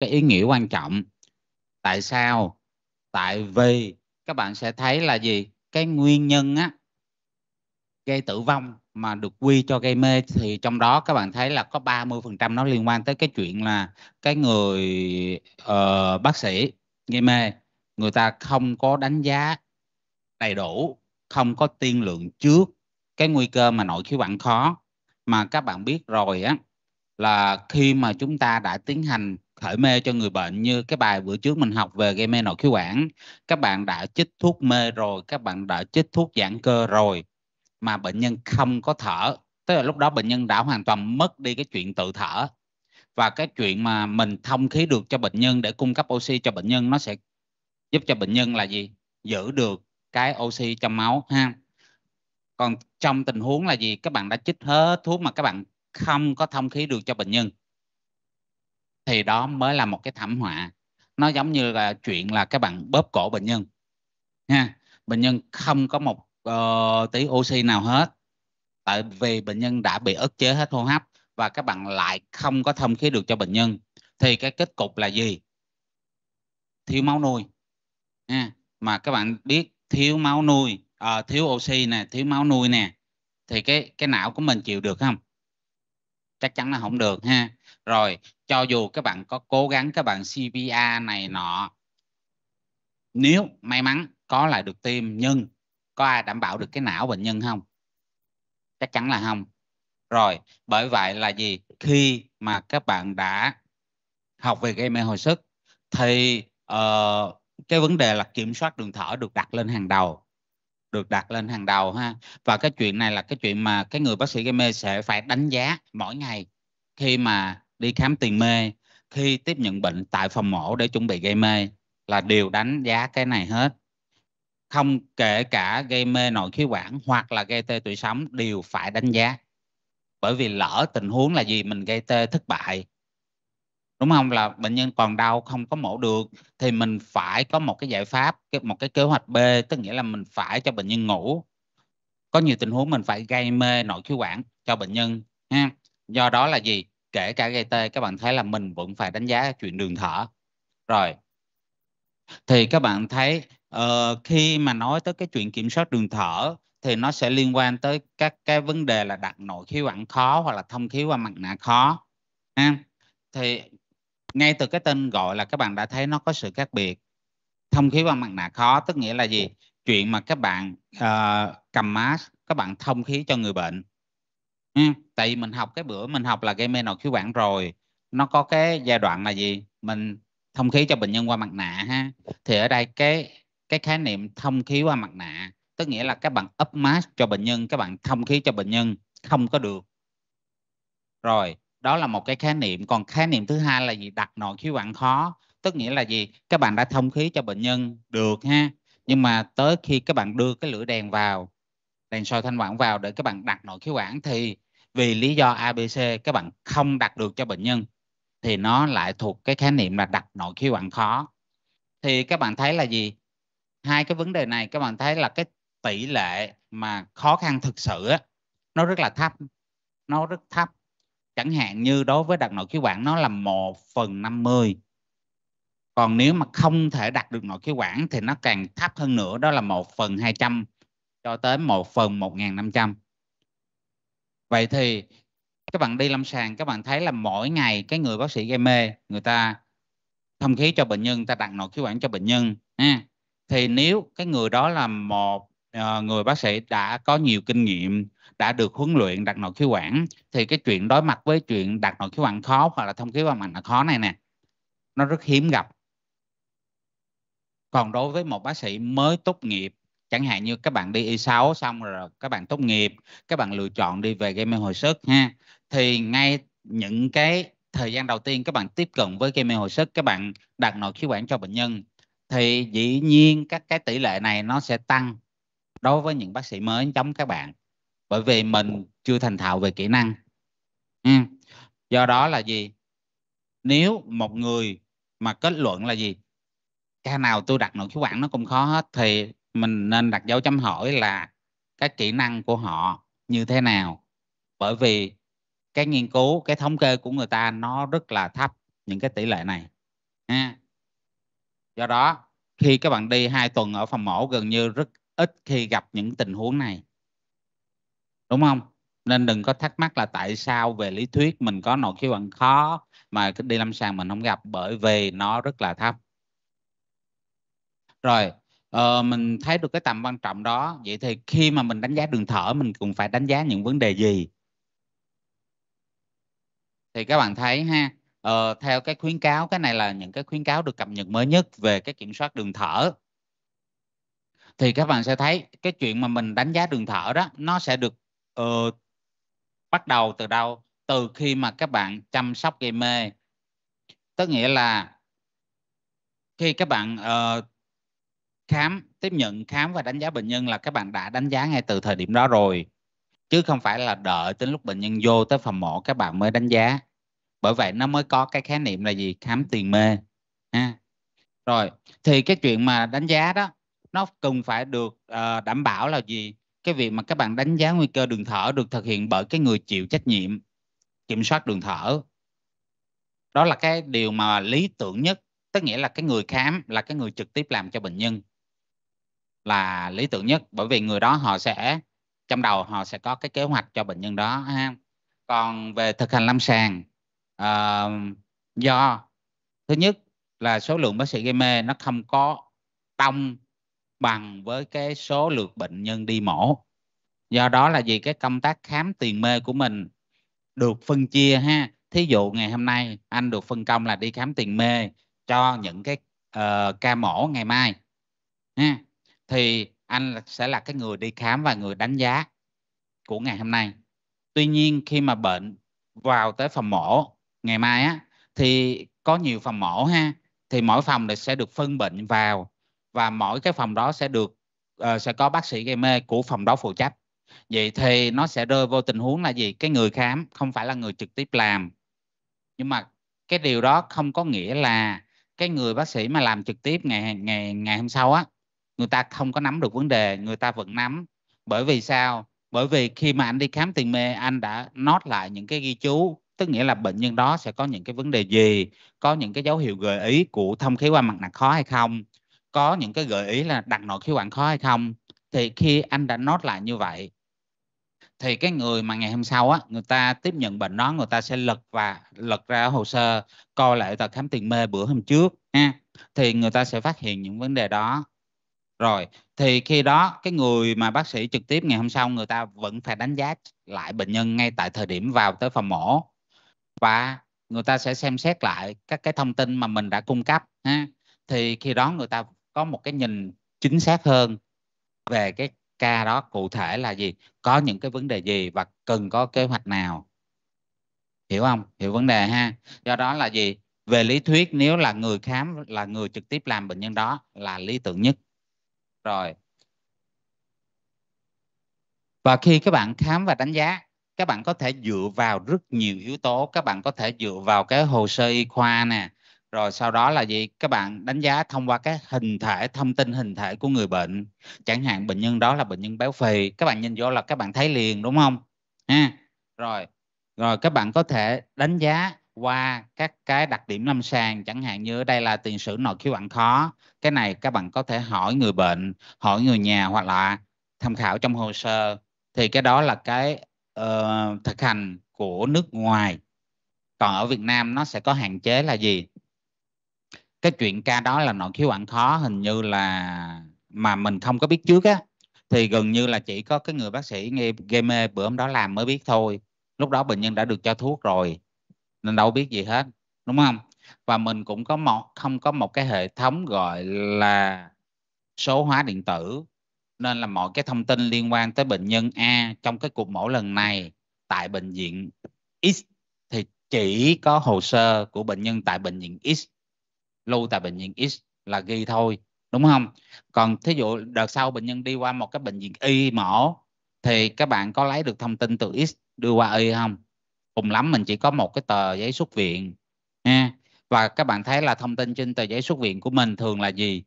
cái ý nghĩa quan trọng tại sao tại vì các bạn sẽ thấy là gì cái nguyên nhân á gây tử vong mà được quy cho gây mê thì trong đó các bạn thấy là có 30% nó liên quan tới cái chuyện là cái người uh, bác sĩ gây mê người ta không có đánh giá đầy đủ, không có tiên lượng trước cái nguy cơ mà nội khí quản khó mà các bạn biết rồi á là khi mà chúng ta đã tiến hành khởi mê cho người bệnh như cái bài bữa trước mình học về gây mê nội khí quản các bạn đã chích thuốc mê rồi các bạn đã chích thuốc giãn cơ rồi mà bệnh nhân không có thở tức là lúc đó bệnh nhân đã hoàn toàn mất đi cái chuyện tự thở và cái chuyện mà mình thông khí được cho bệnh nhân để cung cấp oxy cho bệnh nhân nó sẽ giúp cho bệnh nhân là gì giữ được cái oxy trong máu ha còn trong tình huống là gì các bạn đã chích hết thuốc mà các bạn không có thông khí được cho bệnh nhân thì đó mới là một cái thảm họa nó giống như là chuyện là các bạn bóp cổ bệnh nhân ha bệnh nhân không có một uh, tí oxy nào hết tại vì bệnh nhân đã bị ức chế hết hô hấp và các bạn lại không có thông khí được cho bệnh nhân thì cái kết cục là gì thiếu máu nuôi ha. mà các bạn biết thiếu máu nuôi uh, thiếu oxy nè thiếu máu nuôi nè thì cái cái não của mình chịu được không chắc chắn là không được ha rồi cho dù các bạn có cố gắng các bạn CPR này nọ nếu may mắn có lại được tim nhưng có ai đảm bảo được cái não bệnh nhân không chắc chắn là không rồi bởi vậy là gì khi mà các bạn đã học về gây mê hồi sức thì uh, cái vấn đề là kiểm soát đường thở được đặt lên hàng đầu được đặt lên hàng đầu ha và cái chuyện này là cái chuyện mà cái người bác sĩ gây mê sẽ phải đánh giá mỗi ngày khi mà đi khám tiền mê khi tiếp nhận bệnh tại phòng mổ để chuẩn bị gây mê là đều đánh giá cái này hết không kể cả gây mê nội khí quản hoặc là gây tê tủy sống đều phải đánh giá bởi vì lỡ tình huống là gì mình gây tê thất bại đúng không là bệnh nhân còn đau không có mổ được thì mình phải có một cái giải pháp một cái kế hoạch B tức nghĩa là mình phải cho bệnh nhân ngủ có nhiều tình huống mình phải gây mê nội khí quản cho bệnh nhân ha do đó là gì kể cả gây tê các bạn thấy là mình vẫn phải đánh giá chuyện đường thở rồi thì các bạn thấy uh, khi mà nói tới cái chuyện kiểm soát đường thở thì nó sẽ liên quan tới các cái vấn đề là đặt nội khí quản khó hoặc là thông khí qua mặt nạ khó ha thì ngay từ cái tên gọi là các bạn đã thấy nó có sự khác biệt thông khí bằng mặt nạ khó tức nghĩa là gì chuyện mà các bạn uh, cầm mask các bạn thông khí cho người bệnh ừ. tại vì mình học cái bữa mình học là gây mê nội khí quản rồi nó có cái giai đoạn là gì mình thông khí cho bệnh nhân qua mặt nạ ha thì ở đây cái cái khái niệm thông khí qua mặt nạ tức nghĩa là các bạn up mask cho bệnh nhân các bạn thông khí cho bệnh nhân không có được rồi đó là một cái khái niệm còn khái niệm thứ hai là gì đặt nội khí quản khó tức nghĩa là gì các bạn đã thông khí cho bệnh nhân được ha nhưng mà tới khi các bạn đưa cái lửa đèn vào đèn soi thanh quản vào để các bạn đặt nội khí quản thì vì lý do abc các bạn không đặt được cho bệnh nhân thì nó lại thuộc cái khái niệm là đặt nội khí quản khó thì các bạn thấy là gì hai cái vấn đề này các bạn thấy là cái tỷ lệ mà khó khăn thực sự á, nó rất là thấp nó rất thấp chẳng hạn như đối với đặt nội khí quản nó là 1 phần 50 còn nếu mà không thể đặt được nội khí quản thì nó càng thấp hơn nữa đó là 1 phần 200 cho tới 1 phần 1500 vậy thì các bạn đi lâm sàng các bạn thấy là mỗi ngày cái người bác sĩ gây mê người ta thông khí cho bệnh nhân ta đặt nội khí quản cho bệnh nhân ha. thì nếu cái người đó là một uh, người bác sĩ đã có nhiều kinh nghiệm đã được huấn luyện đặt nội khí quản thì cái chuyện đối mặt với chuyện đặt nội khí quản khó hoặc là thông khí qua mạch là khó này nè nó rất hiếm gặp còn đối với một bác sĩ mới tốt nghiệp chẳng hạn như các bạn đi y 6 xong rồi các bạn tốt nghiệp các bạn lựa chọn đi về gây mê hồi sức ha thì ngay những cái thời gian đầu tiên các bạn tiếp cận với gây mê hồi sức các bạn đặt nội khí quản cho bệnh nhân thì dĩ nhiên các cái tỷ lệ này nó sẽ tăng đối với những bác sĩ mới chống các bạn bởi vì mình chưa thành thạo về kỹ năng ừ. do đó là gì nếu một người mà kết luận là gì ca nào tôi đặt nội khí quản nó cũng khó hết thì mình nên đặt dấu chấm hỏi là các kỹ năng của họ như thế nào bởi vì cái nghiên cứu cái thống kê của người ta nó rất là thấp những cái tỷ lệ này ha. Ừ. do đó khi các bạn đi hai tuần ở phòng mổ gần như rất ít khi gặp những tình huống này đúng không nên đừng có thắc mắc là tại sao về lý thuyết mình có nội khí quản khó mà đi lâm sàng mình không gặp bởi vì nó rất là thấp rồi ờ, mình thấy được cái tầm quan trọng đó vậy thì khi mà mình đánh giá đường thở mình cũng phải đánh giá những vấn đề gì thì các bạn thấy ha ờ, theo cái khuyến cáo cái này là những cái khuyến cáo được cập nhật mới nhất về cái kiểm soát đường thở thì các bạn sẽ thấy cái chuyện mà mình đánh giá đường thở đó nó sẽ được uh, bắt đầu từ đâu từ khi mà các bạn chăm sóc gây mê tức nghĩa là khi các bạn uh, khám tiếp nhận khám và đánh giá bệnh nhân là các bạn đã đánh giá ngay từ thời điểm đó rồi chứ không phải là đợi đến lúc bệnh nhân vô tới phòng mổ các bạn mới đánh giá bởi vậy nó mới có cái khái niệm là gì khám tiền mê ha rồi thì cái chuyện mà đánh giá đó nó cần phải được uh, đảm bảo là gì cái việc mà các bạn đánh giá nguy cơ đường thở được thực hiện bởi cái người chịu trách nhiệm kiểm soát đường thở đó là cái điều mà lý tưởng nhất tức nghĩa là cái người khám là cái người trực tiếp làm cho bệnh nhân là lý tưởng nhất bởi vì người đó họ sẽ trong đầu họ sẽ có cái kế hoạch cho bệnh nhân đó ha còn về thực hành lâm sàng uh, do thứ nhất là số lượng bác sĩ gây mê nó không có đông bằng với cái số lượt bệnh nhân đi mổ do đó là vì cái công tác khám tiền mê của mình được phân chia ha thí dụ ngày hôm nay anh được phân công là đi khám tiền mê cho những cái uh, ca mổ ngày mai ha thì anh sẽ là cái người đi khám và người đánh giá của ngày hôm nay tuy nhiên khi mà bệnh vào tới phòng mổ ngày mai á thì có nhiều phòng mổ ha thì mỗi phòng sẽ được phân bệnh vào và mỗi cái phòng đó sẽ được uh, sẽ có bác sĩ gây mê của phòng đó phụ trách vậy thì nó sẽ rơi vô tình huống là gì cái người khám không phải là người trực tiếp làm nhưng mà cái điều đó không có nghĩa là cái người bác sĩ mà làm trực tiếp ngày ngày ngày hôm sau á người ta không có nắm được vấn đề người ta vẫn nắm bởi vì sao bởi vì khi mà anh đi khám tiền mê anh đã nốt lại những cái ghi chú tức nghĩa là bệnh nhân đó sẽ có những cái vấn đề gì có những cái dấu hiệu gợi ý của thông khí qua mặt nạ khó hay không có những cái gợi ý là đặt nội khí quản khó hay không thì khi anh đã nốt lại như vậy thì cái người mà ngày hôm sau á người ta tiếp nhận bệnh đó người ta sẽ lật và lật ra hồ sơ coi lại tờ khám tiền mê bữa hôm trước ha thì người ta sẽ phát hiện những vấn đề đó rồi thì khi đó cái người mà bác sĩ trực tiếp ngày hôm sau người ta vẫn phải đánh giá lại bệnh nhân ngay tại thời điểm vào tới phòng mổ và người ta sẽ xem xét lại các cái thông tin mà mình đã cung cấp ha thì khi đó người ta có một cái nhìn chính xác hơn về cái ca đó cụ thể là gì có những cái vấn đề gì và cần có kế hoạch nào hiểu không hiểu vấn đề ha do đó là gì về lý thuyết nếu là người khám là người trực tiếp làm bệnh nhân đó là lý tưởng nhất rồi và khi các bạn khám và đánh giá các bạn có thể dựa vào rất nhiều yếu tố các bạn có thể dựa vào cái hồ sơ y khoa nè rồi sau đó là gì các bạn đánh giá thông qua cái hình thể thông tin hình thể của người bệnh chẳng hạn bệnh nhân đó là bệnh nhân béo phì các bạn nhìn vô là các bạn thấy liền đúng không ha rồi rồi các bạn có thể đánh giá qua các cái đặc điểm lâm sàng chẳng hạn như ở đây là tiền sử nội khí quản khó cái này các bạn có thể hỏi người bệnh hỏi người nhà hoặc là tham khảo trong hồ sơ thì cái đó là cái uh, thực hành của nước ngoài còn ở Việt Nam nó sẽ có hạn chế là gì cái chuyện ca đó là nội khí quản khó hình như là mà mình không có biết trước á thì gần như là chỉ có cái người bác sĩ nghe gây mê bữa hôm đó làm mới biết thôi lúc đó bệnh nhân đã được cho thuốc rồi nên đâu biết gì hết đúng không và mình cũng có một không có một cái hệ thống gọi là số hóa điện tử nên là mọi cái thông tin liên quan tới bệnh nhân A trong cái cuộc mổ lần này tại bệnh viện X thì chỉ có hồ sơ của bệnh nhân tại bệnh viện X lưu tại bệnh viện X là ghi thôi đúng không còn thí dụ đợt sau bệnh nhân đi qua một cái bệnh viện Y mổ thì các bạn có lấy được thông tin từ X đưa qua Y không cùng lắm mình chỉ có một cái tờ giấy xuất viện ha và các bạn thấy là thông tin trên tờ giấy xuất viện của mình thường là gì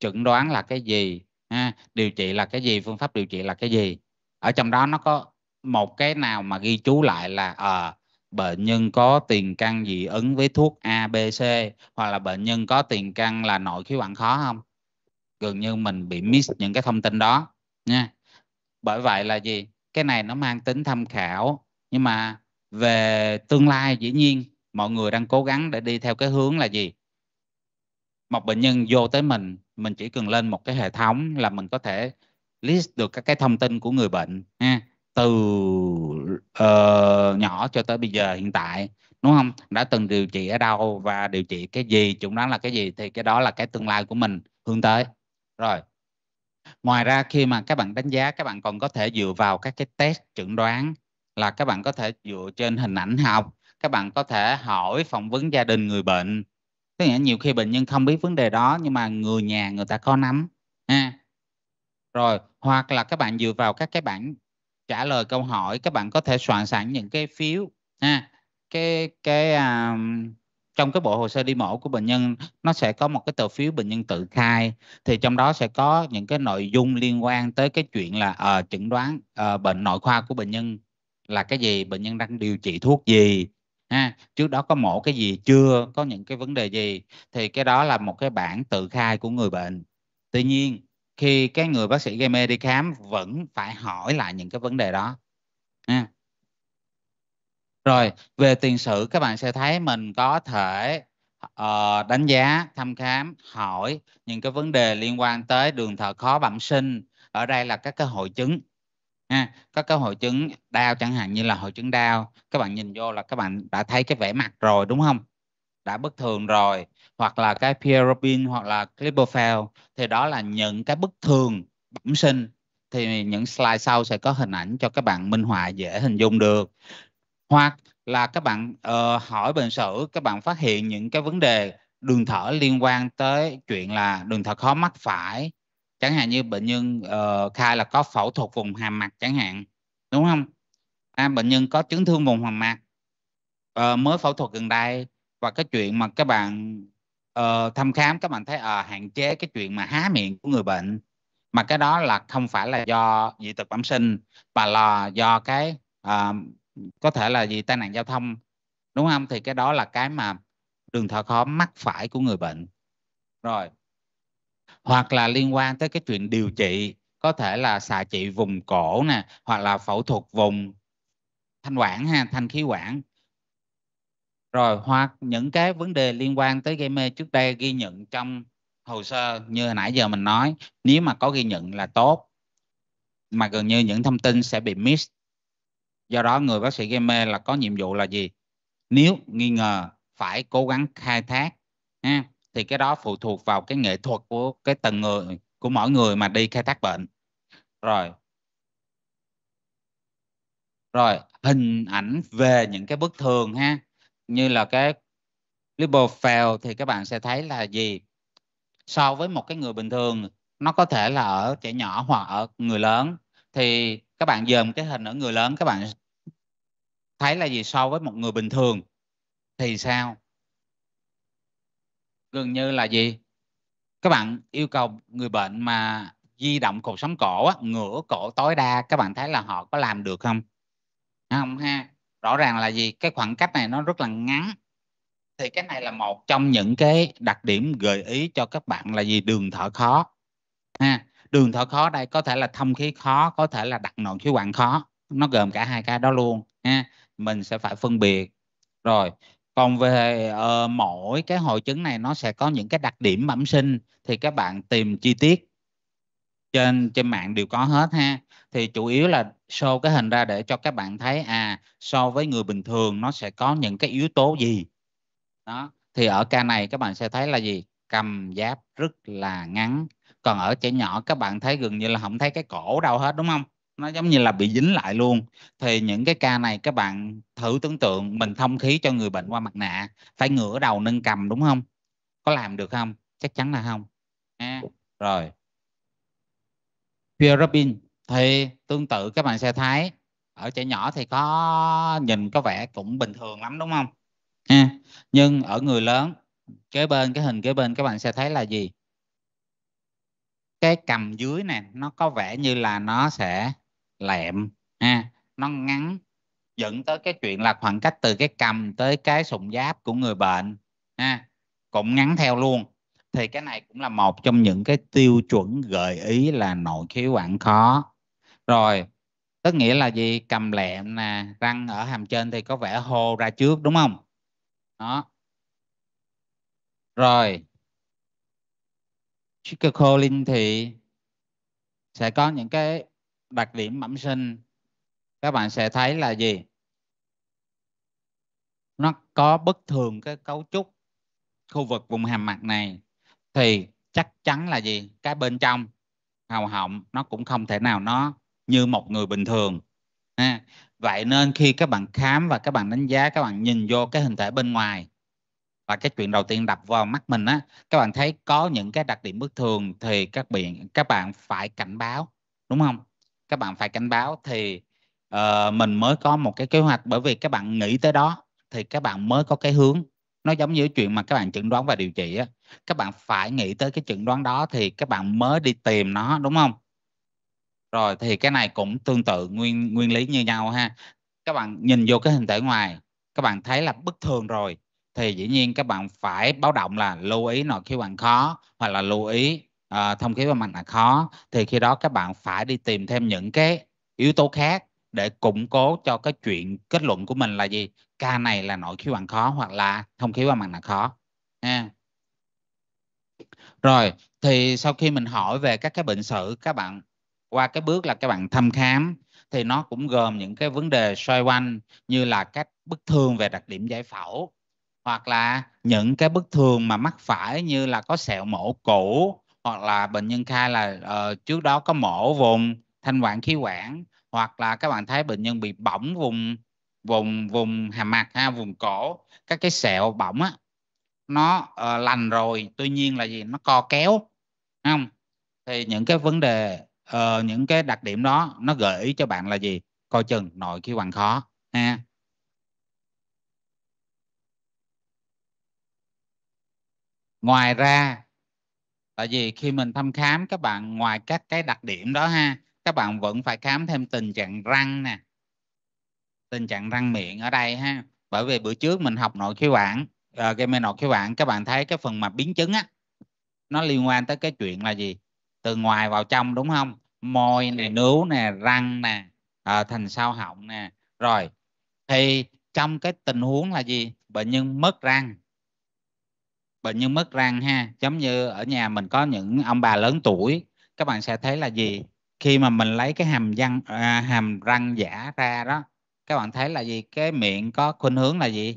chẩn đoán là cái gì ha điều trị là cái gì phương pháp điều trị là cái gì ở trong đó nó có một cái nào mà ghi chú lại là à, bệnh nhân có tiền căn dị ứng với thuốc A, B, C hoặc là bệnh nhân có tiền căn là nội khí quản khó không? Gần như mình bị miss những cái thông tin đó nha. Bởi vậy là gì? Cái này nó mang tính tham khảo nhưng mà về tương lai dĩ nhiên mọi người đang cố gắng để đi theo cái hướng là gì? Một bệnh nhân vô tới mình, mình chỉ cần lên một cái hệ thống là mình có thể list được các cái thông tin của người bệnh ha từ uh, nhỏ cho tới bây giờ hiện tại đúng không đã từng điều trị ở đâu và điều trị cái gì chúng đoán là cái gì thì cái đó là cái tương lai của mình hướng tới rồi ngoài ra khi mà các bạn đánh giá các bạn còn có thể dựa vào các cái test chẩn đoán là các bạn có thể dựa trên hình ảnh học các bạn có thể hỏi phỏng vấn gia đình người bệnh tức nghĩa nhiều khi bệnh nhân không biết vấn đề đó nhưng mà người nhà người ta có nắm ha rồi hoặc là các bạn dựa vào các cái bản trả lời câu hỏi các bạn có thể soạn sẵn những cái phiếu ha cái cái à, trong cái bộ hồ sơ đi mổ của bệnh nhân nó sẽ có một cái tờ phiếu bệnh nhân tự khai thì trong đó sẽ có những cái nội dung liên quan tới cái chuyện là à, chẩn đoán à, bệnh nội khoa của bệnh nhân là cái gì bệnh nhân đang điều trị thuốc gì ha trước đó có mổ cái gì chưa có những cái vấn đề gì thì cái đó là một cái bản tự khai của người bệnh tuy nhiên khi cái người bác sĩ gây mê đi khám vẫn phải hỏi lại những cái vấn đề đó à. rồi về tiền sử các bạn sẽ thấy mình có thể uh, đánh giá thăm khám hỏi những cái vấn đề liên quan tới đường thở khó bẩm sinh ở đây là các cái hội chứng ha à, có cái hội chứng đau chẳng hạn như là hội chứng đau các bạn nhìn vô là các bạn đã thấy cái vẻ mặt rồi đúng không đã bất thường rồi hoặc là cái Pierre Robin hoặc là Clipperfeld thì đó là những cái bất thường bẩm sinh thì những slide sau sẽ có hình ảnh cho các bạn minh họa dễ hình dung được hoặc là các bạn uh, hỏi bệnh sử các bạn phát hiện những cái vấn đề đường thở liên quan tới chuyện là đường thở khó mắc phải chẳng hạn như bệnh nhân uh, khai là có phẫu thuật vùng hàm mặt chẳng hạn đúng không à, bệnh nhân có chấn thương vùng hàm mặt uh, mới phẫu thuật gần đây và cái chuyện mà các bạn uh, thăm khám các bạn thấy uh, hạn chế cái chuyện mà há miệng của người bệnh mà cái đó là không phải là do dị tật bẩm sinh mà là do cái uh, có thể là gì tai nạn giao thông đúng không thì cái đó là cái mà đường thở khó mắc phải của người bệnh rồi hoặc là liên quan tới cái chuyện điều trị có thể là xạ trị vùng cổ nè hoặc là phẫu thuật vùng thanh quản ha thanh khí quản rồi hoặc những cái vấn đề liên quan tới gây mê trước đây ghi nhận trong hồ sơ như hồi nãy giờ mình nói nếu mà có ghi nhận là tốt mà gần như những thông tin sẽ bị miss do đó người bác sĩ gây mê là có nhiệm vụ là gì nếu nghi ngờ phải cố gắng khai thác ha thì cái đó phụ thuộc vào cái nghệ thuật của cái tầng người của mỗi người mà đi khai thác bệnh rồi rồi hình ảnh về những cái bất thường ha như là cái liberal fail thì các bạn sẽ thấy là gì so với một cái người bình thường nó có thể là ở trẻ nhỏ hoặc ở người lớn thì các bạn dòm cái hình ở người lớn các bạn thấy là gì so với một người bình thường thì sao gần như là gì các bạn yêu cầu người bệnh mà di động cột sống cổ á, ngửa cổ tối đa các bạn thấy là họ có làm được không không ha rõ ràng là gì cái khoảng cách này nó rất là ngắn thì cái này là một trong những cái đặc điểm gợi ý cho các bạn là gì đường thở khó ha đường thở khó đây có thể là thông khí khó có thể là đặt nội khí quản khó nó gồm cả hai cái đó luôn ha mình sẽ phải phân biệt rồi còn về uh, mỗi cái hội chứng này nó sẽ có những cái đặc điểm bẩm sinh thì các bạn tìm chi tiết trên trên mạng đều có hết ha thì chủ yếu là show cái hình ra để cho các bạn thấy à so với người bình thường nó sẽ có những cái yếu tố gì đó thì ở ca này các bạn sẽ thấy là gì cầm giáp rất là ngắn còn ở trẻ nhỏ các bạn thấy gần như là không thấy cái cổ đâu hết đúng không nó giống như là bị dính lại luôn thì những cái ca này các bạn thử tưởng tượng mình thông khí cho người bệnh qua mặt nạ phải ngửa đầu nâng cầm đúng không có làm được không chắc chắn là không à, rồi Pierre Robin thì tương tự các bạn sẽ thấy ở trẻ nhỏ thì có nhìn có vẻ cũng bình thường lắm đúng không nhưng ở người lớn kế bên cái hình kế bên các bạn sẽ thấy là gì cái cầm dưới này nó có vẻ như là nó sẽ lẹm ha nó ngắn dẫn tới cái chuyện là khoảng cách từ cái cầm tới cái sụn giáp của người bệnh ha cũng ngắn theo luôn thì cái này cũng là một trong những cái tiêu chuẩn gợi ý là nội khí quản khó rồi tức nghĩa là gì cầm lẹm nè răng ở hàm trên thì có vẻ hô ra trước đúng không đó rồi Chicacolin thì sẽ có những cái đặc điểm bẩm sinh các bạn sẽ thấy là gì nó có bất thường cái cấu trúc khu vực vùng hàm mặt này thì chắc chắn là gì cái bên trong hầu họng nó cũng không thể nào nó như một người bình thường à, vậy nên khi các bạn khám và các bạn đánh giá các bạn nhìn vô cái hình thể bên ngoài và cái chuyện đầu tiên đập vào mắt mình á các bạn thấy có những cái đặc điểm bất thường thì các bạn các bạn phải cảnh báo đúng không các bạn phải cảnh báo thì uh, mình mới có một cái kế hoạch bởi vì các bạn nghĩ tới đó thì các bạn mới có cái hướng nó giống như chuyện mà các bạn chẩn đoán và điều trị á các bạn phải nghĩ tới cái chẩn đoán đó thì các bạn mới đi tìm nó đúng không rồi thì cái này cũng tương tự nguyên nguyên lý như nhau ha các bạn nhìn vô cái hình thể ngoài các bạn thấy là bất thường rồi thì dĩ nhiên các bạn phải báo động là lưu ý nội khí quản khó hoặc là lưu ý uh, thông khí qua mạch là khó thì khi đó các bạn phải đi tìm thêm những cái yếu tố khác để củng cố cho cái chuyện kết luận của mình là gì ca này là nội khí quản khó hoặc là thông khí qua mạch là khó ha rồi thì sau khi mình hỏi về các cái bệnh sử các bạn qua cái bước là các bạn thăm khám thì nó cũng gồm những cái vấn đề xoay quanh như là các bất thường về đặc điểm giải phẫu hoặc là những cái bất thường mà mắc phải như là có sẹo mổ cũ hoặc là bệnh nhân khai là uh, trước đó có mổ vùng thanh quản khí quản hoặc là các bạn thấy bệnh nhân bị bỏng vùng vùng vùng hàm mặt ha vùng cổ các cái sẹo bỏng á nó uh, lành rồi tuy nhiên là gì nó co kéo không thì những cái vấn đề uh, những cái đặc điểm đó nó gợi ý cho bạn là gì coi chừng nội khi bằng khó ha ngoài ra tại vì khi mình thăm khám các bạn ngoài các cái đặc điểm đó ha các bạn vẫn phải khám thêm tình trạng răng nè tình trạng răng miệng ở đây ha bởi vì bữa trước mình học nội khí quản uh, ờ, game nội khí quản các bạn thấy cái phần mà biến chứng á nó liên quan tới cái chuyện là gì từ ngoài vào trong đúng không môi nè nướu nè răng nè à, thành sau họng nè rồi thì trong cái tình huống là gì bệnh nhân mất răng bệnh nhân mất răng ha giống như ở nhà mình có những ông bà lớn tuổi các bạn sẽ thấy là gì khi mà mình lấy cái hàm răng à, hàm răng giả ra đó các bạn thấy là gì cái miệng có khuynh hướng là gì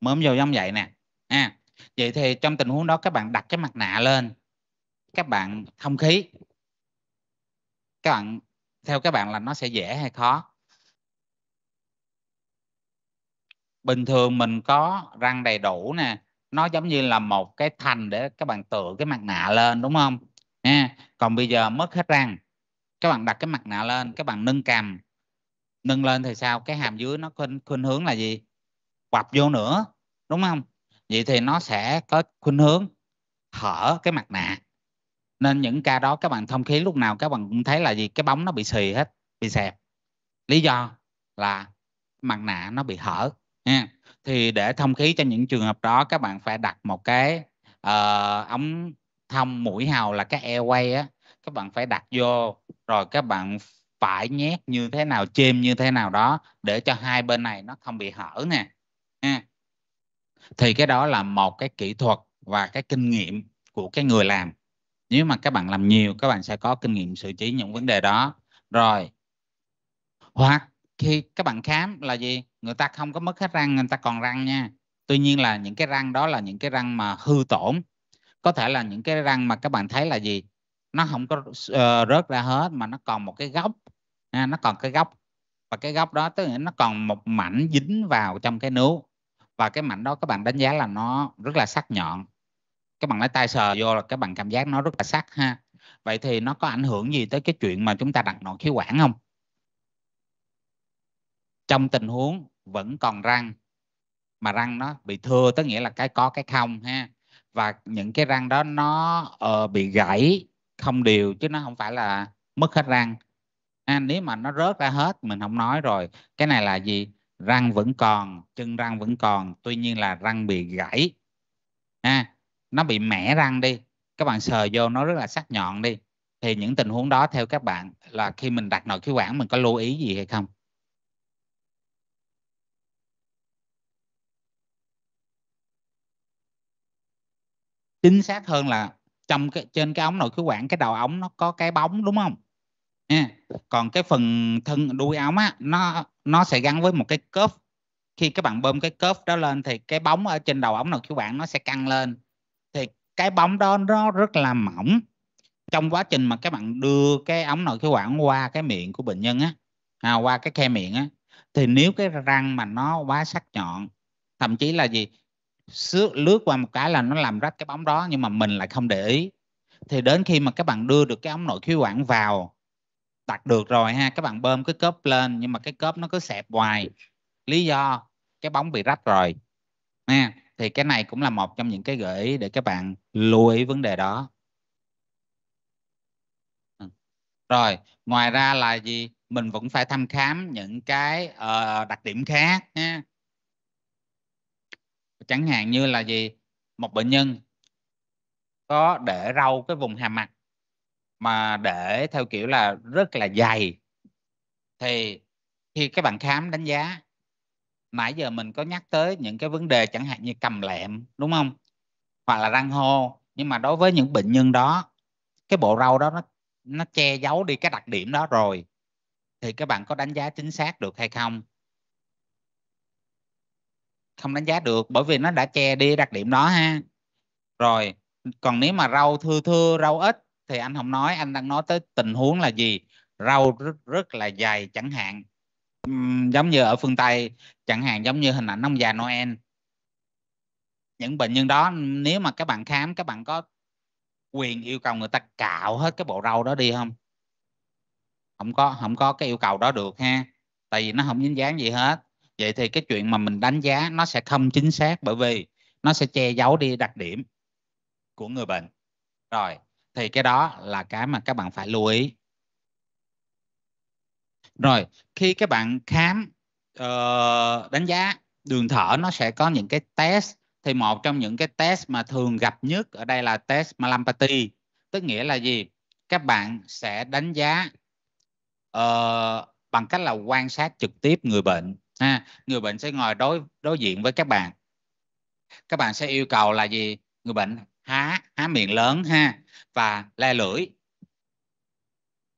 mớm vô giống vậy nè ha vậy thì trong tình huống đó các bạn đặt cái mặt nạ lên các bạn thông khí các bạn theo các bạn là nó sẽ dễ hay khó bình thường mình có răng đầy đủ nè nó giống như là một cái thành để các bạn tựa cái mặt nạ lên đúng không nha còn bây giờ mất hết răng các bạn đặt cái mặt nạ lên các bạn nâng cằm nâng lên thì sao cái hàm dưới nó khuynh, khuynh hướng là gì quặp vô nữa đúng không vậy thì nó sẽ có khuynh hướng hở cái mặt nạ nên những ca đó các bạn thông khí lúc nào các bạn cũng thấy là gì cái bóng nó bị xì hết bị xẹp lý do là mặt nạ nó bị hở nha thì để thông khí cho những trường hợp đó các bạn phải đặt một cái uh, ống thông mũi hào là cái airway á các bạn phải đặt vô rồi các bạn phải nhét như thế nào chêm như thế nào đó để cho hai bên này nó không bị hở nè thì cái đó là một cái kỹ thuật và cái kinh nghiệm của cái người làm nếu mà các bạn làm nhiều các bạn sẽ có kinh nghiệm xử trí những vấn đề đó rồi hoặc khi các bạn khám là gì người ta không có mất hết răng người ta còn răng nha tuy nhiên là những cái răng đó là những cái răng mà hư tổn có thể là những cái răng mà các bạn thấy là gì nó không có uh, rớt ra hết mà nó còn một cái góc ha, à, nó còn cái góc và cái góc đó tức là nó còn một mảnh dính vào trong cái nướu và cái mảnh đó các bạn đánh giá là nó rất là sắc nhọn các bạn lấy tay sờ vô là các bạn cảm giác nó rất là sắc ha vậy thì nó có ảnh hưởng gì tới cái chuyện mà chúng ta đặt nội khí quản không trong tình huống vẫn còn răng mà răng nó bị thưa tức nghĩa là cái có cái không ha và những cái răng đó nó uh, bị gãy không đều chứ nó không phải là mất hết răng à, nếu mà nó rớt ra hết mình không nói rồi cái này là gì răng vẫn còn chân răng vẫn còn tuy nhiên là răng bị gãy ha à, nó bị mẻ răng đi các bạn sờ vô nó rất là sắc nhọn đi thì những tình huống đó theo các bạn là khi mình đặt nội khí quản mình có lưu ý gì hay không chính xác hơn là trong cái trên cái ống nội khí quản cái đầu ống nó có cái bóng đúng không nha còn cái phần thân đuôi ống á nó nó sẽ gắn với một cái cớp khi các bạn bơm cái cớp đó lên thì cái bóng ở trên đầu ống nội khí quản nó sẽ căng lên cái bóng đó nó rất là mỏng trong quá trình mà các bạn đưa cái ống nội khí quản qua cái miệng của bệnh nhân á à, qua cái khe miệng á thì nếu cái răng mà nó quá sắc nhọn thậm chí là gì lướt qua một cái là nó làm rách cái bóng đó nhưng mà mình lại không để ý thì đến khi mà các bạn đưa được cái ống nội khí quản vào đặt được rồi ha các bạn bơm cái cớp lên nhưng mà cái cớp nó cứ xẹp hoài lý do cái bóng bị rách rồi nha thì cái này cũng là một trong những cái gợi ý để các bạn lưu ý vấn đề đó ừ. rồi ngoài ra là gì mình vẫn phải thăm khám những cái uh, đặc điểm khác ha. chẳng hạn như là gì một bệnh nhân có để râu cái vùng hàm mặt mà để theo kiểu là rất là dày thì khi các bạn khám đánh giá nãy giờ mình có nhắc tới những cái vấn đề chẳng hạn như cầm lẹm đúng không hoặc là răng hô nhưng mà đối với những bệnh nhân đó cái bộ rau đó nó nó che giấu đi cái đặc điểm đó rồi thì các bạn có đánh giá chính xác được hay không không đánh giá được bởi vì nó đã che đi đặc điểm đó ha rồi còn nếu mà rau thưa thưa rau ít thì anh không nói anh đang nói tới tình huống là gì rau rất, rất là dày chẳng hạn giống như ở phương Tây chẳng hạn giống như hình ảnh ông già Noel những bệnh nhân đó nếu mà các bạn khám các bạn có quyền yêu cầu người ta cạo hết cái bộ râu đó đi không không có không có cái yêu cầu đó được ha tại vì nó không dính dáng gì hết vậy thì cái chuyện mà mình đánh giá nó sẽ không chính xác bởi vì nó sẽ che giấu đi đặc điểm của người bệnh rồi thì cái đó là cái mà các bạn phải lưu ý rồi khi các bạn khám uh, đánh giá đường thở nó sẽ có những cái test thì một trong những cái test mà thường gặp nhất ở đây là test malampati tức nghĩa là gì các bạn sẽ đánh giá uh, bằng cách là quan sát trực tiếp người bệnh ha người bệnh sẽ ngồi đối đối diện với các bạn các bạn sẽ yêu cầu là gì người bệnh há há miệng lớn ha và le lưỡi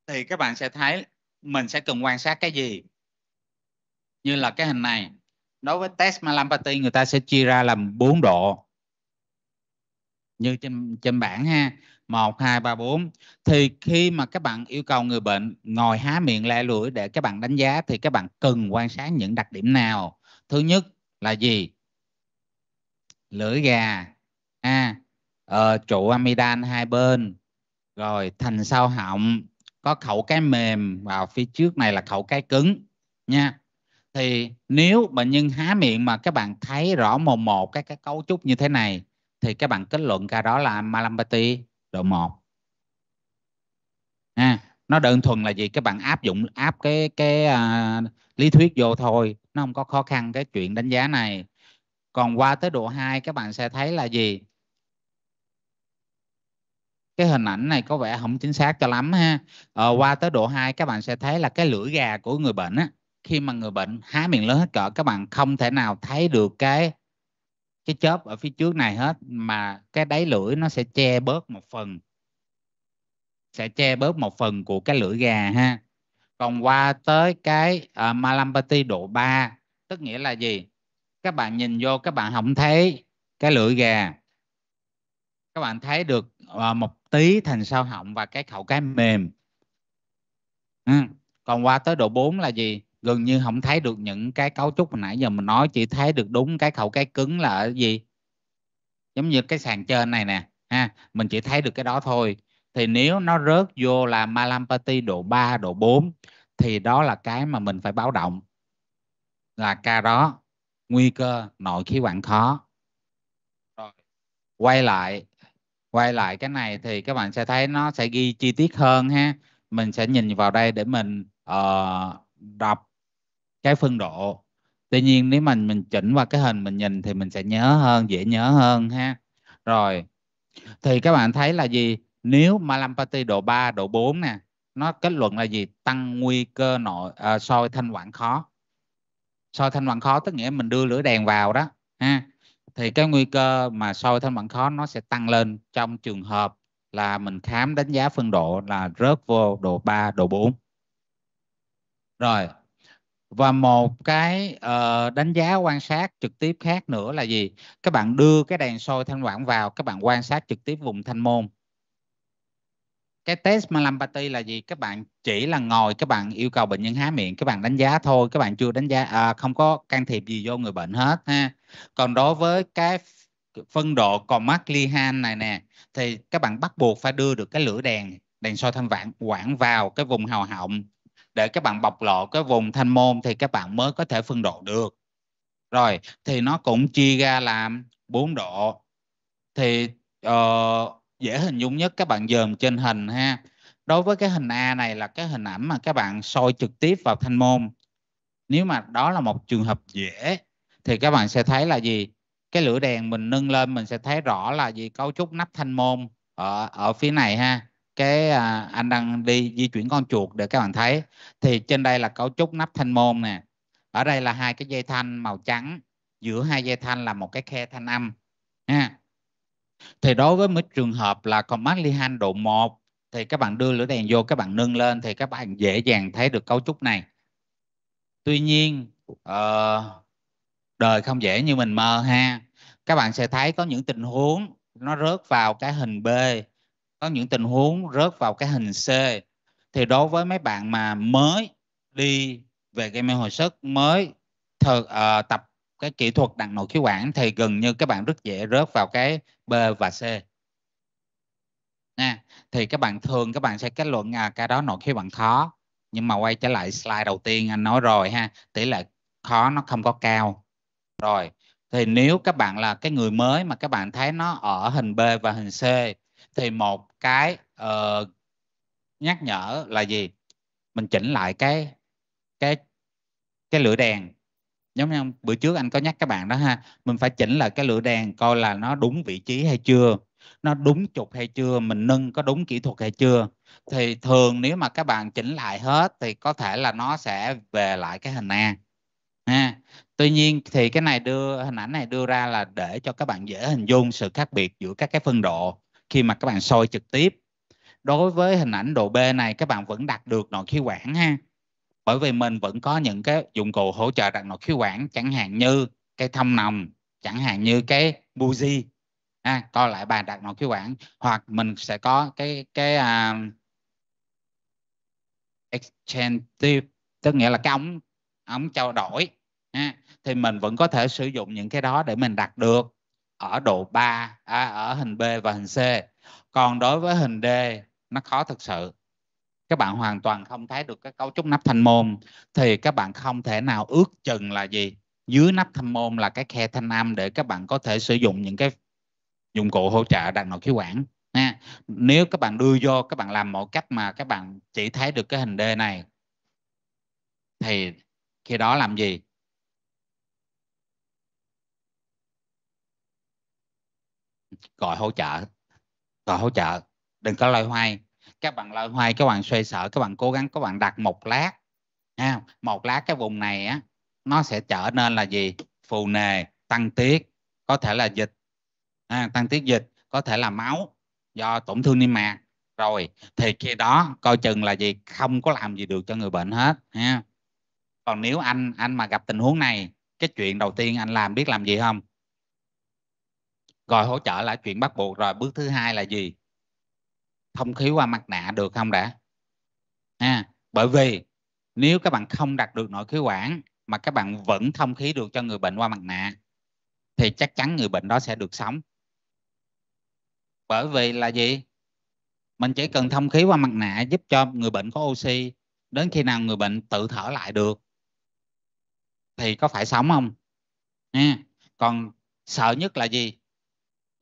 thì các bạn sẽ thấy mình sẽ cần quan sát cái gì như là cái hình này đối với test malampati người ta sẽ chia ra làm 4 độ như trên trên bảng ha 1 2 3 4 thì khi mà các bạn yêu cầu người bệnh ngồi há miệng lẹ lưỡi để các bạn đánh giá thì các bạn cần quan sát những đặc điểm nào thứ nhất là gì lưỡi gà a à, uh, trụ amidan hai bên rồi thành sau họng có khẩu cái mềm và phía trước này là khẩu cái cứng nha thì nếu bệnh nhân há miệng mà các bạn thấy rõ mồm một cái cái cấu trúc như thế này thì các bạn kết luận ca đó là malampati độ 1 à, nó đơn thuần là gì các bạn áp dụng áp cái cái à, lý thuyết vô thôi nó không có khó khăn cái chuyện đánh giá này còn qua tới độ 2 các bạn sẽ thấy là gì cái hình ảnh này có vẻ không chính xác cho lắm ha ờ, qua tới độ 2 các bạn sẽ thấy là cái lưỡi gà của người bệnh á khi mà người bệnh há miệng lớn hết cỡ các bạn không thể nào thấy được cái cái chớp ở phía trước này hết mà cái đáy lưỡi nó sẽ che bớt một phần sẽ che bớt một phần của cái lưỡi gà ha còn qua tới cái uh, ờ, malampati độ 3 tức nghĩa là gì các bạn nhìn vô các bạn không thấy cái lưỡi gà các bạn thấy được uh, một tí thành sao họng và cái khẩu cái mềm ừ. còn qua tới độ 4 là gì gần như không thấy được những cái cấu trúc mà nãy giờ mình nói chỉ thấy được đúng cái khẩu cái cứng là ở gì giống như cái sàn trên này nè ha mình chỉ thấy được cái đó thôi thì nếu nó rớt vô là malampati độ 3, độ 4 thì đó là cái mà mình phải báo động là ca đó nguy cơ nội khí quản khó rồi quay lại quay lại cái này thì các bạn sẽ thấy nó sẽ ghi chi tiết hơn ha mình sẽ nhìn vào đây để mình uh, đọc cái phân độ tuy nhiên nếu mình mình chỉnh vào cái hình mình nhìn thì mình sẽ nhớ hơn dễ nhớ hơn ha rồi thì các bạn thấy là gì nếu malampati độ 3, độ 4 nè nó kết luận là gì tăng nguy cơ nội à, soi thanh quản khó soi thanh quản khó tức nghĩa mình đưa lửa đèn vào đó ha thì cái nguy cơ mà soi thanh bản khó nó sẽ tăng lên trong trường hợp là mình khám đánh giá phân độ là rớt vô độ 3, độ 4. Rồi. Và một cái uh, đánh giá quan sát trực tiếp khác nữa là gì? Các bạn đưa cái đèn soi thanh quản vào, các bạn quan sát trực tiếp vùng thanh môn. Cái test malampati là gì? Các bạn chỉ là ngồi, các bạn yêu cầu bệnh nhân há miệng, các bạn đánh giá thôi, các bạn chưa đánh giá, à, không có can thiệp gì vô người bệnh hết ha còn đối với cái phân độ còn mắc Lihan này nè thì các bạn bắt buộc phải đưa được cái lửa đèn đèn soi thanh vạn quảng vào cái vùng hào họng để các bạn bộc lộ cái vùng thanh môn thì các bạn mới có thể phân độ được rồi thì nó cũng chia ra làm 4 độ thì uh, dễ hình dung nhất các bạn dòm trên hình ha đối với cái hình A này là cái hình ảnh mà các bạn soi trực tiếp vào thanh môn nếu mà đó là một trường hợp dễ thì các bạn sẽ thấy là gì cái lửa đèn mình nâng lên mình sẽ thấy rõ là gì cấu trúc nắp thanh môn ở ở phía này ha cái à, anh đang đi di chuyển con chuột để các bạn thấy thì trên đây là cấu trúc nắp thanh môn nè ở đây là hai cái dây thanh màu trắng giữa hai dây thanh là một cái khe thanh âm ha thì đối với mấy trường hợp là command Lehan độ 1 thì các bạn đưa lửa đèn vô các bạn nâng lên thì các bạn dễ dàng thấy được cấu trúc này tuy nhiên uh, đời không dễ như mình mơ ha các bạn sẽ thấy có những tình huống nó rớt vào cái hình b có những tình huống rớt vào cái hình c thì đối với mấy bạn mà mới đi về game hồi sức mới thờ, uh, tập cái kỹ thuật đặt nội khí quản thì gần như các bạn rất dễ rớt vào cái b và c nha thì các bạn thường các bạn sẽ kết luận à, cái đó nội khí quản khó nhưng mà quay trở lại slide đầu tiên anh nói rồi ha tỷ lệ khó nó không có cao rồi thì nếu các bạn là cái người mới mà các bạn thấy nó ở hình B và hình C thì một cái uh, nhắc nhở là gì mình chỉnh lại cái cái cái lửa đèn giống như bữa trước anh có nhắc các bạn đó ha mình phải chỉnh lại cái lửa đèn coi là nó đúng vị trí hay chưa nó đúng trục hay chưa mình nâng có đúng kỹ thuật hay chưa thì thường nếu mà các bạn chỉnh lại hết thì có thể là nó sẽ về lại cái hình A ha tuy nhiên thì cái này đưa hình ảnh này đưa ra là để cho các bạn dễ hình dung sự khác biệt giữa các cái phân độ khi mà các bạn soi trực tiếp đối với hình ảnh độ B này các bạn vẫn đặt được nội khí quản ha bởi vì mình vẫn có những cái dụng cụ hỗ trợ đặt nội khí quản chẳng hạn như cái thông nòng chẳng hạn như cái buji ha à, coi lại bàn đặt nội khí quản hoặc mình sẽ có cái cái uh, à, exchange tức nghĩa là cái ống ống trao đổi ha, thì mình vẫn có thể sử dụng những cái đó để mình đặt được ở độ 3 à, ở hình B và hình C còn đối với hình D nó khó thực sự các bạn hoàn toàn không thấy được cái cấu trúc nắp thanh môn thì các bạn không thể nào ước chừng là gì dưới nắp thanh môn là cái khe thanh âm để các bạn có thể sử dụng những cái dụng cụ hỗ trợ đặt nội khí quản ha. nếu các bạn đưa vô các bạn làm một cách mà các bạn chỉ thấy được cái hình D này thì khi đó làm gì gọi hỗ trợ gọi hỗ trợ đừng có loay hoay các bạn loay hoay các bạn xoay sở các bạn cố gắng các bạn đặt một lát ha một lát cái vùng này á nó sẽ trở nên là gì phù nề tăng tiết có thể là dịch à, tăng tiết dịch có thể là máu do tổn thương niêm mạc rồi thì khi đó coi chừng là gì không có làm gì được cho người bệnh hết ha còn nếu anh anh mà gặp tình huống này cái chuyện đầu tiên anh làm biết làm gì không rồi hỗ trợ là chuyện bắt buộc rồi bước thứ hai là gì thông khí qua mặt nạ được không đã à, bởi vì nếu các bạn không đặt được nội khí quản mà các bạn vẫn thông khí được cho người bệnh qua mặt nạ thì chắc chắn người bệnh đó sẽ được sống bởi vì là gì mình chỉ cần thông khí qua mặt nạ giúp cho người bệnh có oxy đến khi nào người bệnh tự thở lại được thì có phải sống không à, còn sợ nhất là gì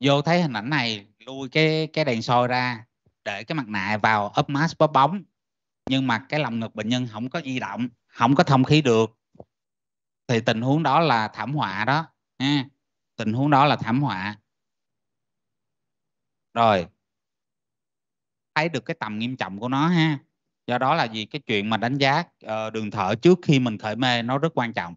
vô thấy hình ảnh này lui cái cái đèn soi ra để cái mặt nạ vào up mask bóp bóng nhưng mà cái lồng ngực bệnh nhân không có di động không có thông khí được thì tình huống đó là thảm họa đó ha tình huống đó là thảm họa rồi thấy được cái tầm nghiêm trọng của nó ha do đó là gì cái chuyện mà đánh giá uh, đường thở trước khi mình khởi mê nó rất quan trọng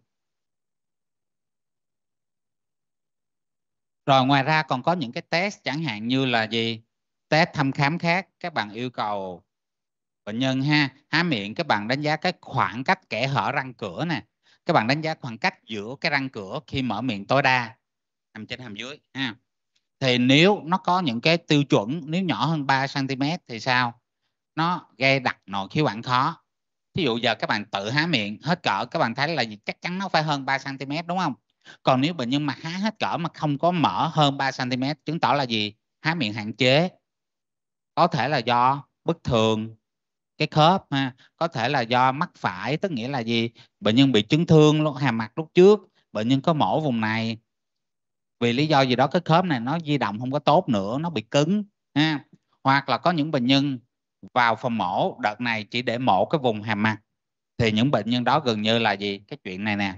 rồi ngoài ra còn có những cái test chẳng hạn như là gì test thăm khám khác các bạn yêu cầu bệnh nhân ha há miệng các bạn đánh giá cái khoảng cách kẽ hở răng cửa nè các bạn đánh giá khoảng cách giữa cái răng cửa khi mở miệng tối đa hàm trên hàm dưới ha thì nếu nó có những cái tiêu chuẩn nếu nhỏ hơn 3 cm thì sao nó gây đặt nội khí quản khó Ví dụ giờ các bạn tự há miệng hết cỡ các bạn thấy là chắc chắn nó phải hơn 3 cm đúng không còn nếu bệnh nhân mà há hết cỡ mà không có mở hơn 3 cm chứng tỏ là gì há miệng hạn chế có thể là do bất thường cái khớp ha có thể là do mắt phải tức nghĩa là gì bệnh nhân bị chấn thương lúc hàm mặt lúc trước bệnh nhân có mổ vùng này vì lý do gì đó cái khớp này nó di động không có tốt nữa nó bị cứng ha hoặc là có những bệnh nhân vào phòng mổ đợt này chỉ để mổ cái vùng hàm mặt thì những bệnh nhân đó gần như là gì cái chuyện này nè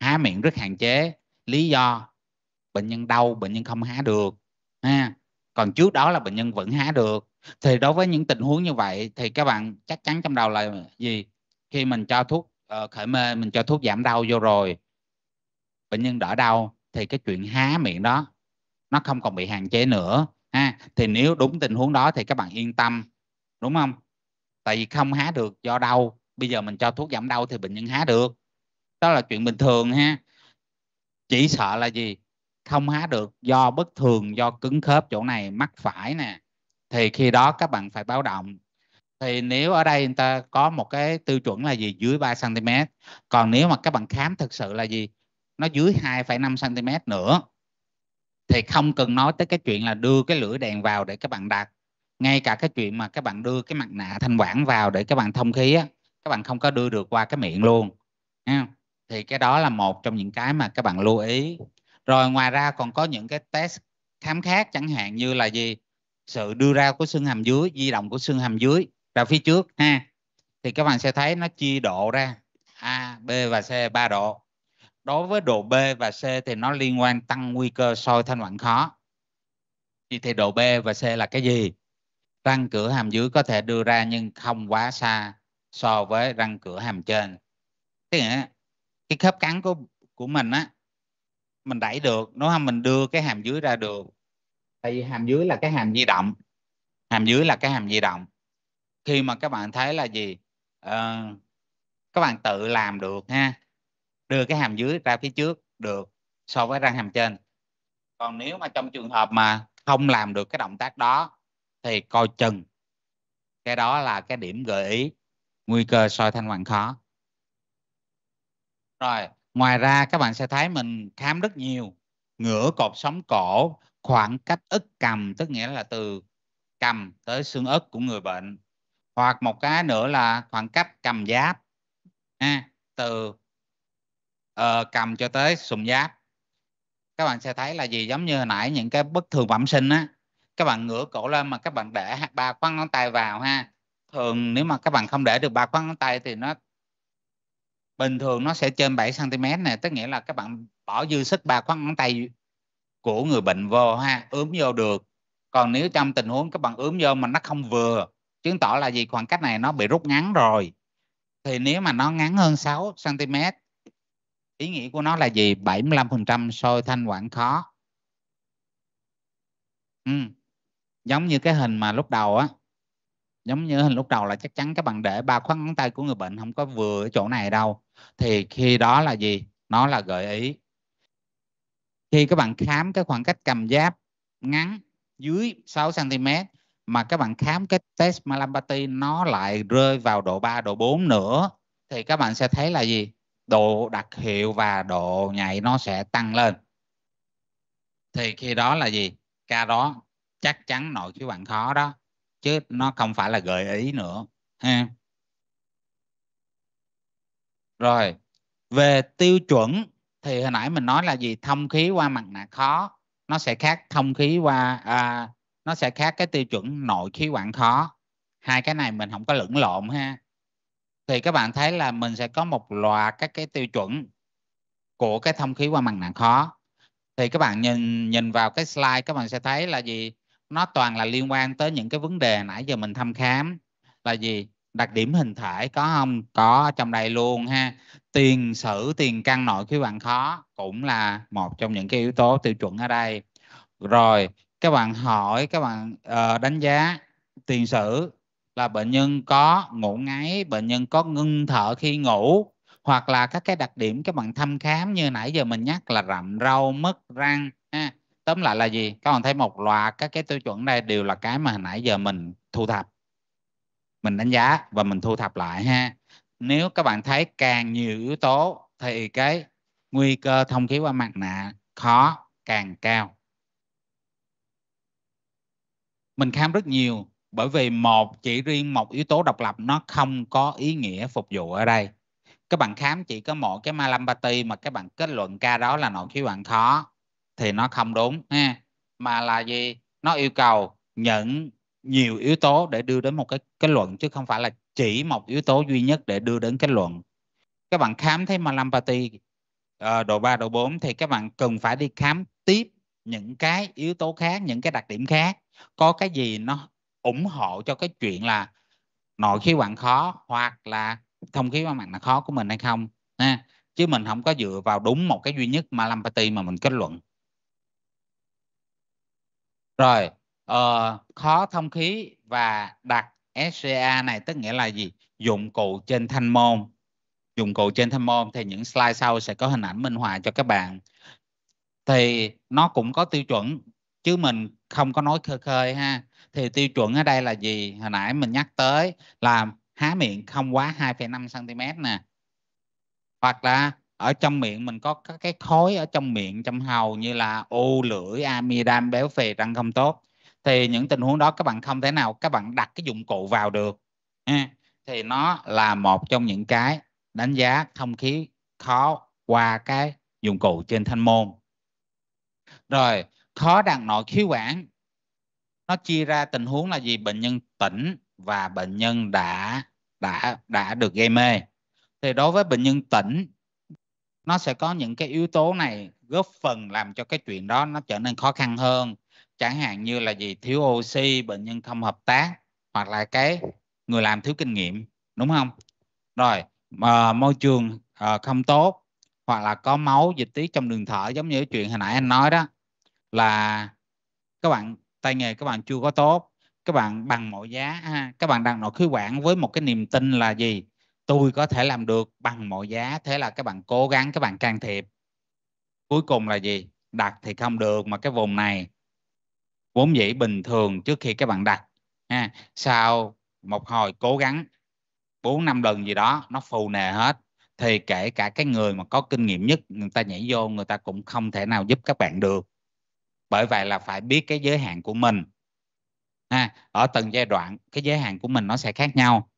há miệng rất hạn chế lý do bệnh nhân đau bệnh nhân không há được ha còn trước đó là bệnh nhân vẫn há được thì đối với những tình huống như vậy thì các bạn chắc chắn trong đầu là gì khi mình cho thuốc uh, khởi mê mình cho thuốc giảm đau vô rồi bệnh nhân đỡ đau thì cái chuyện há miệng đó nó không còn bị hạn chế nữa ha thì nếu đúng tình huống đó thì các bạn yên tâm đúng không tại vì không há được do đau bây giờ mình cho thuốc giảm đau thì bệnh nhân há được đó là chuyện bình thường ha chỉ sợ là gì không há được do bất thường do cứng khớp chỗ này mắc phải nè thì khi đó các bạn phải báo động thì nếu ở đây người ta có một cái tiêu chuẩn là gì dưới 3 cm còn nếu mà các bạn khám thực sự là gì nó dưới 2,5 cm nữa thì không cần nói tới cái chuyện là đưa cái lưỡi đèn vào để các bạn đặt ngay cả cái chuyện mà các bạn đưa cái mặt nạ thanh quản vào để các bạn thông khí á các bạn không có đưa được qua cái miệng luôn nha thì cái đó là một trong những cái mà các bạn lưu ý rồi ngoài ra còn có những cái test khám khác chẳng hạn như là gì sự đưa ra của xương hàm dưới di động của xương hàm dưới ra phía trước ha thì các bạn sẽ thấy nó chia độ ra a b và c ba độ đối với độ b và c thì nó liên quan tăng nguy cơ soi thanh quản khó thì, thì độ b và c là cái gì răng cửa hàm dưới có thể đưa ra nhưng không quá xa so với răng cửa hàm trên cái khớp cắn của của mình á mình đẩy được đúng không mình đưa cái hàm dưới ra được tại vì hàm dưới là cái hàm di động hàm dưới là cái hàm di động khi mà các bạn thấy là gì à, các bạn tự làm được ha đưa cái hàm dưới ra phía trước được so với răng hàm trên còn nếu mà trong trường hợp mà không làm được cái động tác đó thì coi chừng cái đó là cái điểm gợi ý nguy cơ soi thanh quản khó rồi ngoài ra các bạn sẽ thấy mình khám rất nhiều ngửa cột sống cổ khoảng cách ức cầm tức nghĩa là từ cầm tới xương ức của người bệnh hoặc một cái nữa là khoảng cách cầm giáp à, từ uh, cầm cho tới sùng giáp các bạn sẽ thấy là gì giống như hồi nãy những cái bất thường bẩm sinh á các bạn ngửa cổ lên mà các bạn để ba con ngón tay vào ha thường nếu mà các bạn không để được ba con ngón tay thì nó bình thường nó sẽ trên 7 cm này tức nghĩa là các bạn bỏ dư sức ba khoác ngón tay của người bệnh vô ha ướm vô được còn nếu trong tình huống các bạn ướm vô mà nó không vừa chứng tỏ là gì khoảng cách này nó bị rút ngắn rồi thì nếu mà nó ngắn hơn 6 cm ý nghĩa của nó là gì 75% sôi thanh quản khó ừ. giống như cái hình mà lúc đầu á giống như hình lúc đầu là chắc chắn các bạn để ba khoác ngón tay của người bệnh không có vừa ở chỗ này đâu thì khi đó là gì nó là gợi ý khi các bạn khám cái khoảng cách cầm giáp ngắn dưới 6 cm mà các bạn khám cái test malampati nó lại rơi vào độ 3 độ 4 nữa thì các bạn sẽ thấy là gì độ đặc hiệu và độ nhạy nó sẽ tăng lên thì khi đó là gì ca đó chắc chắn nội khí quản khó đó chứ nó không phải là gợi ý nữa ha rồi về tiêu chuẩn thì hồi nãy mình nói là gì thông khí qua mặt nạ khó nó sẽ khác thông khí qua à, nó sẽ khác cái tiêu chuẩn nội khí quản khó hai cái này mình không có lẫn lộn ha thì các bạn thấy là mình sẽ có một loạt các cái tiêu chuẩn của cái thông khí qua mặt nạ khó thì các bạn nhìn nhìn vào cái slide các bạn sẽ thấy là gì nó toàn là liên quan tới những cái vấn đề nãy giờ mình thăm khám là gì đặc điểm hình thể có không có trong đây luôn ha tiền sử tiền căn nội khí quản khó cũng là một trong những cái yếu tố tiêu chuẩn ở đây rồi các bạn hỏi các bạn uh, đánh giá tiền sử là bệnh nhân có ngủ ngáy bệnh nhân có ngưng thở khi ngủ hoặc là các cái đặc điểm các bạn thăm khám như nãy giờ mình nhắc là rậm râu mất răng ha tóm lại là gì các bạn thấy một loạt các cái tiêu chuẩn đây đều là cái mà nãy giờ mình thu thập mình đánh giá và mình thu thập lại ha nếu các bạn thấy càng nhiều yếu tố thì cái nguy cơ thông khí qua mặt nạ khó càng cao mình khám rất nhiều bởi vì một chỉ riêng một yếu tố độc lập nó không có ý nghĩa phục vụ ở đây các bạn khám chỉ có một cái malampati mà các bạn kết luận ca đó là nội khí quản khó thì nó không đúng ha mà là gì nó yêu cầu những nhiều yếu tố để đưa đến một cái kết luận chứ không phải là chỉ một yếu tố duy nhất để đưa đến kết luận các bạn khám thấy malampati uh, độ 3, độ 4 thì các bạn cần phải đi khám tiếp những cái yếu tố khác những cái đặc điểm khác có cái gì nó ủng hộ cho cái chuyện là nội khí quản khó hoặc là thông khí qua mặt là khó của mình hay không ha chứ mình không có dựa vào đúng một cái duy nhất malampati mà mình kết luận rồi Ờ, khó thông khí và đặt SCA này tức nghĩa là gì dụng cụ trên thanh môn dụng cụ trên thanh môn thì những slide sau sẽ có hình ảnh minh họa cho các bạn thì nó cũng có tiêu chuẩn chứ mình không có nói khơ khơi ha thì tiêu chuẩn ở đây là gì hồi nãy mình nhắc tới là há miệng không quá 2,5 cm nè hoặc là ở trong miệng mình có các cái khối ở trong miệng trong hầu như là u lưỡi amidam béo phì răng không tốt thì những tình huống đó các bạn không thể nào các bạn đặt cái dụng cụ vào được thì nó là một trong những cái đánh giá không khí khó qua cái dụng cụ trên thanh môn rồi khó đặt nội khí quản nó chia ra tình huống là gì bệnh nhân tỉnh và bệnh nhân đã đã đã được gây mê thì đối với bệnh nhân tỉnh nó sẽ có những cái yếu tố này góp phần làm cho cái chuyện đó nó trở nên khó khăn hơn chẳng hạn như là gì thiếu oxy bệnh nhân không hợp tác hoặc là cái người làm thiếu kinh nghiệm đúng không rồi mà ờ, môi trường à, không tốt hoặc là có máu dịch tiết trong đường thở giống như chuyện hồi nãy anh nói đó là các bạn tay nghề các bạn chưa có tốt các bạn bằng mọi giá ha, các bạn đang nội khí quản với một cái niềm tin là gì tôi có thể làm được bằng mọi giá thế là các bạn cố gắng các bạn can thiệp cuối cùng là gì đặt thì không được mà cái vùng này vốn dĩ bình thường trước khi các bạn đặt ha sau một hồi cố gắng bốn năm lần gì đó nó phù nề hết thì kể cả cái người mà có kinh nghiệm nhất người ta nhảy vô người ta cũng không thể nào giúp các bạn được bởi vậy là phải biết cái giới hạn của mình ha ở từng giai đoạn cái giới hạn của mình nó sẽ khác nhau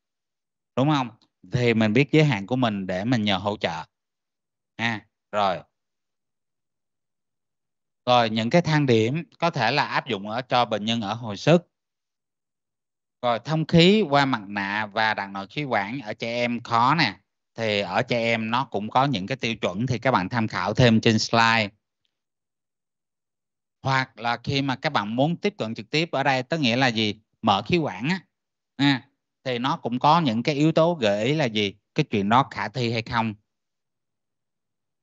đúng không thì mình biết giới hạn của mình để mình nhờ hỗ trợ ha rồi rồi những cái thang điểm có thể là áp dụng ở cho bệnh nhân ở hồi sức rồi thông khí qua mặt nạ và đặt nội khí quản ở trẻ em khó nè thì ở trẻ em nó cũng có những cái tiêu chuẩn thì các bạn tham khảo thêm trên slide hoặc là khi mà các bạn muốn tiếp cận trực tiếp ở đây tức nghĩa là gì mở khí quản á à, thì nó cũng có những cái yếu tố gợi ý là gì cái chuyện đó khả thi hay không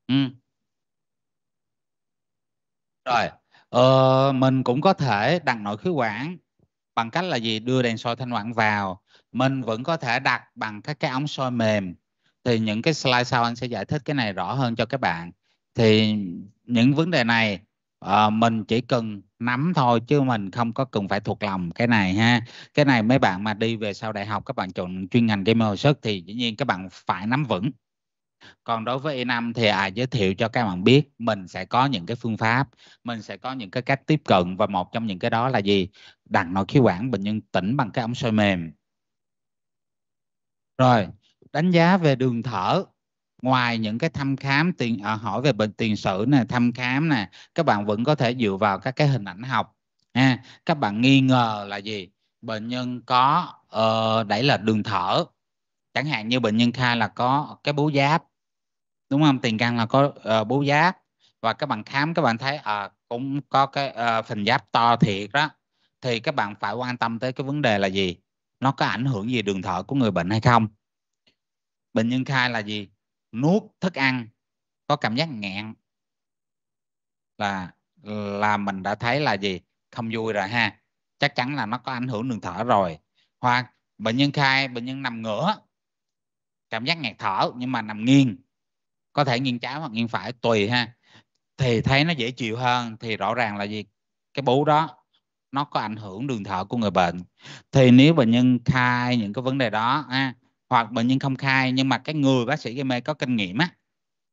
ừ rồi ờ, mình cũng có thể đặt nội khí quản bằng cách là gì đưa đèn soi thanh quản vào mình vẫn có thể đặt bằng các cái ống soi mềm thì những cái slide sau anh sẽ giải thích cái này rõ hơn cho các bạn thì những vấn đề này à, mình chỉ cần nắm thôi chứ mình không có cần phải thuộc lòng cái này ha cái này mấy bạn mà đi về sau đại học các bạn chọn chuyên ngành game hồi sức thì dĩ nhiên các bạn phải nắm vững còn đối với E5 thì à giới thiệu cho các bạn biết mình sẽ có những cái phương pháp mình sẽ có những cái cách tiếp cận và một trong những cái đó là gì đặt nội khí quản bệnh nhân tỉnh bằng cái ống soi mềm rồi đánh giá về đường thở ngoài những cái thăm khám tiền à, hỏi về bệnh tiền sử này thăm khám nè các bạn vẫn có thể dựa vào các cái hình ảnh học ha các bạn nghi ngờ là gì bệnh nhân có uh, đẩy là đường thở chẳng hạn như bệnh nhân khai là có cái bú giáp đúng không tiền căn là có uh, bố giáp và các bạn khám các bạn thấy à, cũng có cái uh, phần giáp to thiệt đó thì các bạn phải quan tâm tới cái vấn đề là gì nó có ảnh hưởng gì đường thở của người bệnh hay không bệnh nhân khai là gì nuốt thức ăn có cảm giác nghẹn là là mình đã thấy là gì không vui rồi ha chắc chắn là nó có ảnh hưởng đường thở rồi hoặc bệnh nhân khai bệnh nhân nằm ngửa cảm giác nghẹt thở nhưng mà nằm nghiêng có thể nghiêng trái hoặc nghiêng phải tùy ha thì thấy nó dễ chịu hơn thì rõ ràng là gì cái bú đó nó có ảnh hưởng đường thở của người bệnh thì nếu bệnh nhân khai những cái vấn đề đó ha, hoặc bệnh nhân không khai nhưng mà cái người bác sĩ gây mê có kinh nghiệm á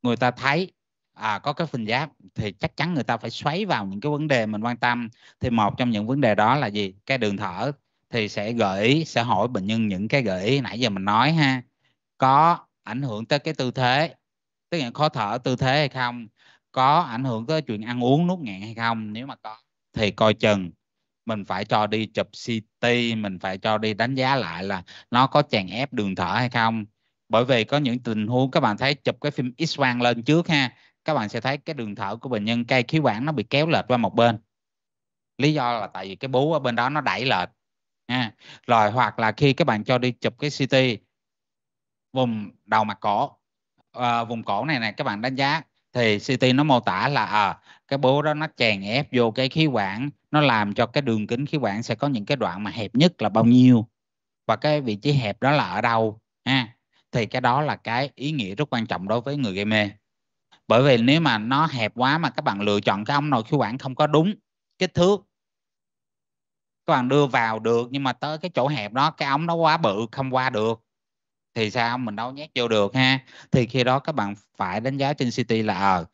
người ta thấy à, có cái phình giáp thì chắc chắn người ta phải xoáy vào những cái vấn đề mình quan tâm thì một trong những vấn đề đó là gì cái đường thở thì sẽ gợi ý sẽ hỏi bệnh nhân những cái gợi ý nãy giờ mình nói ha có ảnh hưởng tới cái tư thế tức là khó thở tư thế hay không có ảnh hưởng tới chuyện ăn uống nuốt nghẹn hay không nếu mà có thì coi chừng mình phải cho đi chụp CT mình phải cho đi đánh giá lại là nó có chèn ép đường thở hay không bởi vì có những tình huống các bạn thấy chụp cái phim X quang lên trước ha các bạn sẽ thấy cái đường thở của bệnh nhân cây khí quản nó bị kéo lệch qua một bên lý do là tại vì cái bú ở bên đó nó đẩy lệch ha rồi hoặc là khi các bạn cho đi chụp cái CT vùng đầu mặt cổ uh, vùng cổ này này các bạn đánh giá thì CT nó mô tả là à, cái bố đó nó chèn ép vô cái khí quản nó làm cho cái đường kính khí quản sẽ có những cái đoạn mà hẹp nhất là bao nhiêu và cái vị trí hẹp đó là ở đâu ha thì cái đó là cái ý nghĩa rất quan trọng đối với người gây mê bởi vì nếu mà nó hẹp quá mà các bạn lựa chọn cái ống nội khí quản không có đúng kích thước các bạn đưa vào được nhưng mà tới cái chỗ hẹp đó cái ống nó quá bự không qua được thì sao mình đâu nhét vô được ha thì khi đó các bạn phải đánh giá trên city là ở ờ,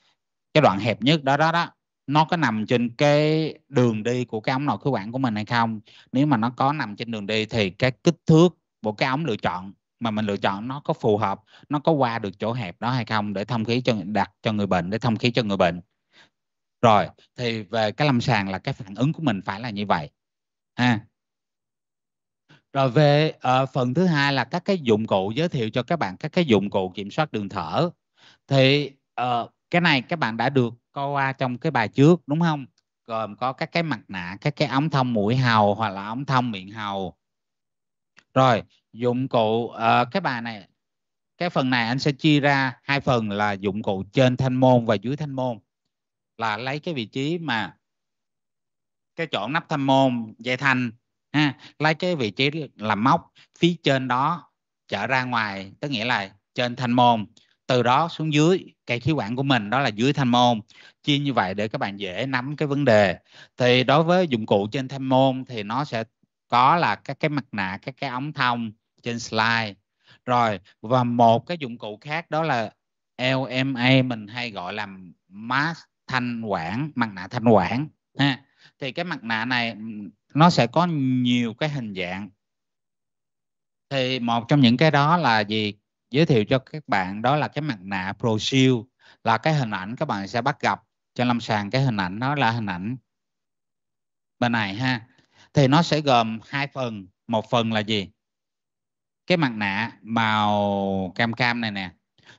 cái đoạn hẹp nhất đó đó đó nó có nằm trên cái đường đi của cái ống nội khí quản của mình hay không nếu mà nó có nằm trên đường đi thì cái kích thước của cái ống lựa chọn mà mình lựa chọn nó có phù hợp nó có qua được chỗ hẹp đó hay không để thông khí cho đặt cho người bệnh để thông khí cho người bệnh rồi thì về cái lâm sàng là cái phản ứng của mình phải là như vậy ha à, rồi về uh, phần thứ hai là các cái dụng cụ giới thiệu cho các bạn các cái dụng cụ kiểm soát đường thở thì uh, cái này các bạn đã được coi qua trong cái bài trước đúng không gồm có các cái mặt nạ các cái ống thông mũi hầu hoặc là ống thông miệng hầu rồi dụng cụ uh, cái bài này cái phần này anh sẽ chia ra hai phần là dụng cụ trên thanh môn và dưới thanh môn là lấy cái vị trí mà cái chỗ nắp thanh môn dây thanh ha lấy cái vị trí làm móc phía trên đó trở ra ngoài tức nghĩa là trên thanh môn từ đó xuống dưới cái khí quản của mình đó là dưới thanh môn chia như vậy để các bạn dễ nắm cái vấn đề thì đối với dụng cụ trên thanh môn thì nó sẽ có là các cái mặt nạ các cái ống thông trên slide rồi và một cái dụng cụ khác đó là LMA mình hay gọi là mask thanh quản mặt nạ thanh quản ha thì cái mặt nạ này nó sẽ có nhiều cái hình dạng thì một trong những cái đó là gì giới thiệu cho các bạn đó là cái mặt nạ Proseal là cái hình ảnh các bạn sẽ bắt gặp trên lâm sàng cái hình ảnh nó là hình ảnh bên này ha thì nó sẽ gồm hai phần một phần là gì cái mặt nạ màu cam cam này nè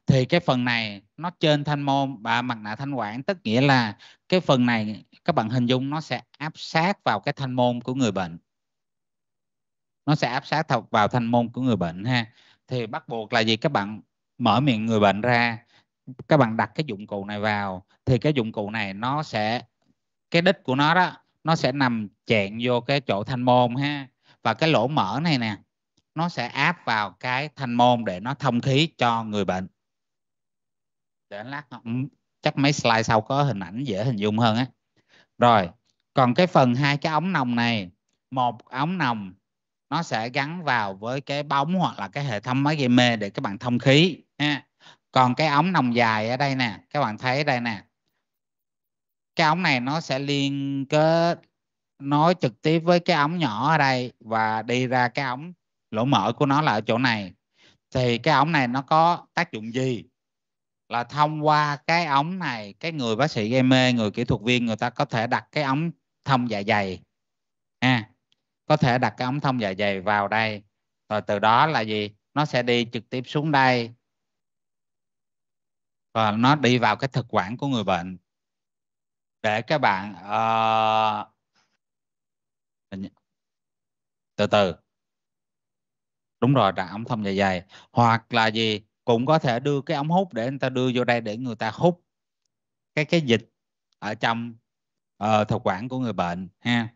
thì cái phần này nó trên thanh môn và mặt nạ thanh quản tức nghĩa là cái phần này các bạn hình dung nó sẽ áp sát vào cái thanh môn của người bệnh nó sẽ áp sát vào thanh môn của người bệnh ha thì bắt buộc là gì các bạn mở miệng người bệnh ra các bạn đặt cái dụng cụ này vào thì cái dụng cụ này nó sẽ cái đích của nó đó nó sẽ nằm chẹn vô cái chỗ thanh môn ha và cái lỗ mở này nè nó sẽ áp vào cái thanh môn để nó thông khí cho người bệnh để lát chắc mấy slide sau có hình ảnh dễ hình dung hơn á rồi còn cái phần hai cái ống nồng này một ống nồng nó sẽ gắn vào với cái bóng hoặc là cái hệ thống máy gây mê để các bạn thông khí ha. còn cái ống nồng dài ở đây nè các bạn thấy đây nè cái ống này nó sẽ liên kết nối trực tiếp với cái ống nhỏ ở đây và đi ra cái ống lỗ mở của nó là ở chỗ này thì cái ống này nó có tác dụng gì là thông qua cái ống này cái người bác sĩ gây mê người kỹ thuật viên người ta có thể đặt cái ống thông dạ dày à, có thể đặt cái ống thông dạ dày vào đây rồi từ đó là gì nó sẽ đi trực tiếp xuống đây và nó đi vào cái thực quản của người bệnh để các bạn uh, từ từ đúng rồi đặt ống thông dạ dày hoặc là gì cũng có thể đưa cái ống hút để người ta đưa vô đây để người ta hút cái cái dịch ở trong uh, thực quản của người bệnh ha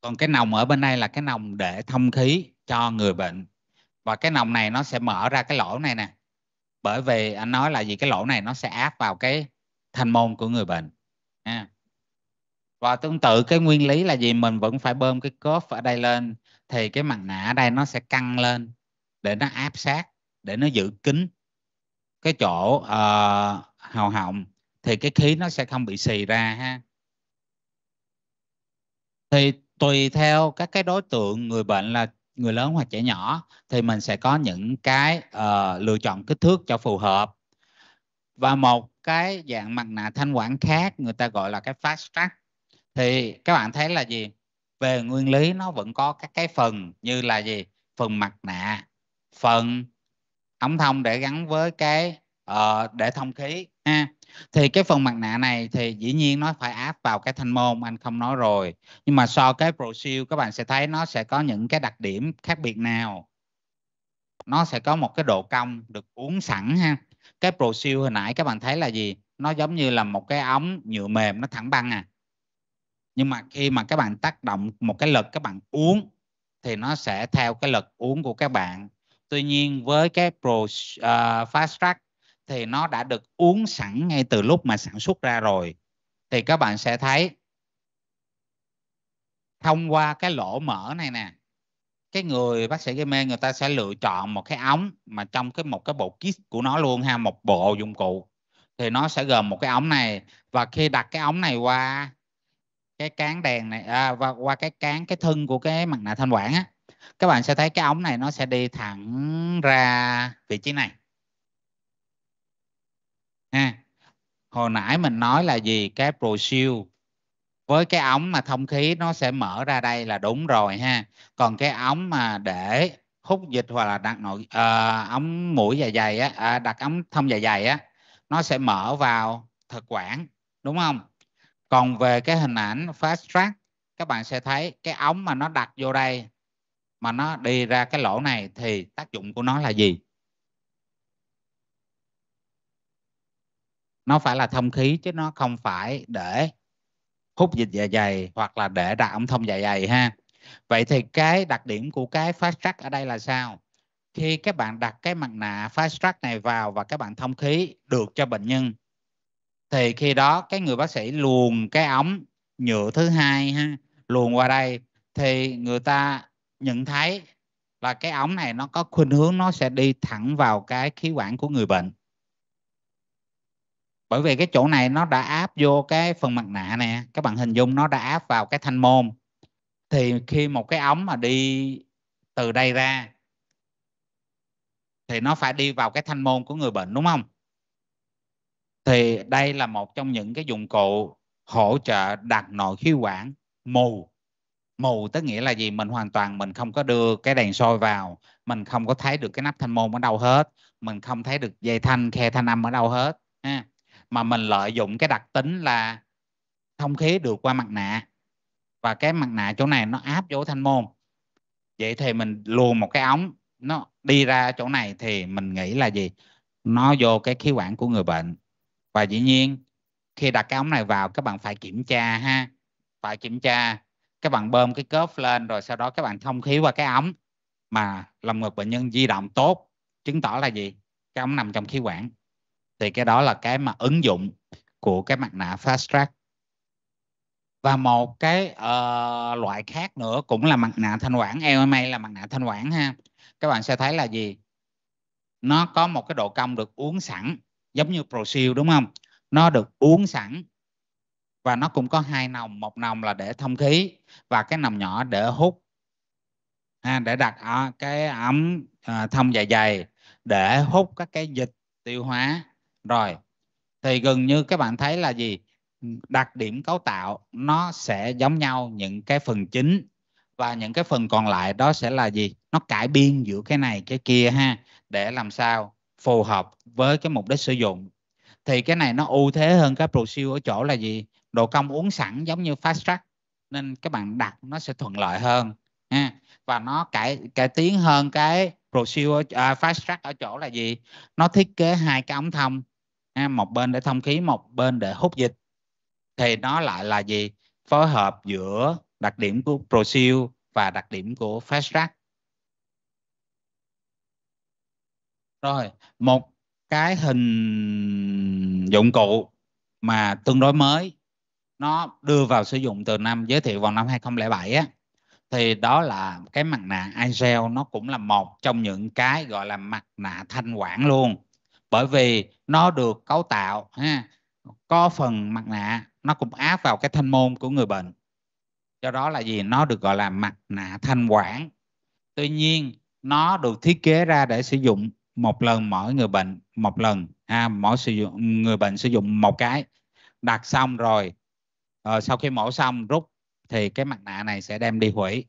còn cái nòng ở bên đây là cái nòng để thông khí cho người bệnh và cái nòng này nó sẽ mở ra cái lỗ này nè bởi vì anh nói là gì cái lỗ này nó sẽ áp vào cái thanh môn của người bệnh ha. và tương tự cái nguyên lý là gì mình vẫn phải bơm cái cốp ở đây lên thì cái mặt nạ ở đây nó sẽ căng lên để nó áp sát để nó giữ kín cái chỗ uh, hào họng thì cái khí nó sẽ không bị xì ra ha thì tùy theo các cái đối tượng người bệnh là người lớn hoặc trẻ nhỏ thì mình sẽ có những cái uh, lựa chọn kích thước cho phù hợp và một cái dạng mặt nạ thanh quản khác người ta gọi là cái fast track thì các bạn thấy là gì về nguyên lý nó vẫn có các cái phần như là gì phần mặt nạ phần ống thông để gắn với cái uh, để thông khí ha thì cái phần mặt nạ này thì dĩ nhiên nó phải áp vào cái thanh môn anh không nói rồi nhưng mà so cái pro siêu các bạn sẽ thấy nó sẽ có những cái đặc điểm khác biệt nào nó sẽ có một cái độ cong được uốn sẵn ha cái pro siêu hồi nãy các bạn thấy là gì nó giống như là một cái ống nhựa mềm nó thẳng băng à nhưng mà khi mà các bạn tác động một cái lực các bạn uốn thì nó sẽ theo cái lực uốn của các bạn tuy nhiên với cái pro uh, fast track thì nó đã được uống sẵn ngay từ lúc mà sản xuất ra rồi thì các bạn sẽ thấy thông qua cái lỗ mở này nè cái người bác sĩ gây mê người ta sẽ lựa chọn một cái ống mà trong cái một cái bộ kit của nó luôn ha một bộ dụng cụ thì nó sẽ gồm một cái ống này và khi đặt cái ống này qua cái cán đèn này à, và qua cái cán cái thân của cái mặt nạ thanh quản á các bạn sẽ thấy cái ống này nó sẽ đi thẳng ra vị trí này ha, hồi nãy mình nói là gì cái pro ProShield với cái ống mà thông khí nó sẽ mở ra đây là đúng rồi ha còn cái ống mà để hút dịch hoặc là đặt nội à, ống mũi dài dạ dày á à, đặt ống thông dài dạ dày á nó sẽ mở vào thực quản đúng không còn về cái hình ảnh fast track các bạn sẽ thấy cái ống mà nó đặt vô đây mà nó đi ra cái lỗ này thì tác dụng của nó là gì nó phải là thông khí chứ nó không phải để hút dịch dạ dày hoặc là để ra ống thông dạ dày ha vậy thì cái đặc điểm của cái fast track ở đây là sao khi các bạn đặt cái mặt nạ fast track này vào và các bạn thông khí được cho bệnh nhân thì khi đó cái người bác sĩ luồn cái ống nhựa thứ hai ha luồn qua đây thì người ta nhận thấy là cái ống này nó có khuynh hướng nó sẽ đi thẳng vào cái khí quản của người bệnh bởi vì cái chỗ này nó đã áp vô cái phần mặt nạ nè các bạn hình dung nó đã áp vào cái thanh môn thì khi một cái ống mà đi từ đây ra thì nó phải đi vào cái thanh môn của người bệnh đúng không thì đây là một trong những cái dụng cụ hỗ trợ đặt nội khí quản mù mù tức nghĩa là gì mình hoàn toàn mình không có đưa cái đèn soi vào mình không có thấy được cái nắp thanh môn ở đâu hết mình không thấy được dây thanh khe thanh âm ở đâu hết ha. mà mình lợi dụng cái đặc tính là thông khí được qua mặt nạ và cái mặt nạ chỗ này nó áp vô thanh môn vậy thì mình luồn một cái ống nó đi ra chỗ này thì mình nghĩ là gì nó vô cái khí quản của người bệnh và dĩ nhiên khi đặt cái ống này vào các bạn phải kiểm tra ha phải kiểm tra các bạn bơm cái cớp lên rồi sau đó các bạn thông khí qua cái ống mà lồng ngực bệnh nhân di động tốt chứng tỏ là gì cái ống nằm trong khí quản thì cái đó là cái mà ứng dụng của cái mặt nạ fast track và một cái uh, loại khác nữa cũng là mặt nạ thanh quản LMA là mặt nạ thanh quản ha các bạn sẽ thấy là gì nó có một cái độ cong được uống sẵn giống như ProSeal đúng không nó được uống sẵn và nó cũng có hai nòng một nòng là để thông khí và cái nòng nhỏ để hút à, để đặt ở cái ấm à, thông dạ dày để hút các cái dịch tiêu hóa rồi thì gần như các bạn thấy là gì đặc điểm cấu tạo nó sẽ giống nhau những cái phần chính và những cái phần còn lại đó sẽ là gì nó cải biên giữa cái này cái kia ha để làm sao phù hợp với cái mục đích sử dụng thì cái này nó ưu thế hơn cái pro ở chỗ là gì độ công uống sẵn giống như fast track nên các bạn đặt nó sẽ thuận lợi hơn ha. và nó cải cải tiến hơn cái procedure à, fast track ở chỗ là gì nó thiết kế hai cái ống thông ha. một bên để thông khí một bên để hút dịch thì nó lại là gì phối hợp giữa đặc điểm của procedure và đặc điểm của fast track rồi một cái hình dụng cụ mà tương đối mới nó đưa vào sử dụng từ năm giới thiệu vào năm 2007 á thì đó là cái mặt nạ iGel nó cũng là một trong những cái gọi là mặt nạ thanh quản luôn bởi vì nó được cấu tạo ha có phần mặt nạ nó cũng áp vào cái thanh môn của người bệnh do đó là gì nó được gọi là mặt nạ thanh quản tuy nhiên nó được thiết kế ra để sử dụng một lần mỗi người bệnh một lần ha mỗi sử dụng người bệnh sử dụng một cái đặt xong rồi uh, sau khi mổ xong rút thì cái mặt nạ này sẽ đem đi hủy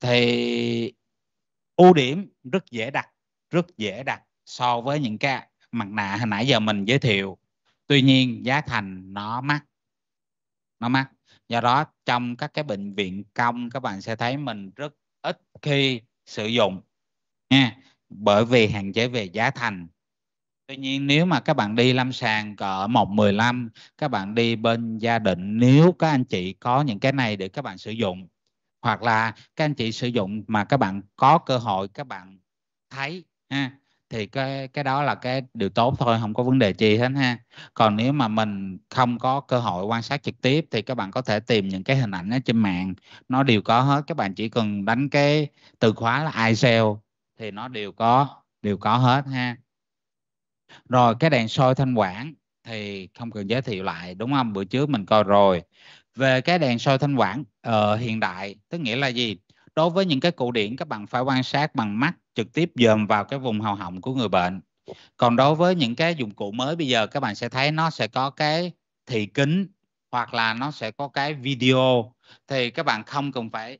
thì ưu điểm rất dễ đặt rất dễ đặt so với những cái mặt nạ hồi nãy giờ mình giới thiệu tuy nhiên giá thành nó mắc nó mắc do đó trong các cái bệnh viện công các bạn sẽ thấy mình rất ít khi sử dụng nha bởi vì hạn chế về giá thành Tuy nhiên nếu mà các bạn đi lâm sàng cỡ 115, các bạn đi bên gia đình, nếu các anh chị có những cái này để các bạn sử dụng hoặc là các anh chị sử dụng mà các bạn có cơ hội các bạn thấy ha thì cái cái đó là cái điều tốt thôi không có vấn đề gì hết ha còn nếu mà mình không có cơ hội quan sát trực tiếp thì các bạn có thể tìm những cái hình ảnh ở trên mạng nó đều có hết các bạn chỉ cần đánh cái từ khóa là ISEL thì nó đều có đều có hết ha rồi cái đèn soi thanh quản thì không cần giới thiệu lại đúng không bữa trước mình coi rồi về cái đèn soi thanh quản uh, ờ, hiện đại tức nghĩa là gì đối với những cái cổ điển các bạn phải quan sát bằng mắt trực tiếp dòm vào cái vùng hầu họng của người bệnh còn đối với những cái dụng cụ mới bây giờ các bạn sẽ thấy nó sẽ có cái thị kính hoặc là nó sẽ có cái video thì các bạn không cần phải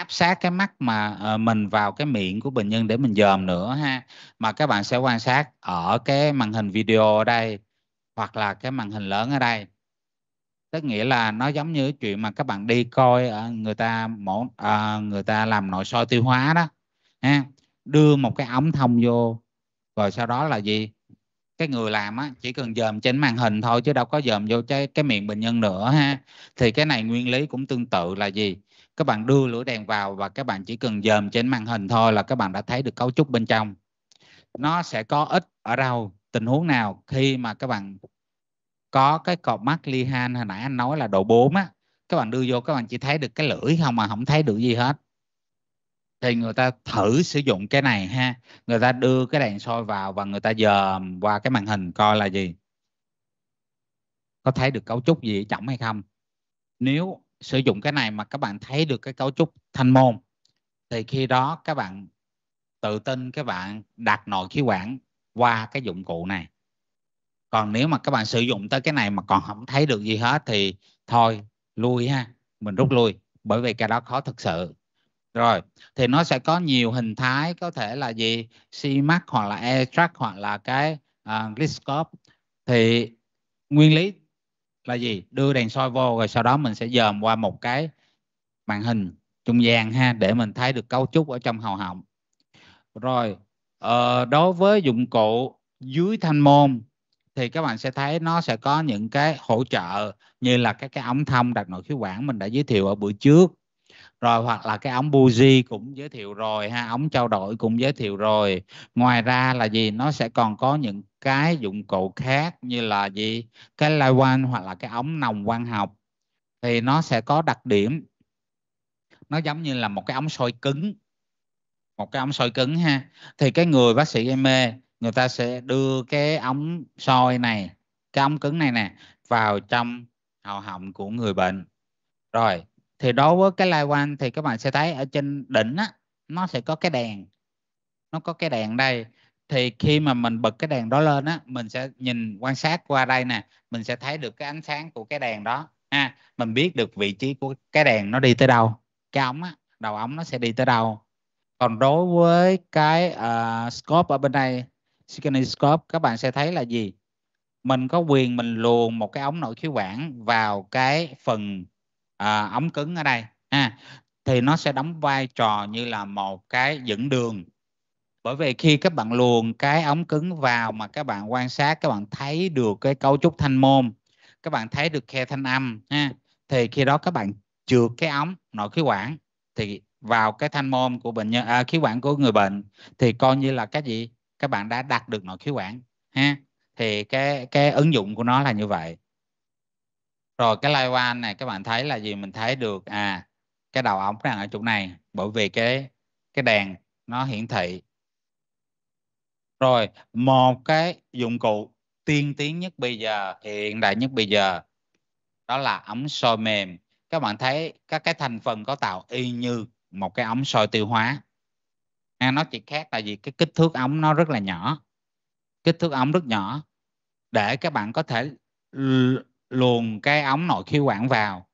áp sát cái mắt mà uh, mình vào cái miệng của bệnh nhân để mình dòm nữa ha mà các bạn sẽ quan sát ở cái màn hình video ở đây hoặc là cái màn hình lớn ở đây tức nghĩa là nó giống như chuyện mà các bạn đi coi ờ, người ta mổ uh, người ta làm nội soi tiêu hóa đó ha đưa một cái ống thông vô rồi sau đó là gì cái người làm á chỉ cần dòm trên màn hình thôi chứ đâu có dòm vô cái cái miệng bệnh nhân nữa ha thì cái này nguyên lý cũng tương tự là gì các bạn đưa lửa đèn vào và các bạn chỉ cần dòm trên màn hình thôi là các bạn đã thấy được cấu trúc bên trong nó sẽ có ít ở đâu tình huống nào khi mà các bạn có cái cọp mắt ly han hồi nãy anh nói là độ 4 á các bạn đưa vô các bạn chỉ thấy được cái lưỡi không mà không thấy được gì hết thì người ta thử sử dụng cái này ha người ta đưa cái đèn soi vào và người ta dòm qua cái màn hình coi là gì có thấy được cấu trúc gì chậm hay không nếu sử dụng cái này mà các bạn thấy được cái cấu trúc thanh môn thì khi đó các bạn tự tin các bạn đặt nội khí quản qua cái dụng cụ này còn nếu mà các bạn sử dụng tới cái này mà còn không thấy được gì hết thì thôi lui ha mình rút lui bởi vì cái đó khó thực sự rồi thì nó sẽ có nhiều hình thái có thể là gì C-Max hoặc là e hoặc là cái uh, Gliscope thì nguyên lý là gì đưa đèn soi vô rồi sau đó mình sẽ dòm qua một cái màn hình trung gian ha để mình thấy được cấu trúc ở trong hầu họng rồi ờ, đối với dụng cụ dưới thanh môn thì các bạn sẽ thấy nó sẽ có những cái hỗ trợ như là các cái ống thông đặt nội khí quản mình đã giới thiệu ở buổi trước rồi hoặc là cái ống buji cũng giới thiệu rồi ha ống trao đổi cũng giới thiệu rồi ngoài ra là gì nó sẽ còn có những cái dụng cụ khác như là gì cái lai quan hoặc là cái ống nòng quan học thì nó sẽ có đặc điểm nó giống như là một cái ống soi cứng một cái ống soi cứng ha thì cái người bác sĩ gây mê người ta sẽ đưa cái ống soi này cái ống cứng này nè vào trong hầu họng của người bệnh rồi thì đối với cái live quanh thì các bạn sẽ thấy ở trên đỉnh á, nó sẽ có cái đèn nó có cái đèn đây thì khi mà mình bật cái đèn đó lên á mình sẽ nhìn quan sát qua đây nè mình sẽ thấy được cái ánh sáng của cái đèn đó ha à, mình biết được vị trí của cái đèn nó đi tới đâu cái ống á đầu ống nó sẽ đi tới đâu còn đối với cái uh, scope ở bên đây scanning scope các bạn sẽ thấy là gì mình có quyền mình luồn một cái ống nội khí quản vào cái phần à, ống cứng ở đây ha thì nó sẽ đóng vai trò như là một cái dẫn đường bởi vì khi các bạn luồn cái ống cứng vào mà các bạn quan sát các bạn thấy được cái cấu trúc thanh môn các bạn thấy được khe thanh âm ha thì khi đó các bạn trượt cái ống nội khí quản thì vào cái thanh môn của bệnh nhân à, khí quản của người bệnh thì coi như là cái gì các bạn đã đặt được nội khí quản ha thì cái cái ứng dụng của nó là như vậy rồi cái live one này các bạn thấy là gì mình thấy được à cái đầu ống đang ở chỗ này bởi vì cái cái đèn nó hiển thị rồi một cái dụng cụ tiên tiến nhất bây giờ hiện đại nhất bây giờ đó là ống soi mềm các bạn thấy các cái thành phần có tạo y như một cái ống soi tiêu hóa à, nó chỉ khác là vì cái kích thước ống nó rất là nhỏ kích thước ống rất nhỏ để các bạn có thể luồn cái ống nội khí quản vào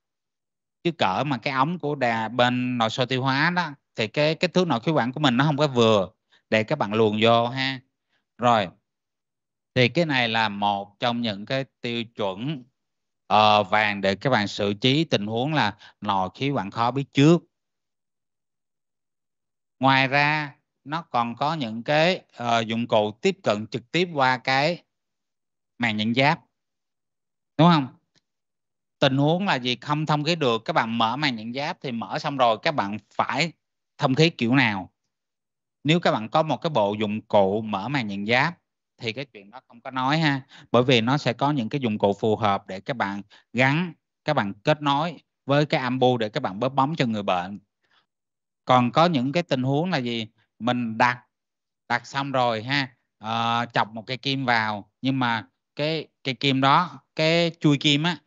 chứ cỡ mà cái ống của đà bên nội soi tiêu hóa đó thì cái cái thứ nội khí quản của mình nó không có vừa để các bạn luồn vô ha rồi thì cái này là một trong những cái tiêu chuẩn uh, vàng để các bạn xử trí tình huống là nội khí quản khó biết trước ngoài ra nó còn có những cái uh, dụng cụ tiếp cận trực tiếp qua cái màng nhận giáp đúng không tình huống là gì không thông khí được các bạn mở màn nhận giáp thì mở xong rồi các bạn phải thông khí kiểu nào nếu các bạn có một cái bộ dụng cụ mở màn nhận giáp thì cái chuyện đó không có nói ha bởi vì nó sẽ có những cái dụng cụ phù hợp để các bạn gắn các bạn kết nối với cái ambu để các bạn bóp bóng cho người bệnh còn có những cái tình huống là gì mình đặt đặt xong rồi ha uh, chọc một cây kim vào nhưng mà cái cái kim đó cái chui kim á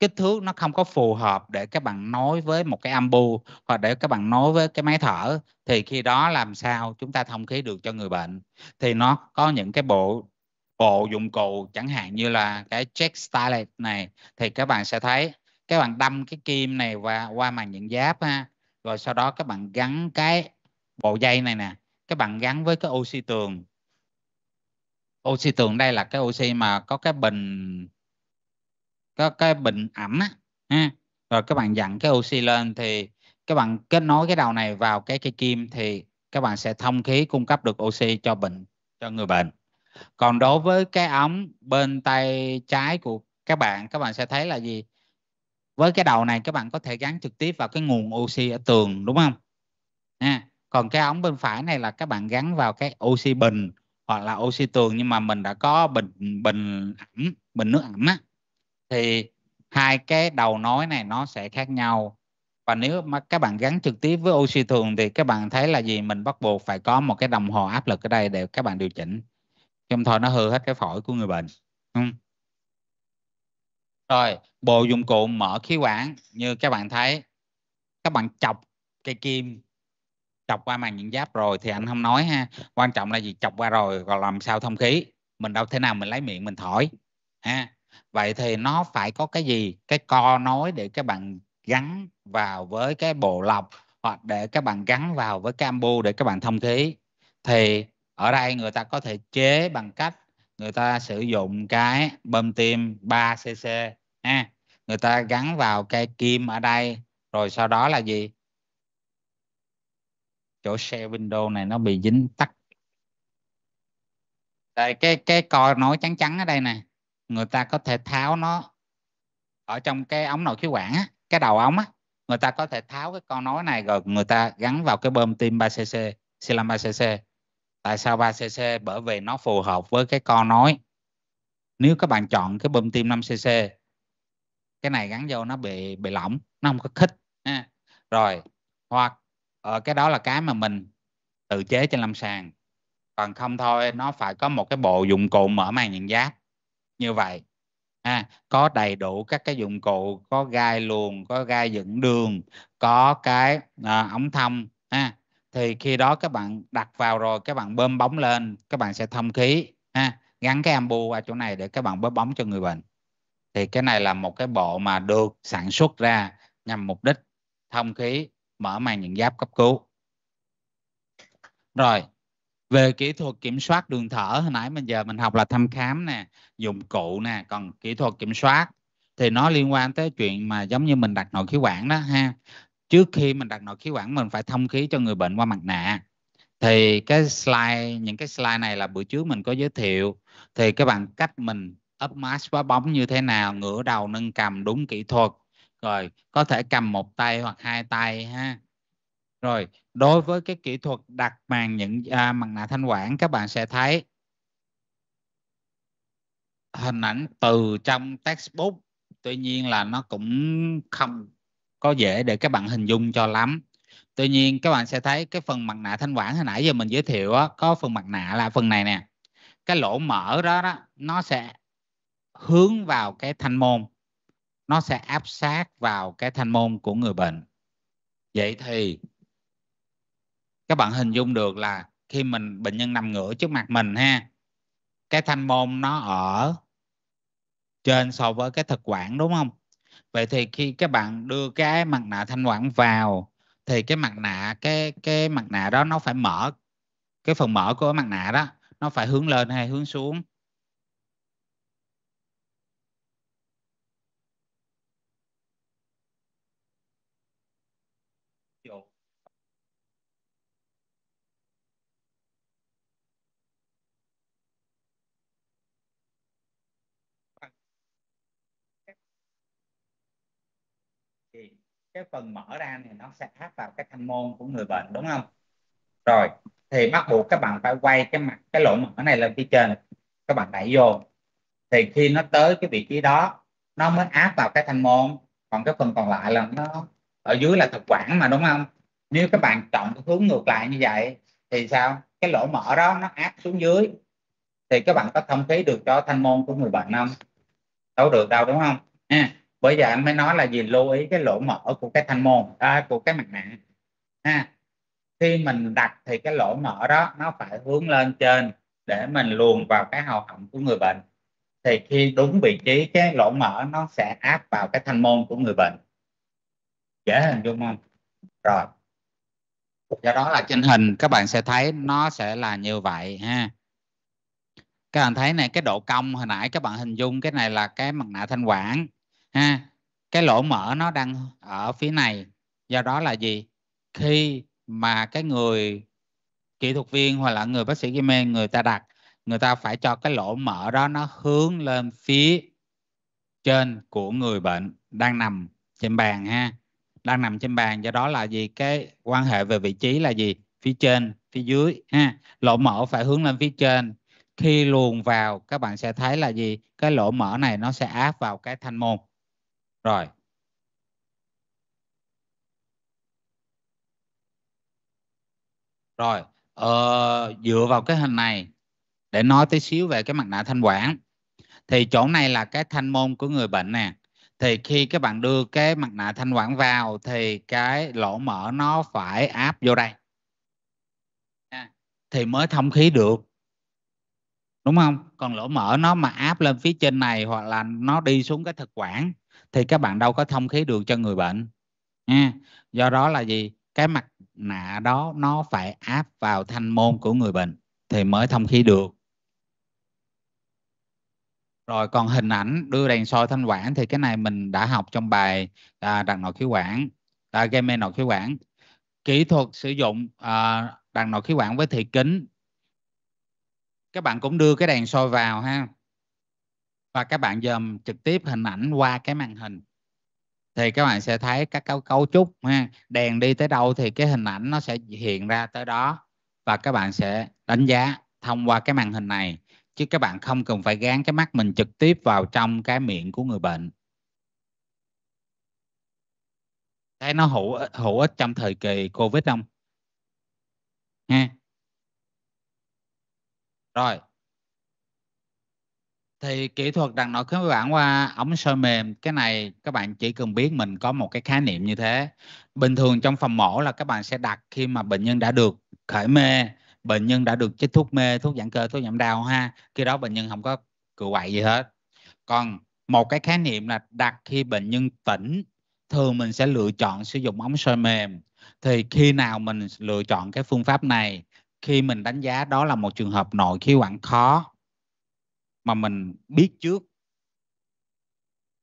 kích thước nó không có phù hợp để các bạn nối với một cái ambu hoặc để các bạn nối với cái máy thở thì khi đó làm sao chúng ta thông khí được cho người bệnh thì nó có những cái bộ bộ dụng cụ chẳng hạn như là cái check style này thì các bạn sẽ thấy các bạn đâm cái kim này qua qua màn nhận giáp ha rồi sau đó các bạn gắn cái bộ dây này nè các bạn gắn với cái oxy tường oxy tường đây là cái oxy mà có cái bình có cái bình ẩm á ha rồi các bạn dặn cái oxy lên thì các bạn kết nối cái đầu này vào cái cây kim thì các bạn sẽ thông khí cung cấp được oxy cho bệnh cho người bệnh còn đối với cái ống bên tay trái của các bạn các bạn sẽ thấy là gì với cái đầu này các bạn có thể gắn trực tiếp vào cái nguồn oxy ở tường đúng không à, còn cái ống bên phải này là các bạn gắn vào cái oxy bình hoặc là oxy tường nhưng mà mình đã có bình bình ẩm bình nước ẩm á thì hai cái đầu nối này nó sẽ khác nhau và nếu mà các bạn gắn trực tiếp với oxy thường thì các bạn thấy là gì mình bắt buộc phải có một cái đồng hồ áp lực ở đây để các bạn điều chỉnh trong thời nó hư hết cái phổi của người bệnh rồi bộ dụng cụ mở khí quản như các bạn thấy các bạn chọc cây kim chọc qua màn nhuyễn giáp rồi thì anh không nói ha quan trọng là gì chọc qua rồi còn làm sao thông khí mình đâu thể nào mình lấy miệng mình thổi ha vậy thì nó phải có cái gì cái co nói để các bạn gắn vào với cái bộ lọc hoặc để các bạn gắn vào với cam bu để các bạn thông khí thì ở đây người ta có thể chế bằng cách người ta sử dụng cái bơm tim 3 cc ha người ta gắn vào cái kim ở đây rồi sau đó là gì chỗ share window này nó bị dính tắt đây cái cái coi nối trắng trắng ở đây nè người ta có thể tháo nó ở trong cái ống nội khí quản á, cái đầu ống á người ta có thể tháo cái con nối này rồi người ta gắn vào cái bơm tim 3cc silam 3cc tại sao 3cc bởi vì nó phù hợp với cái con nối nếu các bạn chọn cái bơm tim 5cc cái này gắn vô nó bị bị lỏng nó không có khích ha. rồi hoặc ờ, cái đó là cái mà mình tự chế trên lâm sàng còn không thôi nó phải có một cái bộ dụng cụ mở màn nhận giác như vậy à, có đầy đủ các cái dụng cụ có gai luồn có gai dẫn đường có cái à, ống thông à, thì khi đó các bạn đặt vào rồi các bạn bơm bóng lên các bạn sẽ thông khí à, gắn cái ambu qua chỗ này để các bạn bơm bóng cho người bệnh thì cái này là một cái bộ mà được sản xuất ra nhằm mục đích thông khí mở màn nhận giáp cấp cứu rồi về kỹ thuật kiểm soát đường thở hồi nãy mình giờ mình học là thăm khám nè dụng cụ nè còn kỹ thuật kiểm soát thì nó liên quan tới chuyện mà giống như mình đặt nội khí quản đó ha trước khi mình đặt nội khí quản mình phải thông khí cho người bệnh qua mặt nạ thì cái slide những cái slide này là bữa trước mình có giới thiệu thì các bạn cách mình up mask quá bóng như thế nào ngửa đầu nâng cầm đúng kỹ thuật rồi có thể cầm một tay hoặc hai tay ha rồi đối với cái kỹ thuật đặt màn nhận à, mặt nạ thanh quản các bạn sẽ thấy hình ảnh từ trong textbook tuy nhiên là nó cũng không có dễ để các bạn hình dung cho lắm tuy nhiên các bạn sẽ thấy cái phần mặt nạ thanh quản hồi nãy giờ mình giới thiệu á, có phần mặt nạ là phần này nè cái lỗ mở đó đó nó sẽ hướng vào cái thanh môn nó sẽ áp sát vào cái thanh môn của người bệnh vậy thì các bạn hình dung được là khi mình bệnh nhân nằm ngửa trước mặt mình ha cái thanh môn nó ở trên so với cái thực quản đúng không vậy thì khi các bạn đưa cái mặt nạ thanh quản vào thì cái mặt nạ cái cái mặt nạ đó nó phải mở cái phần mở của mặt nạ đó nó phải hướng lên hay hướng xuống cái phần mở ra này nó sẽ áp vào cái thanh môn của người bệnh đúng không rồi thì bắt buộc các bạn phải quay cái mặt cái lỗ mở này lên phía trên các bạn đẩy vô thì khi nó tới cái vị trí đó nó mới áp vào cái thanh môn còn cái phần còn lại là nó ở dưới là thực quản mà đúng không nếu các bạn chọn cái hướng ngược lại như vậy thì sao cái lỗ mở đó nó áp xuống dưới thì các bạn có thông khí được cho thanh môn của người bệnh không đâu được đâu đúng không à bây giờ anh mới nói là gì lưu ý cái lỗ mở của cái thanh môn à, của cái mặt nạ ha khi mình đặt thì cái lỗ mở đó nó phải hướng lên trên để mình luồn vào cái hầu họng của người bệnh thì khi đúng vị trí cái lỗ mở nó sẽ áp vào cái thanh môn của người bệnh dễ hình dung không rồi do đó là trên hình các bạn sẽ thấy nó sẽ là như vậy ha các bạn thấy này cái độ cong hồi nãy các bạn hình dung cái này là cái mặt nạ thanh quản ha cái lỗ mở nó đang ở phía này do đó là gì khi mà cái người kỹ thuật viên hoặc là người bác sĩ gây mê người ta đặt người ta phải cho cái lỗ mở đó nó hướng lên phía trên của người bệnh đang nằm trên bàn ha đang nằm trên bàn do đó là gì cái quan hệ về vị trí là gì phía trên phía dưới ha lỗ mở phải hướng lên phía trên khi luồn vào các bạn sẽ thấy là gì cái lỗ mở này nó sẽ áp vào cái thanh môn rồi rồi ờ, dựa vào cái hình này để nói tí xíu về cái mặt nạ thanh quản thì chỗ này là cái thanh môn của người bệnh nè thì khi các bạn đưa cái mặt nạ thanh quản vào thì cái lỗ mở nó phải áp vô đây à, thì mới thông khí được đúng không còn lỗ mở nó mà áp lên phía trên này hoặc là nó đi xuống cái thực quản thì các bạn đâu có thông khí được cho người bệnh nha à, do đó là gì cái mặt nạ đó nó phải áp vào thanh môn của người bệnh thì mới thông khí được rồi còn hình ảnh đưa đèn soi thanh quản thì cái này mình đã học trong bài à, đặt nội khí quản à, mê nội khí quản kỹ thuật sử dụng à, đặt nội khí quản với thị kính các bạn cũng đưa cái đèn soi vào ha và các bạn dòm trực tiếp hình ảnh qua cái màn hình thì các bạn sẽ thấy các cấu, cấu trúc ha đèn đi tới đâu thì cái hình ảnh nó sẽ hiện ra tới đó và các bạn sẽ đánh giá thông qua cái màn hình này chứ các bạn không cần phải gán cái mắt mình trực tiếp vào trong cái miệng của người bệnh thấy nó hữu hữu ích trong thời kỳ covid không ha rồi thì kỹ thuật đặt nội khí quản qua ống sơ mềm cái này các bạn chỉ cần biết mình có một cái khái niệm như thế bình thường trong phòng mổ là các bạn sẽ đặt khi mà bệnh nhân đã được khởi mê bệnh nhân đã được chích thuốc mê thuốc giãn cơ thuốc giảm đau ha khi đó bệnh nhân không có cựa quậy gì hết còn một cái khái niệm là đặt khi bệnh nhân tỉnh thường mình sẽ lựa chọn sử dụng ống sơ mềm thì khi nào mình lựa chọn cái phương pháp này khi mình đánh giá đó là một trường hợp nội khí quản khó mà mình biết trước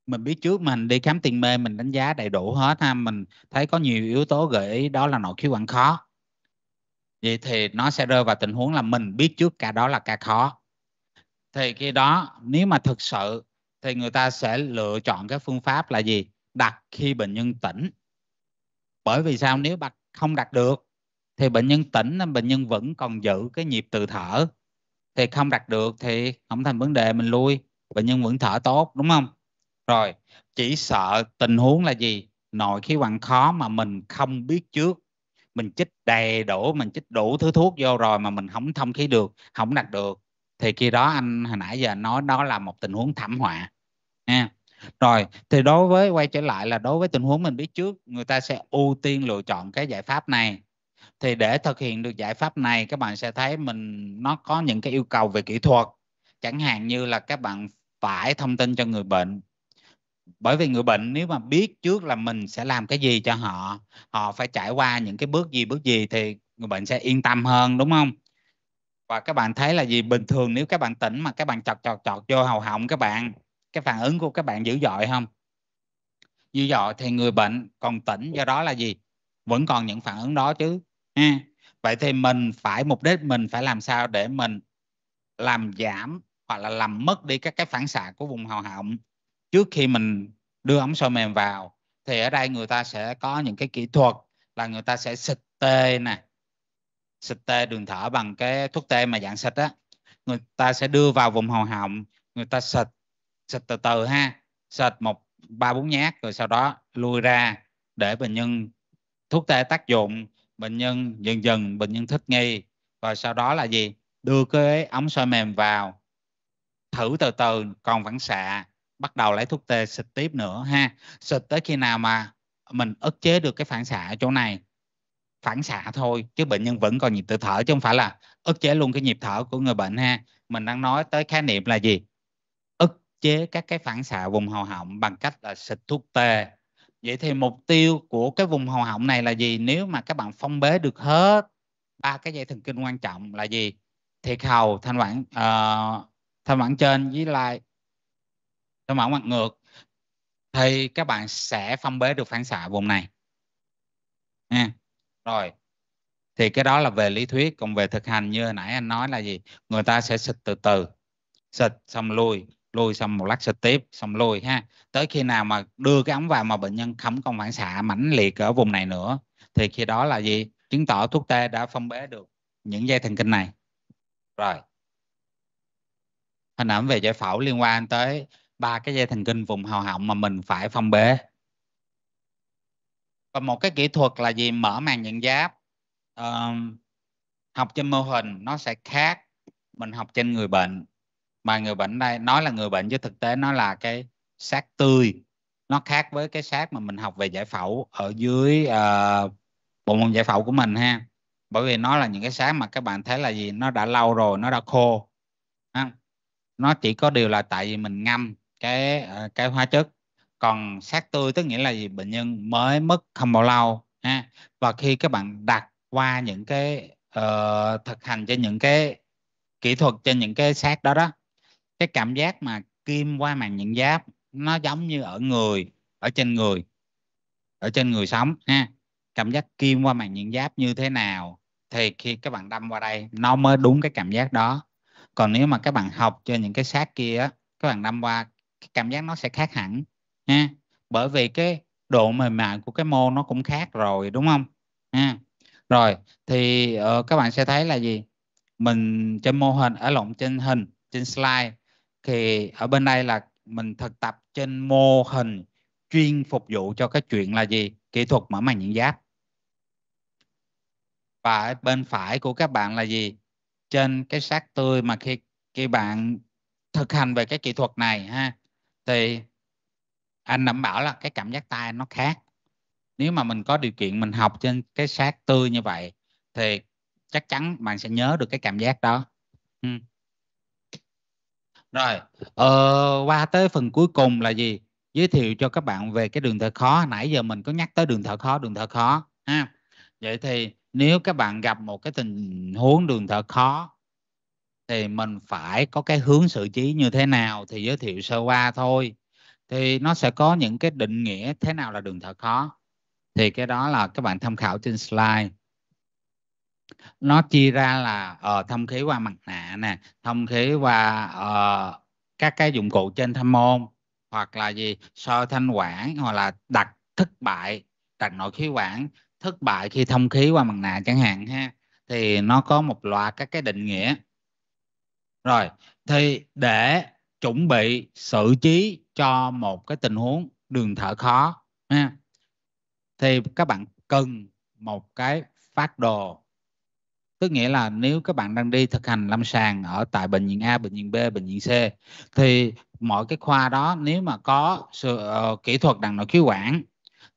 mình biết trước mình đi khám tiền mê mình đánh giá đầy đủ hết ha mình thấy có nhiều yếu tố gợi ý đó là nội khí quản khó vậy thì nó sẽ rơi vào tình huống là mình biết trước cả đó là ca khó thì khi đó nếu mà thực sự thì người ta sẽ lựa chọn cái phương pháp là gì đặt khi bệnh nhân tỉnh bởi vì sao nếu đặt không đặt được thì bệnh nhân tỉnh bệnh nhân vẫn còn giữ cái nhịp tự thở thì không đặt được thì không thành vấn đề mình lui bệnh nhân vẫn thở tốt đúng không rồi chỉ sợ tình huống là gì nội khí quản khó mà mình không biết trước mình chích đầy đủ mình chích đủ thứ thuốc vô rồi mà mình không thông khí được không đặt được thì khi đó anh hồi nãy giờ nói đó là một tình huống thảm họa nha rồi thì đối với quay trở lại là đối với tình huống mình biết trước người ta sẽ ưu tiên lựa chọn cái giải pháp này thì để thực hiện được giải pháp này các bạn sẽ thấy mình nó có những cái yêu cầu về kỹ thuật chẳng hạn như là các bạn phải thông tin cho người bệnh bởi vì người bệnh nếu mà biết trước là mình sẽ làm cái gì cho họ họ phải trải qua những cái bước gì bước gì thì người bệnh sẽ yên tâm hơn đúng không và các bạn thấy là gì bình thường nếu các bạn tỉnh mà các bạn chọt chọt chọt vô hầu họng các bạn cái phản ứng của các bạn dữ dội không dữ dội thì người bệnh còn tỉnh do đó là gì vẫn còn những phản ứng đó chứ ha vậy thì mình phải mục đích mình phải làm sao để mình làm giảm hoặc là làm mất đi các cái phản xạ của vùng hầu họng trước khi mình đưa ống soi mềm vào thì ở đây người ta sẽ có những cái kỹ thuật là người ta sẽ xịt tê nè xịt tê đường thở bằng cái thuốc tê mà dạng xịt á người ta sẽ đưa vào vùng hầu họng người ta xịt xịt từ từ ha xịt một ba bốn nhát rồi sau đó lui ra để bệnh nhân thuốc tê tác dụng bệnh nhân dần dần bệnh nhân thích nghi và sau đó là gì đưa cái ống soi mềm vào thử từ từ còn phản xạ bắt đầu lấy thuốc tê xịt tiếp nữa ha xịt tới khi nào mà mình ức chế được cái phản xạ ở chỗ này phản xạ thôi chứ bệnh nhân vẫn còn nhịp tự thở chứ không phải là ức chế luôn cái nhịp thở của người bệnh ha mình đang nói tới khái niệm là gì ức chế các cái phản xạ vùng hầu họng bằng cách là xịt thuốc tê Vậy thì mục tiêu của cái vùng hầu họng này là gì? Nếu mà các bạn phong bế được hết ba cái dây thần kinh quan trọng là gì? Thiệt hầu, thanh quản uh, thanh quản trên với lại thanh quản mặt ngược thì các bạn sẽ phong bế được phản xạ vùng này. Nha. Rồi. Thì cái đó là về lý thuyết, còn về thực hành như hồi nãy anh nói là gì? Người ta sẽ xịt từ từ. Xịt xong lui, lôi xong một lát tiếp xong lôi ha tới khi nào mà đưa cái ống vào mà bệnh nhân không còn phản xạ mãnh liệt ở vùng này nữa thì khi đó là gì chứng tỏ thuốc tê đã phong bế được những dây thần kinh này rồi hình ảnh về giải phẫu liên quan tới ba cái dây thần kinh vùng hầu họng mà mình phải phong bế và một cái kỹ thuật là gì mở màng nhận giáp uh, học trên mô hình nó sẽ khác mình học trên người bệnh mà người bệnh đây nói là người bệnh chứ thực tế nó là cái xác tươi nó khác với cái xác mà mình học về giải phẫu ở dưới uh, bộ môn giải phẫu của mình ha bởi vì nó là những cái xác mà các bạn thấy là gì nó đã lâu rồi nó đã khô ha. nó chỉ có điều là tại vì mình ngâm cái uh, cái hóa chất còn xác tươi tức nghĩa là gì bệnh nhân mới mất không bao lâu ha và khi các bạn đặt qua những cái uh, thực hành trên những cái kỹ thuật trên những cái xác đó đó cái cảm giác mà kim qua màng nhận giáp nó giống như ở người ở trên người ở trên người sống ha cảm giác kim qua màng nhận giáp như thế nào thì khi các bạn đâm qua đây nó mới đúng cái cảm giác đó còn nếu mà các bạn học cho những cái xác kia các bạn đâm qua cái cảm giác nó sẽ khác hẳn ha bởi vì cái độ mềm mại của cái mô nó cũng khác rồi đúng không ha rồi thì uh, các bạn sẽ thấy là gì mình trên mô hình ở lộn trên hình trên slide thì ở bên đây là mình thực tập trên mô hình chuyên phục vụ cho cái chuyện là gì kỹ thuật mở màn nhãn giác và ở bên phải của các bạn là gì trên cái xác tươi mà khi khi bạn thực hành về cái kỹ thuật này ha thì anh đảm bảo là cái cảm giác tay nó khác nếu mà mình có điều kiện mình học trên cái xác tươi như vậy thì chắc chắn bạn sẽ nhớ được cái cảm giác đó ừ. Rồi, ờ, qua tới phần cuối cùng là gì? Giới thiệu cho các bạn về cái đường thở khó. Nãy giờ mình có nhắc tới đường thở khó, đường thở khó. Ha. Vậy thì nếu các bạn gặp một cái tình huống đường thở khó thì mình phải có cái hướng xử trí như thế nào thì giới thiệu sơ qua thôi. Thì nó sẽ có những cái định nghĩa thế nào là đường thở khó. Thì cái đó là các bạn tham khảo trên slide nó chia ra là uh, thông khí qua mặt nạ nè thông khí qua uh, các cái dụng cụ trên thâm môn hoặc là gì soi thanh quản hoặc là đặt thất bại đặt nội khí quản thất bại khi thông khí qua mặt nạ chẳng hạn ha thì nó có một loạt các cái định nghĩa rồi thì để chuẩn bị xử trí cho một cái tình huống đường thở khó ha thì các bạn cần một cái phát đồ tức nghĩa là nếu các bạn đang đi thực hành lâm sàng ở tại bệnh viện A, bệnh viện B, bệnh viện C thì mỗi cái khoa đó nếu mà có sự uh, kỹ thuật đằng nội khí quản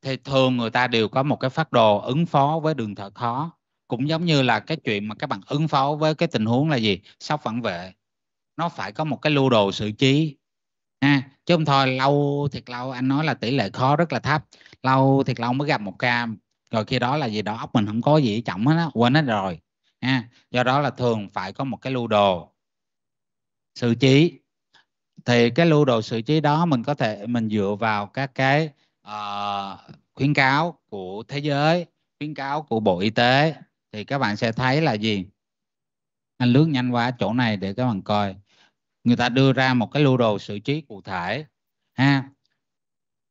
thì thường người ta đều có một cái phát đồ ứng phó với đường thở khó cũng giống như là cái chuyện mà các bạn ứng phó với cái tình huống là gì sốc phản vệ nó phải có một cái lưu đồ xử trí ha chứ không thôi lâu thiệt lâu anh nói là tỷ lệ khó rất là thấp lâu thiệt lâu mới gặp một ca rồi khi đó là gì đó ốc mình không có gì trọng hết á quên hết rồi ha. do đó là thường phải có một cái lưu đồ xử trí thì cái lưu đồ xử trí đó mình có thể mình dựa vào các cái uh, khuyến cáo của thế giới khuyến cáo của bộ y tế thì các bạn sẽ thấy là gì anh lướt nhanh qua chỗ này để các bạn coi người ta đưa ra một cái lưu đồ xử trí cụ thể ha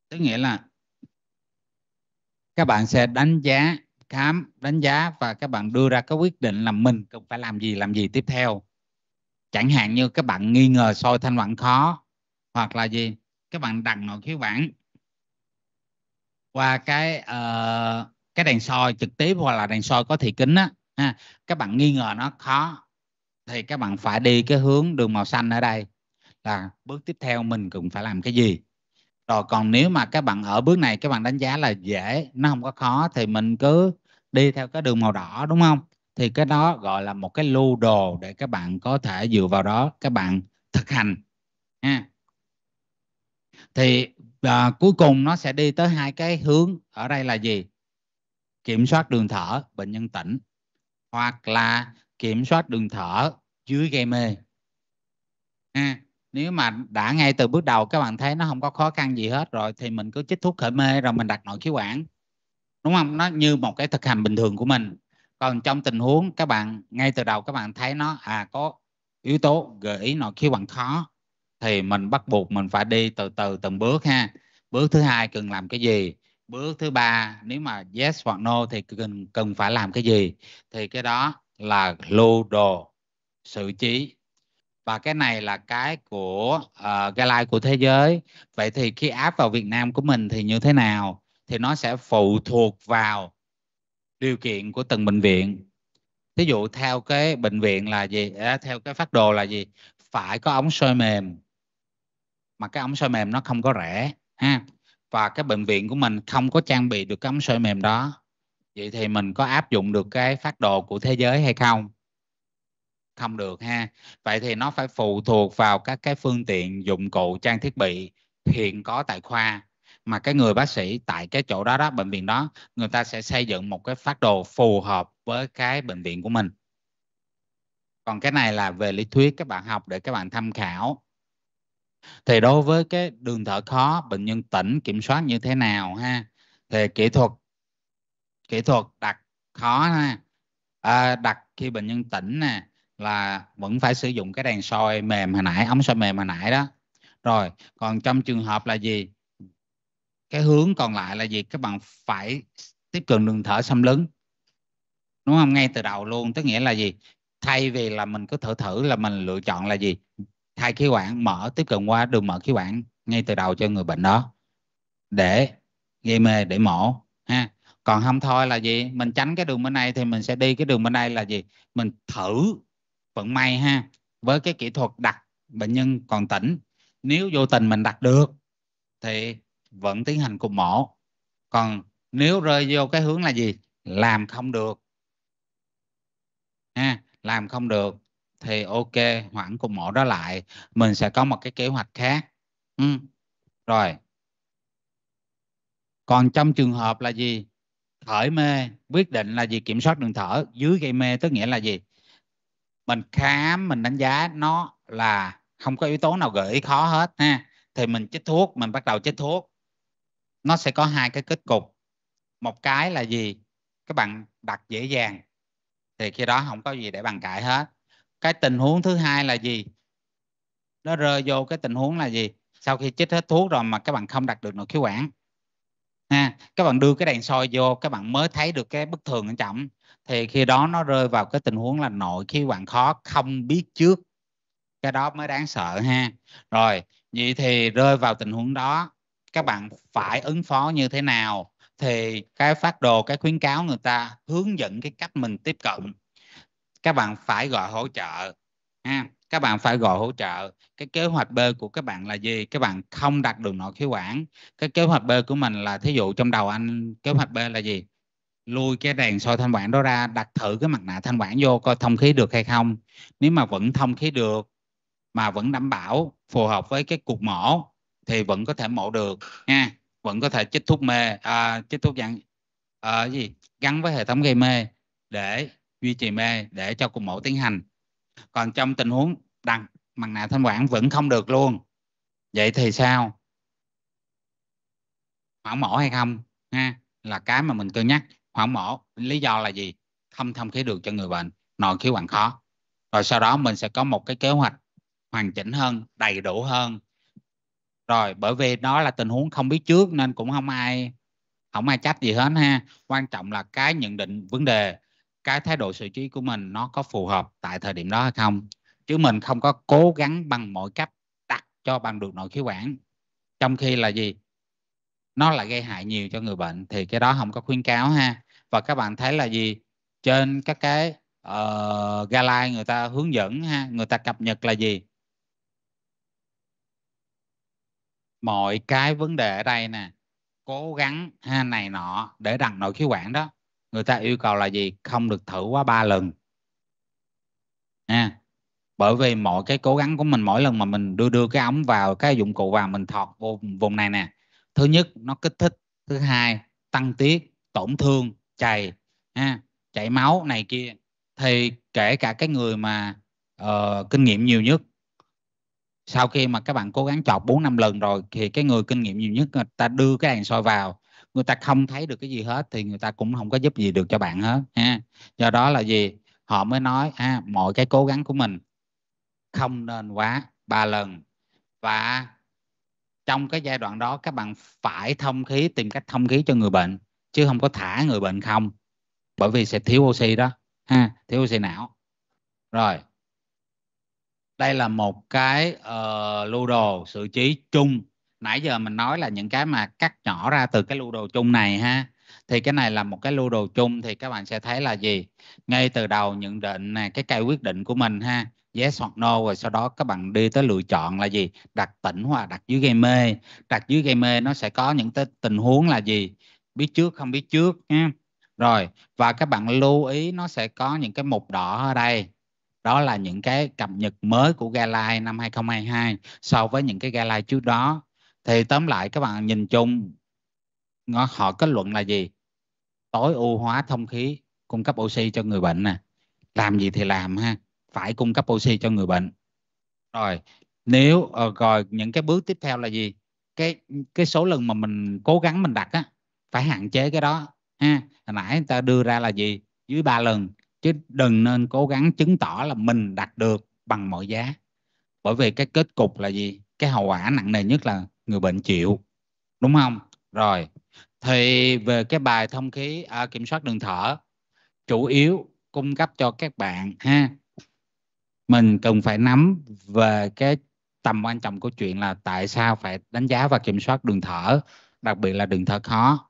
tức nghĩa là các bạn sẽ đánh giá khám đánh giá và các bạn đưa ra cái quyết định là mình cần phải làm gì làm gì tiếp theo chẳng hạn như các bạn nghi ngờ soi thanh quản khó hoặc là gì các bạn đặt nội khí quản qua cái uh, cái đèn soi trực tiếp hoặc là đèn soi có thị kính á ha, các bạn nghi ngờ nó khó thì các bạn phải đi cái hướng đường màu xanh ở đây là bước tiếp theo mình cũng phải làm cái gì rồi còn nếu mà các bạn ở bước này các bạn đánh giá là dễ nó không có khó thì mình cứ đi theo cái đường màu đỏ đúng không thì cái đó gọi là một cái lưu đồ để các bạn có thể dựa vào đó các bạn thực hành ha thì à, cuối cùng nó sẽ đi tới hai cái hướng ở đây là gì kiểm soát đường thở bệnh nhân tỉnh hoặc là kiểm soát đường thở dưới gây mê ha nếu mà đã ngay từ bước đầu các bạn thấy nó không có khó khăn gì hết rồi thì mình cứ chích thuốc khởi mê rồi mình đặt nội khí quản đúng không nó như một cái thực hành bình thường của mình còn trong tình huống các bạn ngay từ đầu các bạn thấy nó à có yếu tố gợi ý nội khi bạn khó thì mình bắt buộc mình phải đi từ từ từng bước ha bước thứ hai cần làm cái gì bước thứ ba nếu mà yes hoặc no thì cần cần phải làm cái gì thì cái đó là lưu đồ xử trí và cái này là cái của uh, ờ, guideline của thế giới vậy thì khi áp vào Việt Nam của mình thì như thế nào thì nó sẽ phụ thuộc vào điều kiện của từng bệnh viện ví dụ theo cái bệnh viện là gì à, theo cái phát đồ là gì phải có ống soi mềm mà cái ống soi mềm nó không có rẻ ha và cái bệnh viện của mình không có trang bị được cái ống soi mềm đó vậy thì mình có áp dụng được cái phát đồ của thế giới hay không không được ha vậy thì nó phải phụ thuộc vào các cái phương tiện dụng cụ trang thiết bị hiện có tại khoa mà cái người bác sĩ tại cái chỗ đó đó bệnh viện đó người ta sẽ xây dựng một cái phát đồ phù hợp với cái bệnh viện của mình còn cái này là về lý thuyết các bạn học để các bạn tham khảo thì đối với cái đường thở khó bệnh nhân tỉnh kiểm soát như thế nào ha thì kỹ thuật kỹ thuật đặt khó ha à, đặt khi bệnh nhân tỉnh nè là vẫn phải sử dụng cái đèn soi mềm hồi nãy ống soi mềm hồi nãy đó rồi còn trong trường hợp là gì cái hướng còn lại là gì các bạn phải tiếp cận đường thở xâm lấn đúng không ngay từ đầu luôn tức nghĩa là gì thay vì là mình cứ thử thử là mình lựa chọn là gì thay khí quản mở tiếp cận qua đường mở khí quản ngay từ đầu cho người bệnh đó để gây mê để mổ ha còn không thôi là gì mình tránh cái đường bên này thì mình sẽ đi cái đường bên đây là gì mình thử vận may ha với cái kỹ thuật đặt bệnh nhân còn tỉnh nếu vô tình mình đặt được thì vẫn tiến hành cùng mổ còn nếu rơi vô cái hướng là gì làm không được ha làm không được thì ok hoãn cùng mổ đó lại mình sẽ có một cái kế hoạch khác ừ. rồi còn trong trường hợp là gì thở mê quyết định là gì kiểm soát đường thở dưới gây mê tức nghĩa là gì mình khám mình đánh giá nó là không có yếu tố nào gợi ý khó hết ha thì mình chích thuốc mình bắt đầu chích thuốc nó sẽ có hai cái kết cục một cái là gì các bạn đặt dễ dàng thì khi đó không có gì để bàn cãi hết cái tình huống thứ hai là gì nó rơi vô cái tình huống là gì sau khi chích hết thuốc rồi mà các bạn không đặt được nội khí quản ha các bạn đưa cái đèn soi vô các bạn mới thấy được cái bất thường ở trọng thì khi đó nó rơi vào cái tình huống là nội khí quản khó không biết trước cái đó mới đáng sợ ha rồi vậy thì rơi vào tình huống đó các bạn phải ứng phó như thế nào thì cái phát đồ cái khuyến cáo người ta hướng dẫn cái cách mình tiếp cận các bạn phải gọi hỗ trợ ha các bạn phải gọi hỗ trợ cái kế hoạch B của các bạn là gì các bạn không đặt đường nội khí quản cái kế hoạch B của mình là thí dụ trong đầu anh kế hoạch B là gì lùi cái đèn soi thanh quản đó ra đặt thử cái mặt nạ thanh quản vô coi thông khí được hay không nếu mà vẫn thông khí được mà vẫn đảm bảo phù hợp với cái cuộc mổ thì vẫn có thể mổ được nha vẫn có thể chích thuốc mê à, chích thuốc dạng à, gì gắn với hệ thống gây mê để duy trì mê để cho cuộc mổ tiến hành còn trong tình huống đằng bằng nạ thanh quản vẫn không được luôn vậy thì sao hoảng mổ hay không ha là cái mà mình cân nhắc hoảng mổ lý do là gì không thông khí được cho người bệnh nội khí quản khó rồi sau đó mình sẽ có một cái kế hoạch hoàn chỉnh hơn đầy đủ hơn rồi bởi vì nó là tình huống không biết trước nên cũng không ai không ai trách gì hết ha quan trọng là cái nhận định vấn đề cái thái độ xử trí của mình nó có phù hợp tại thời điểm đó hay không chứ mình không có cố gắng bằng mọi cách đặt cho bằng được nội khí quản trong khi là gì nó là gây hại nhiều cho người bệnh thì cái đó không có khuyến cáo ha và các bạn thấy là gì trên các cái uh, gala người ta hướng dẫn ha người ta cập nhật là gì mọi cái vấn đề ở đây nè cố gắng ha này nọ để đặt nội khí quản đó người ta yêu cầu là gì không được thử quá ba lần nha bởi vì mọi cái cố gắng của mình mỗi lần mà mình đưa đưa cái ống vào cái dụng cụ vào mình thọt vô vùng này nè thứ nhất nó kích thích thứ hai tăng tiết tổn thương chảy ha chảy máu này kia thì kể cả cái người mà uh, kinh nghiệm nhiều nhất sau khi mà các bạn cố gắng chọt 4 năm lần rồi thì cái người kinh nghiệm nhiều nhất người ta đưa cái đèn soi vào người ta không thấy được cái gì hết thì người ta cũng không có giúp gì được cho bạn hết ha do đó là gì họ mới nói ha à, mọi cái cố gắng của mình không nên quá ba lần và trong cái giai đoạn đó các bạn phải thông khí tìm cách thông khí cho người bệnh chứ không có thả người bệnh không bởi vì sẽ thiếu oxy đó ha thiếu oxy não rồi đây là một cái uh, lưu đồ sự trí chung nãy giờ mình nói là những cái mà cắt nhỏ ra từ cái lưu đồ chung này ha thì cái này là một cái lưu đồ chung thì các bạn sẽ thấy là gì ngay từ đầu nhận định này cái cây quyết định của mình ha yes hoặc no rồi sau đó các bạn đi tới lựa chọn là gì đặt tỉnh hoặc đặt dưới gây mê đặt dưới gây mê nó sẽ có những cái tình huống là gì biết trước không biết trước nha rồi và các bạn lưu ý nó sẽ có những cái mục đỏ ở đây đó là những cái cập nhật mới của Galai năm 2022 so với những cái Galai trước đó thì tóm lại các bạn nhìn chung nó họ kết luận là gì tối ưu hóa thông khí cung cấp oxy cho người bệnh nè làm gì thì làm ha phải cung cấp oxy cho người bệnh rồi nếu ờ, rồi những cái bước tiếp theo là gì cái cái số lần mà mình cố gắng mình đặt á phải hạn chế cái đó ha hồi nãy người ta đưa ra là gì dưới ba lần chứ đừng nên cố gắng chứng tỏ là mình đạt được bằng mọi giá bởi vì cái kết cục là gì cái hậu quả nặng nề nhất là người bệnh chịu đúng không rồi thì về cái bài thông khí à, kiểm soát đường thở chủ yếu cung cấp cho các bạn ha mình cần phải nắm về cái tầm quan trọng của chuyện là tại sao phải đánh giá và kiểm soát đường thở đặc biệt là đường thở khó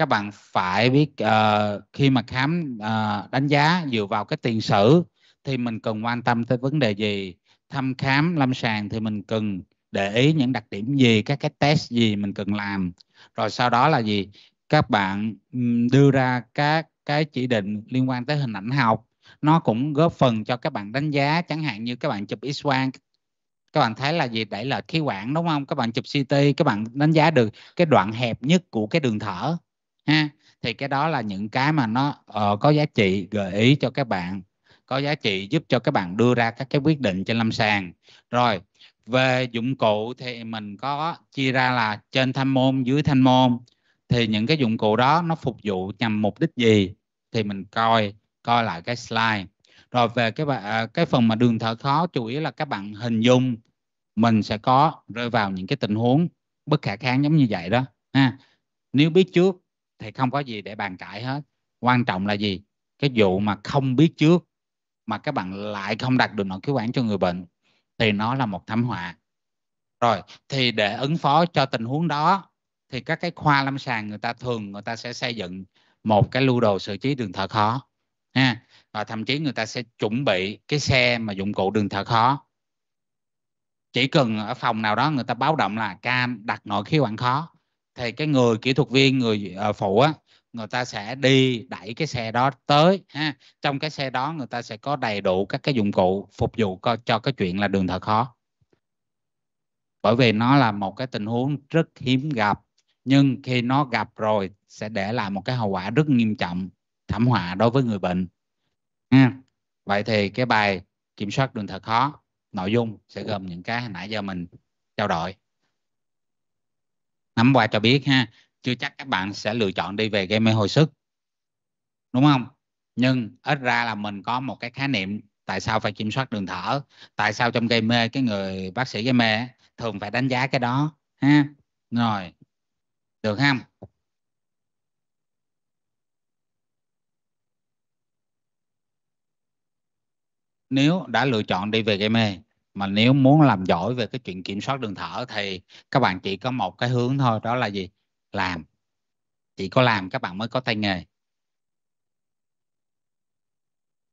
các bạn phải biết uh, khi mà khám uh, đánh giá dựa vào cái tiền sử thì mình cần quan tâm tới vấn đề gì thăm khám lâm sàng thì mình cần để ý những đặc điểm gì các cái test gì mình cần làm rồi sau đó là gì các bạn đưa ra các cái chỉ định liên quan tới hình ảnh học nó cũng góp phần cho các bạn đánh giá chẳng hạn như các bạn chụp x quang các bạn thấy là gì đẩy lệch khí quản đúng không các bạn chụp ct các bạn đánh giá được cái đoạn hẹp nhất của cái đường thở ha thì cái đó là những cái mà nó uh, có giá trị gợi ý cho các bạn có giá trị giúp cho các bạn đưa ra các cái quyết định trên lâm sàng rồi về dụng cụ thì mình có chia ra là trên thanh môn dưới thanh môn thì những cái dụng cụ đó nó phục vụ nhằm mục đích gì thì mình coi coi lại cái slide rồi về cái à, cái phần mà đường thở khó chủ yếu là các bạn hình dung mình sẽ có rơi vào những cái tình huống bất khả kháng giống như vậy đó ha nếu biết trước thì không có gì để bàn cãi hết quan trọng là gì cái vụ mà không biết trước mà các bạn lại không đặt được nội khí quản cho người bệnh thì nó là một thảm họa rồi thì để ứng phó cho tình huống đó thì các cái khoa lâm sàng người ta thường người ta sẽ xây dựng một cái lưu đồ xử trí đường thở khó ha và thậm chí người ta sẽ chuẩn bị cái xe mà dụng cụ đường thở khó chỉ cần ở phòng nào đó người ta báo động là ca đặt nội khí quản khó thì cái người kỹ thuật viên người ờ, phụ á người ta sẽ đi đẩy cái xe đó tới ha trong cái xe đó người ta sẽ có đầy đủ các cái dụng cụ phục vụ co, cho cái chuyện là đường thở khó bởi vì nó là một cái tình huống rất hiếm gặp nhưng khi nó gặp rồi sẽ để lại một cái hậu quả rất nghiêm trọng thảm họa đối với người bệnh ha. vậy thì cái bài kiểm soát đường thở khó nội dung sẽ gồm những cái hồi nãy giờ mình trao đổi ngắm qua cho biết ha chưa chắc các bạn sẽ lựa chọn đi về game hồi sức đúng không nhưng ít ra là mình có một cái khái niệm tại sao phải kiểm soát đường thở tại sao trong gây mê cái người bác sĩ gây mê thường phải đánh giá cái đó ha rồi được không nếu đã lựa chọn đi về gây mê mà nếu muốn làm giỏi về cái chuyện kiểm soát đường thở thì các bạn chỉ có một cái hướng thôi đó là gì làm chỉ có làm các bạn mới có tay nghề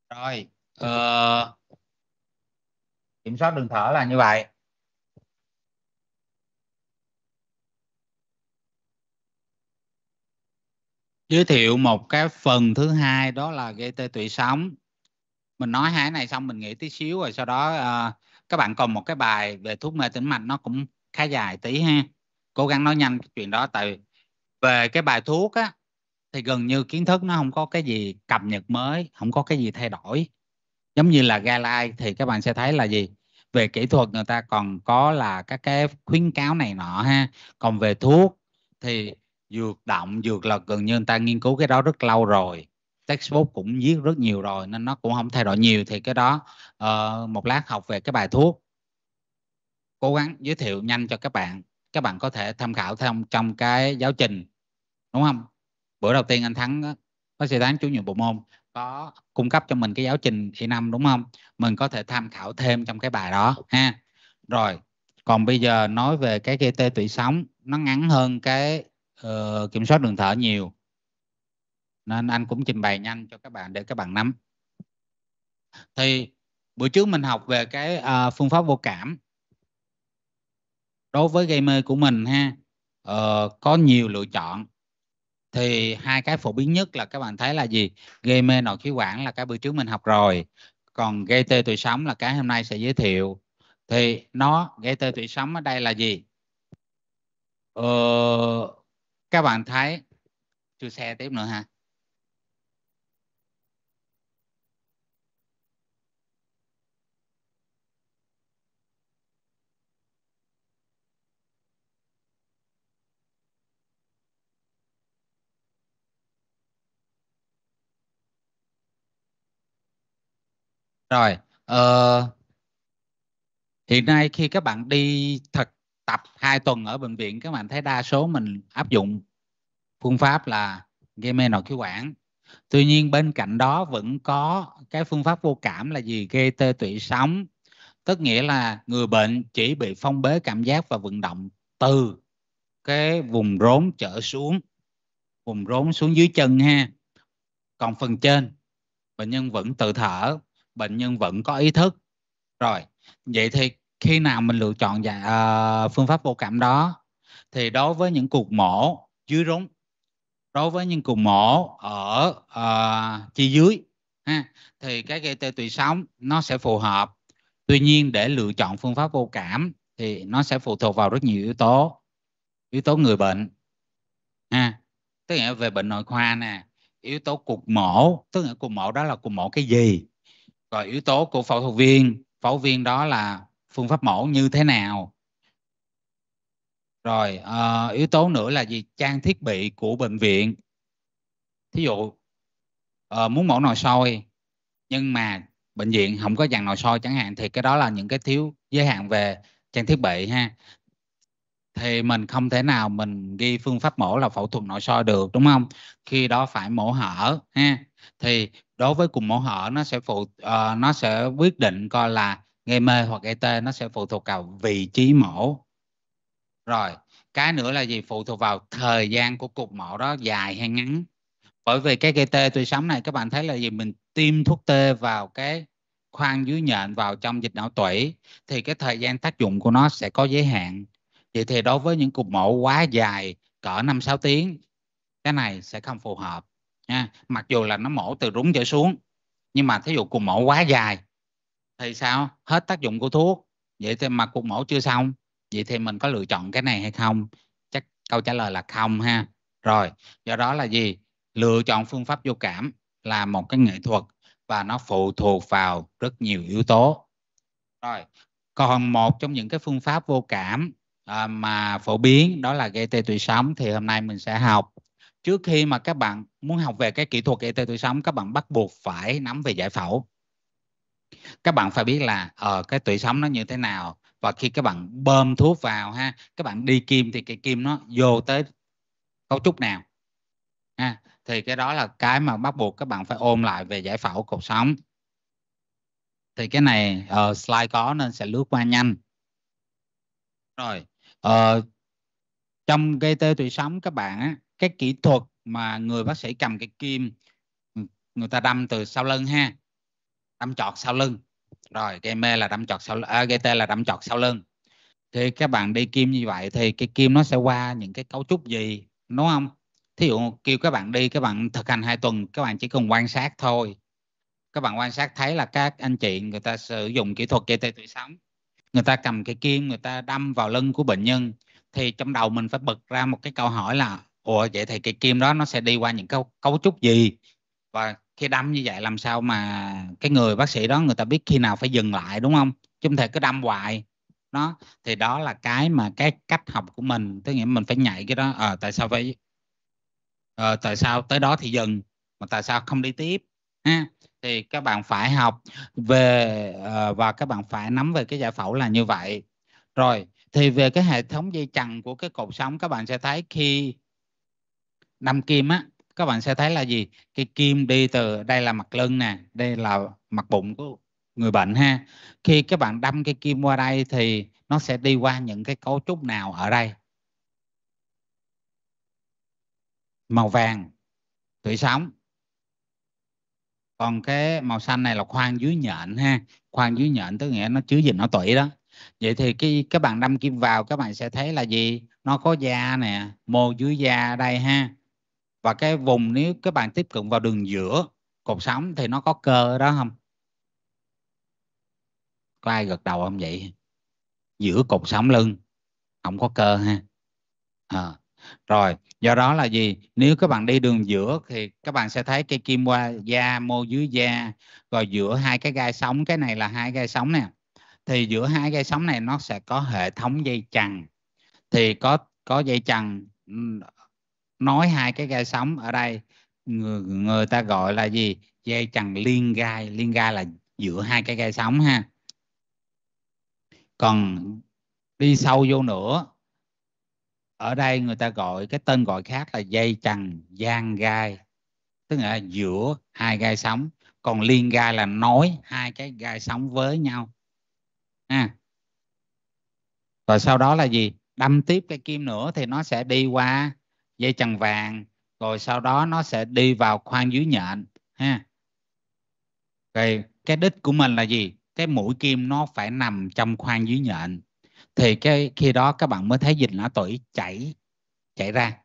rồi uh, kiểm soát đường thở là như vậy giới thiệu một cái phần thứ hai đó là gây tê tụy sống mình nói hai này xong mình nghĩ tí xíu rồi sau đó uh, các bạn còn một cái bài về thuốc mê tĩnh mạch nó cũng khá dài tí ha cố gắng nói nhanh chuyện đó tại về cái bài thuốc á thì gần như kiến thức nó không có cái gì cập nhật mới không có cái gì thay đổi giống như là guideline thì các bạn sẽ thấy là gì về kỹ thuật người ta còn có là các cái khuyến cáo này nọ ha còn về thuốc thì dược động dược lực gần như người ta nghiên cứu cái đó rất lâu rồi textbook cũng viết rất nhiều rồi nên nó cũng không thay đổi nhiều thì cái đó uh, một lát học về cái bài thuốc cố gắng giới thiệu nhanh cho các bạn các bạn có thể tham khảo thêm trong cái giáo trình đúng không bữa đầu tiên anh thắng có sẽ tán chủ nhiệm bộ môn có cung cấp cho mình cái giáo trình y năm đúng không mình có thể tham khảo thêm trong cái bài đó ha rồi còn bây giờ nói về cái gt tủy sống nó ngắn hơn cái uh, kiểm soát đường thở nhiều nên anh cũng trình bày nhanh cho các bạn để các bạn nắm thì buổi trước mình học về cái uh, phương pháp vô cảm đối với gây mê của mình ha uh, có nhiều lựa chọn thì hai cái phổ biến nhất là các bạn thấy là gì gây mê nội khí quản là cái buổi trước mình học rồi còn gây tê tủy sống là cái hôm nay sẽ giới thiệu thì nó gây tê tủy sống ở đây là gì ờ, các bạn thấy chưa xe tiếp nữa ha Rồi, ờ, hiện nay khi các bạn đi thực tập 2 tuần ở bệnh viện các bạn thấy đa số mình áp dụng phương pháp là gây mê nội khí quản. Tuy nhiên bên cạnh đó vẫn có cái phương pháp vô cảm là gì? Gây tê tụy sống. Tức nghĩa là người bệnh chỉ bị phong bế cảm giác và vận động từ cái vùng rốn trở xuống vùng rốn xuống dưới chân ha còn phần trên bệnh nhân vẫn tự thở bệnh nhân vẫn có ý thức rồi vậy thì khi nào mình lựa chọn dạ, uh, phương pháp vô cảm đó thì đối với những cuộc mổ dưới rốn đối với những cuộc mổ ở uh, chi dưới ha, thì cái gây tê tủy sống nó sẽ phù hợp tuy nhiên để lựa chọn phương pháp vô cảm thì nó sẽ phụ thuộc vào rất nhiều yếu tố yếu tố người bệnh ha tức là về bệnh nội khoa nè yếu tố cục mổ tức là cục mổ đó là cục mổ cái gì rồi yếu tố của phẫu thuật viên phẫu viên đó là phương pháp mổ như thế nào rồi uh, yếu tố nữa là gì trang thiết bị của bệnh viện thí dụ uh, muốn mổ nồi soi nhưng mà bệnh viện không có dàn nồi soi chẳng hạn thì cái đó là những cái thiếu giới hạn về trang thiết bị ha thì mình không thể nào mình ghi phương pháp mổ là phẫu thuật nội soi được đúng không khi đó phải mổ hở ha thì đối với cùng mẫu họ nó sẽ phụ uh, nó sẽ quyết định coi là gây mê hoặc gây tê nó sẽ phụ thuộc vào vị trí mổ rồi cái nữa là gì phụ thuộc vào thời gian của cuộc mổ đó dài hay ngắn bởi vì cái gây tê tươi sống này các bạn thấy là gì mình tiêm thuốc tê vào cái khoang dưới nhện vào trong dịch não tủy thì cái thời gian tác dụng của nó sẽ có giới hạn vậy thì đối với những cuộc mổ quá dài cỡ 5-6 tiếng cái này sẽ không phù hợp nha mặc dù là nó mổ từ rúng trở xuống nhưng mà thí dụ cuộc mổ quá dài thì sao hết tác dụng của thuốc vậy thì mà cuộc mổ chưa xong vậy thì mình có lựa chọn cái này hay không chắc câu trả lời là không ha rồi do đó là gì lựa chọn phương pháp vô cảm là một cái nghệ thuật và nó phụ thuộc vào rất nhiều yếu tố rồi còn một trong những cái phương pháp vô cảm à, mà phổ biến đó là gây tê tủy sống thì hôm nay mình sẽ học trước khi mà các bạn muốn học về cái kỹ thuật y tế tủy sống các bạn bắt buộc phải nắm về giải phẫu các bạn phải biết là ở ờ, uh, cái tủy sống nó như thế nào và khi các bạn bơm thuốc vào ha các bạn đi kim thì cái kim nó vô tới cấu trúc nào ha thì cái đó là cái mà bắt buộc các bạn phải ôm lại về giải phẫu cột sống thì cái này uh, slide có nên sẽ lướt qua nhanh rồi uh, trong gây tê tủy sống các bạn á cái kỹ thuật mà người bác sĩ cầm cái kim ừ, người ta đâm từ sau lưng ha đâm chọt sau lưng rồi gây mê là đâm chọt sau à, gây tê là đâm chọt sau lưng thì các bạn đi kim như vậy thì cái kim nó sẽ qua những cái cấu trúc gì đúng không thí dụ kêu các bạn đi các bạn thực hành hai tuần các bạn chỉ cần quan sát thôi các bạn quan sát thấy là các anh chị người ta sử dụng kỹ thuật gây tê tủy sống người ta cầm cái kim người ta đâm vào lưng của bệnh nhân thì trong đầu mình phải bật ra một cái câu hỏi là ủa vậy thì cái kim đó nó sẽ đi qua những cấu cấu trúc gì và khi đâm như vậy làm sao mà cái người bác sĩ đó người ta biết khi nào phải dừng lại đúng không Chúng không thể cứ đâm hoài nó thì đó là cái mà cái cách học của mình tức nghĩa mình phải nhảy cái đó à, tại sao phải à, tại sao tới đó thì dừng mà tại sao không đi tiếp ha thì các bạn phải học về à, và các bạn phải nắm về cái giải phẫu là như vậy rồi thì về cái hệ thống dây chằng của cái cột sống các bạn sẽ thấy khi đâm kim á các bạn sẽ thấy là gì cái kim đi từ đây là mặt lưng nè đây là mặt bụng của người bệnh ha khi các bạn đâm cái kim qua đây thì nó sẽ đi qua những cái cấu trúc nào ở đây màu vàng tủy sống còn cái màu xanh này là khoang dưới nhện ha khoang dưới nhện tức nghĩa nó chứa gì nó tủy đó vậy thì khi các bạn đâm kim vào các bạn sẽ thấy là gì nó có da nè mô dưới da đây ha và cái vùng nếu các bạn tiếp cận vào đường giữa cột sống thì nó có cơ đó không có ai gật đầu không vậy giữa cột sống lưng không có cơ ha à. rồi do đó là gì nếu các bạn đi đường giữa thì các bạn sẽ thấy cây kim qua da mô dưới da rồi giữa hai cái gai sống cái này là hai gai sống nè thì giữa hai gai sống này nó sẽ có hệ thống dây chằng thì có có dây chằng nói hai cái gai sống ở đây người, người ta gọi là gì dây chằng liên gai liên gai là giữa hai cái gai sống ha còn đi sâu vô nữa ở đây người ta gọi cái tên gọi khác là dây chằng gian gai tức là giữa hai gai sống còn liên gai là nối hai cái gai sống với nhau ha rồi sau đó là gì đâm tiếp cái kim nữa thì nó sẽ đi qua dây chằng vàng rồi sau đó nó sẽ đi vào khoang dưới nhện ha rồi cái đích của mình là gì cái mũi kim nó phải nằm trong khoang dưới nhện thì cái khi đó các bạn mới thấy dịch não tủy chảy chảy ra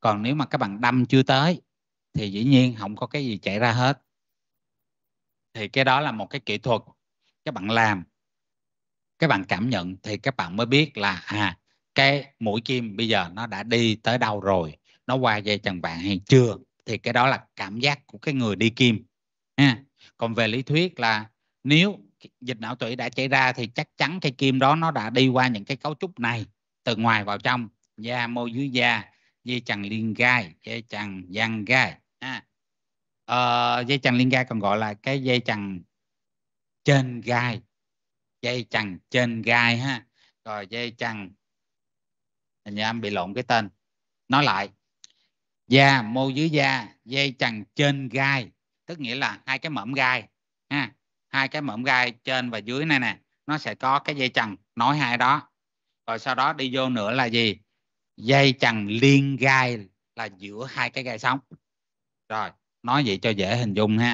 còn nếu mà các bạn đâm chưa tới thì dĩ nhiên không có cái gì chảy ra hết thì cái đó là một cái kỹ thuật các bạn làm các bạn cảm nhận thì các bạn mới biết là à cái mũi kim bây giờ nó đã đi tới đâu rồi nó qua dây chằng bạn hay chưa thì cái đó là cảm giác của cái người đi kim ha. còn về lý thuyết là nếu dịch não tủy đã chảy ra thì chắc chắn cái kim đó nó đã đi qua những cái cấu trúc này từ ngoài vào trong da môi dưới da dây chằng liên gai dây chằng giăng gai ha. Ờ, dây chằng liên gai còn gọi là cái dây chằng trên gai dây chằng trên gai ha rồi dây chằng hình như anh bị lộn cái tên nói lại da mô dưới da dây chằng trên gai tức nghĩa là hai cái mõm gai ha hai cái mõm gai trên và dưới này nè nó sẽ có cái dây chằng nối hai đó rồi sau đó đi vô nữa là gì dây chằng liên gai là giữa hai cái gai sống rồi nói vậy cho dễ hình dung ha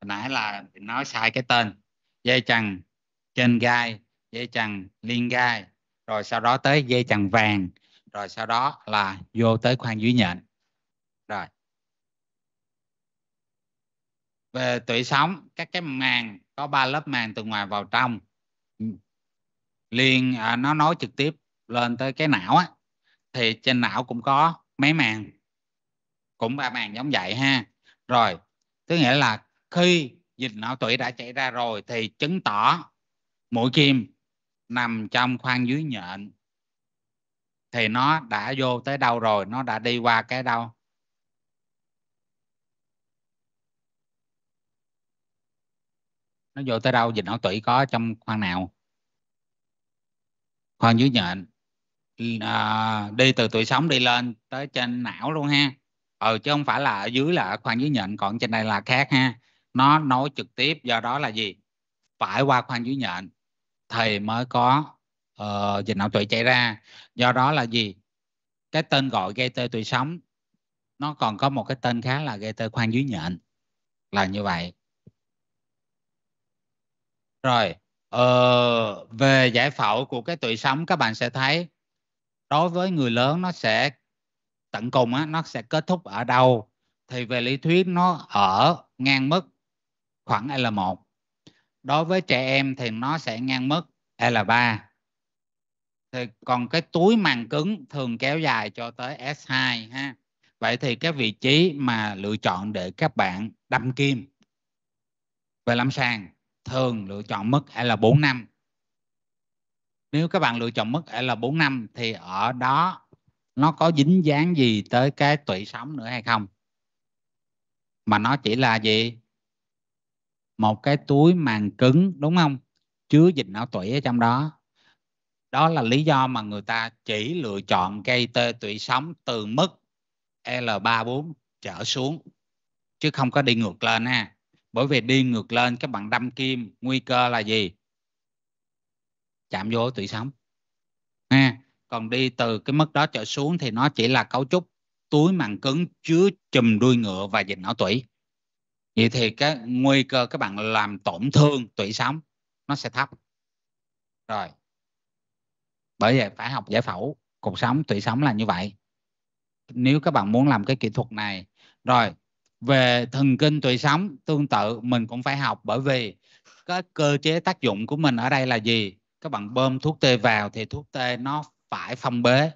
hồi nãy là nói sai cái tên dây chằng trên gai dây chằng liên gai rồi sau đó tới dây chằng vàng rồi sau đó là vô tới khoang dưới nhện rồi về tủy sống các cái màng có ba lớp màng từ ngoài vào trong liền à, nó nối trực tiếp lên tới cái não á thì trên não cũng có mấy màng cũng ba màng giống vậy ha rồi tức nghĩa là khi dịch não tủy đã chảy ra rồi thì chứng tỏ mũi kim nằm trong khoang dưới nhện thì nó đã vô tới đâu rồi nó đã đi qua cái đâu nó vô tới đâu dịch não tủy có trong khoang nào khoang dưới nhện à, đi từ tủy sống đi lên tới trên não luôn ha ừ chứ không phải là ở dưới là ở khoang dưới nhện còn trên đây là khác ha nó nối trực tiếp do đó là gì phải qua khoang dưới nhện thì mới có uh, dịch não tụy chạy ra do đó là gì cái tên gọi gây tê tụy sống nó còn có một cái tên khác là gây tê khoang dưới nhện là như vậy rồi uh, về giải phẫu của cái tụy sống các bạn sẽ thấy đối với người lớn nó sẽ tận cùng á, nó sẽ kết thúc ở đâu thì về lý thuyết nó ở ngang mức khoảng L1 đối với trẻ em thì nó sẽ ngang mức L3 thì còn cái túi màng cứng thường kéo dài cho tới S2 ha vậy thì cái vị trí mà lựa chọn để các bạn đâm kim về lâm sàng thường lựa chọn mức L45 nếu các bạn lựa chọn mức L45 thì ở đó nó có dính dáng gì tới cái tủy sống nữa hay không mà nó chỉ là gì một cái túi màng cứng đúng không chứa dịch não tủy ở trong đó đó là lý do mà người ta chỉ lựa chọn cây tê tủy sống từ mức L34 trở xuống chứ không có đi ngược lên ha bởi vì đi ngược lên các bạn đâm kim nguy cơ là gì chạm vô tủy sống ha còn đi từ cái mức đó trở xuống thì nó chỉ là cấu trúc túi màng cứng chứa chùm đuôi ngựa và dịch não tủy vậy thì cái nguy cơ các bạn làm tổn thương tủy sống nó sẽ thấp rồi bởi vậy phải học giải phẫu cuộc sống tủy sống là như vậy nếu các bạn muốn làm cái kỹ thuật này rồi về thần kinh tủy sống tương tự mình cũng phải học bởi vì cái cơ chế tác dụng của mình ở đây là gì các bạn bơm thuốc tê vào thì thuốc tê nó phải phong bế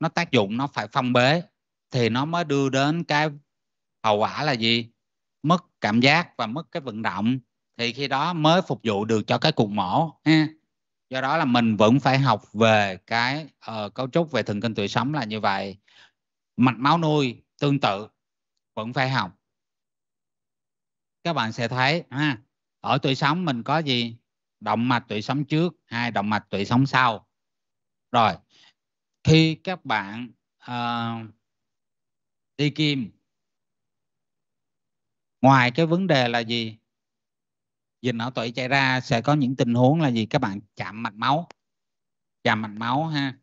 nó tác dụng nó phải phong bế thì nó mới đưa đến cái hậu quả là gì cảm giác và mất cái vận động thì khi đó mới phục vụ được cho cái cuộc mổ ha do đó là mình vẫn phải học về cái uh, cấu trúc về thần kinh tủy sống là như vậy mạch máu nuôi tương tự vẫn phải học các bạn sẽ thấy ha ở tủy sống mình có gì động mạch tủy sống trước hai động mạch tủy sống sau rồi khi các bạn uh, đi kim ngoài cái vấn đề là gì dịch não tụy chạy ra sẽ có những tình huống là gì các bạn chạm mạch máu chạm mạch máu ha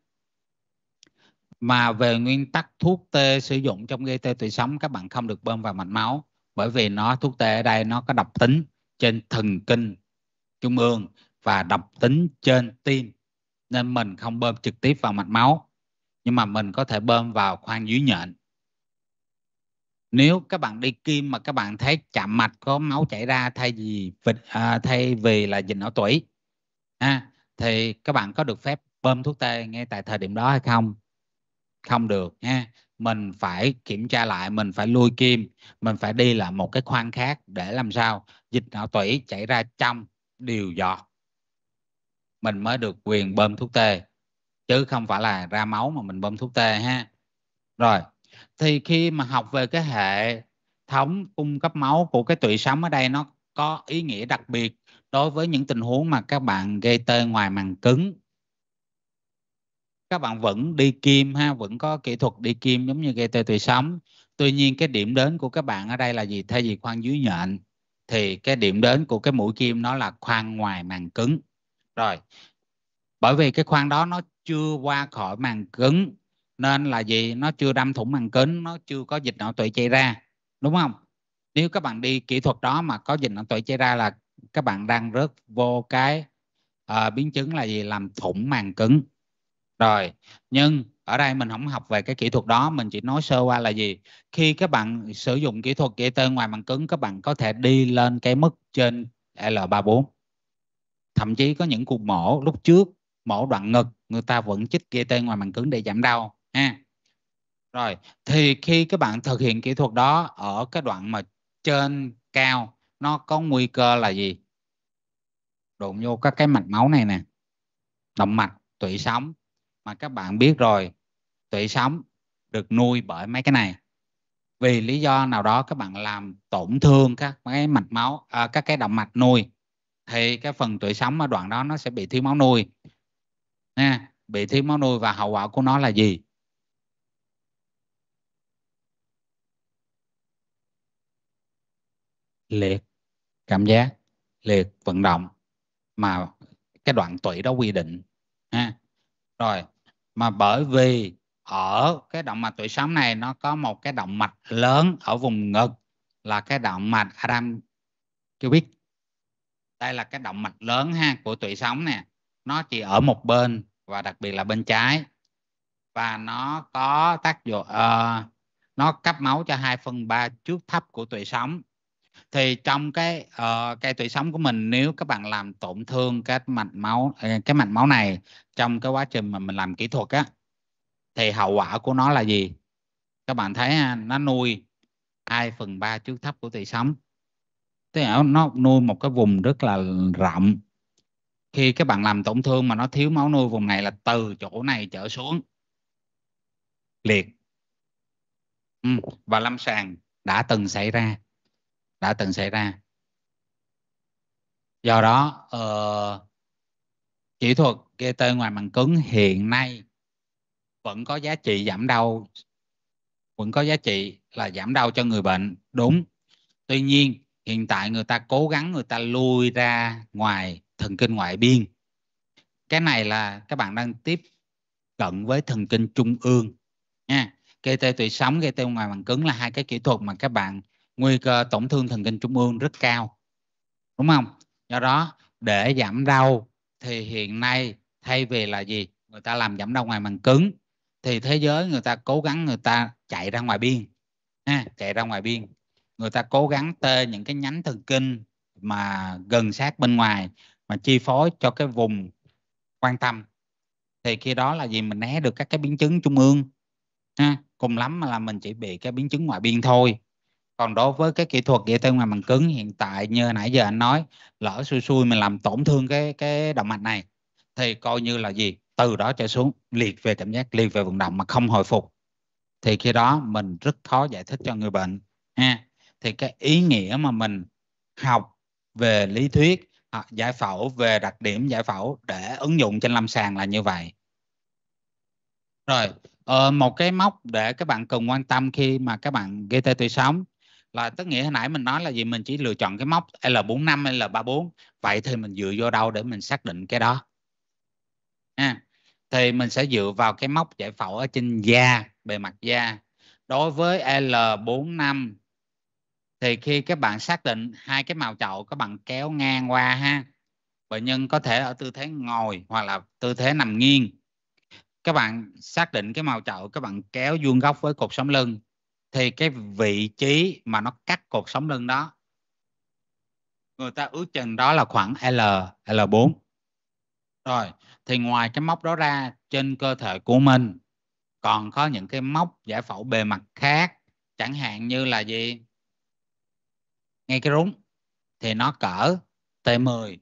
mà về nguyên tắc thuốc tê sử dụng trong gây tê tụy sống các bạn không được bơm vào mạch máu bởi vì nó thuốc tê ở đây nó có độc tính trên thần kinh trung ương và độc tính trên tim nên mình không bơm trực tiếp vào mạch máu nhưng mà mình có thể bơm vào khoang dưới nhện nếu các bạn đi kim mà các bạn thấy chạm mạch có máu chảy ra thay vì à, thay vì là dịch não tủy à, thì các bạn có được phép bơm thuốc tê ngay tại thời điểm đó hay không không được nha mình phải kiểm tra lại mình phải lui kim mình phải đi lại một cái khoang khác để làm sao dịch não tủy chảy ra trong điều giọt mình mới được quyền bơm thuốc tê chứ không phải là ra máu mà mình bơm thuốc tê ha rồi thì khi mà học về cái hệ thống cung cấp máu của cái tủy sống ở đây nó có ý nghĩa đặc biệt đối với những tình huống mà các bạn gây tê ngoài màng cứng các bạn vẫn đi kim ha vẫn có kỹ thuật đi kim giống như gây tê tủy sống tuy nhiên cái điểm đến của các bạn ở đây là gì thay vì khoan dưới nhện thì cái điểm đến của cái mũi kim nó là khoan ngoài màng cứng rồi bởi vì cái khoan đó nó chưa qua khỏi màng cứng nên là gì nó chưa đâm thủng màng kính nó chưa có dịch nội tụy chảy ra đúng không nếu các bạn đi kỹ thuật đó mà có dịch nội tụy chảy ra là các bạn đang rớt vô cái uh, biến chứng là gì làm thủng màng cứng rồi nhưng ở đây mình không học về cái kỹ thuật đó mình chỉ nói sơ qua là gì khi các bạn sử dụng kỹ thuật gây tê ngoài màng cứng các bạn có thể đi lên cái mức trên L34 thậm chí có những cuộc mổ lúc trước mổ đoạn ngực người ta vẫn chích gây tê ngoài màng cứng để giảm đau ha rồi thì khi các bạn thực hiện kỹ thuật đó ở cái đoạn mà trên cao nó có nguy cơ là gì đụng vô các cái mạch máu này nè động mạch tụy sống mà các bạn biết rồi tụy sống được nuôi bởi mấy cái này vì lý do nào đó các bạn làm tổn thương các cái mạch máu à, các cái động mạch nuôi thì cái phần tụy sống ở đoạn đó nó sẽ bị thiếu máu nuôi nha bị thiếu máu nuôi và hậu quả của nó là gì liệt cảm giác liệt vận động mà cái đoạn tủy đó quy định ha rồi mà bởi vì ở cái động mạch tủy sống này nó có một cái động mạch lớn ở vùng ngực là cái động mạch Adam chưa biết đây là cái động mạch lớn ha của tủy sống nè nó chỉ ở một bên và đặc biệt là bên trái và nó có tác dụng uh, nó cấp máu cho 2 phần 3 trước thấp của tủy sống thì trong cái uh, cái tủy sống của mình nếu các bạn làm tổn thương cái mạch máu ờ, cái mạch máu này trong cái quá trình mà mình làm kỹ thuật á thì hậu quả của nó là gì các bạn thấy à, nó nuôi 2 phần 3 trước thấp của tủy sống tức là nó nuôi một cái vùng rất là rộng khi các bạn làm tổn thương mà nó thiếu máu nuôi vùng này là từ chỗ này trở xuống liệt ừ. và lâm sàng đã từng xảy ra đã từng xảy ra do đó uh, kỹ thuật gây tê ngoài màng cứng hiện nay vẫn có giá trị giảm đau vẫn có giá trị là giảm đau cho người bệnh đúng tuy nhiên hiện tại người ta cố gắng người ta lui ra ngoài thần kinh ngoại biên cái này là các bạn đang tiếp cận với thần kinh trung ương nha gây tê tủy sống gây tê ngoài màng cứng là hai cái kỹ thuật mà các bạn nguy cơ tổn thương thần kinh trung ương rất cao đúng không do đó để giảm đau thì hiện nay thay vì là gì người ta làm giảm đau ngoài màng cứng thì thế giới người ta cố gắng người ta chạy ra ngoài biên ha, chạy ra ngoài biên người ta cố gắng tê những cái nhánh thần kinh mà gần sát bên ngoài mà chi phối cho cái vùng quan tâm thì khi đó là gì mình né được các cái biến chứng trung ương ha cùng lắm là mình chỉ bị cái biến chứng ngoại biên thôi còn đối với cái kỹ thuật gây tê ngoài màng cứng hiện tại như nãy giờ anh nói lỡ xui xui mình làm tổn thương cái cái động mạch này thì coi như là gì từ đó trở xuống liệt về cảm giác liệt về vận động mà không hồi phục thì khi đó mình rất khó giải thích cho người bệnh ha thì cái ý nghĩa mà mình học về lý thuyết à, giải phẫu về đặc điểm giải phẫu để ứng dụng trên lâm sàng là như vậy rồi ờ, một cái mốc để các bạn cần quan tâm khi mà các bạn gây tê tủy sống là tức nghĩa hồi nãy mình nói là gì mình chỉ lựa chọn cái móc L45 hay L34 vậy thì mình dựa vô đâu để mình xác định cái đó ha à, thì mình sẽ dựa vào cái móc giải phẫu ở trên da bề mặt da đối với L45 thì khi các bạn xác định hai cái màu chậu các bạn kéo ngang qua ha bệnh nhân có thể ở tư thế ngồi hoặc là tư thế nằm nghiêng các bạn xác định cái màu chậu các bạn kéo vuông góc với cột sống lưng thì cái vị trí mà nó cắt cột sống lưng đó người ta ước chừng đó là khoảng L L4 rồi thì ngoài cái móc đó ra trên cơ thể của mình còn có những cái móc giải phẫu bề mặt khác chẳng hạn như là gì ngay cái rúng thì nó cỡ T10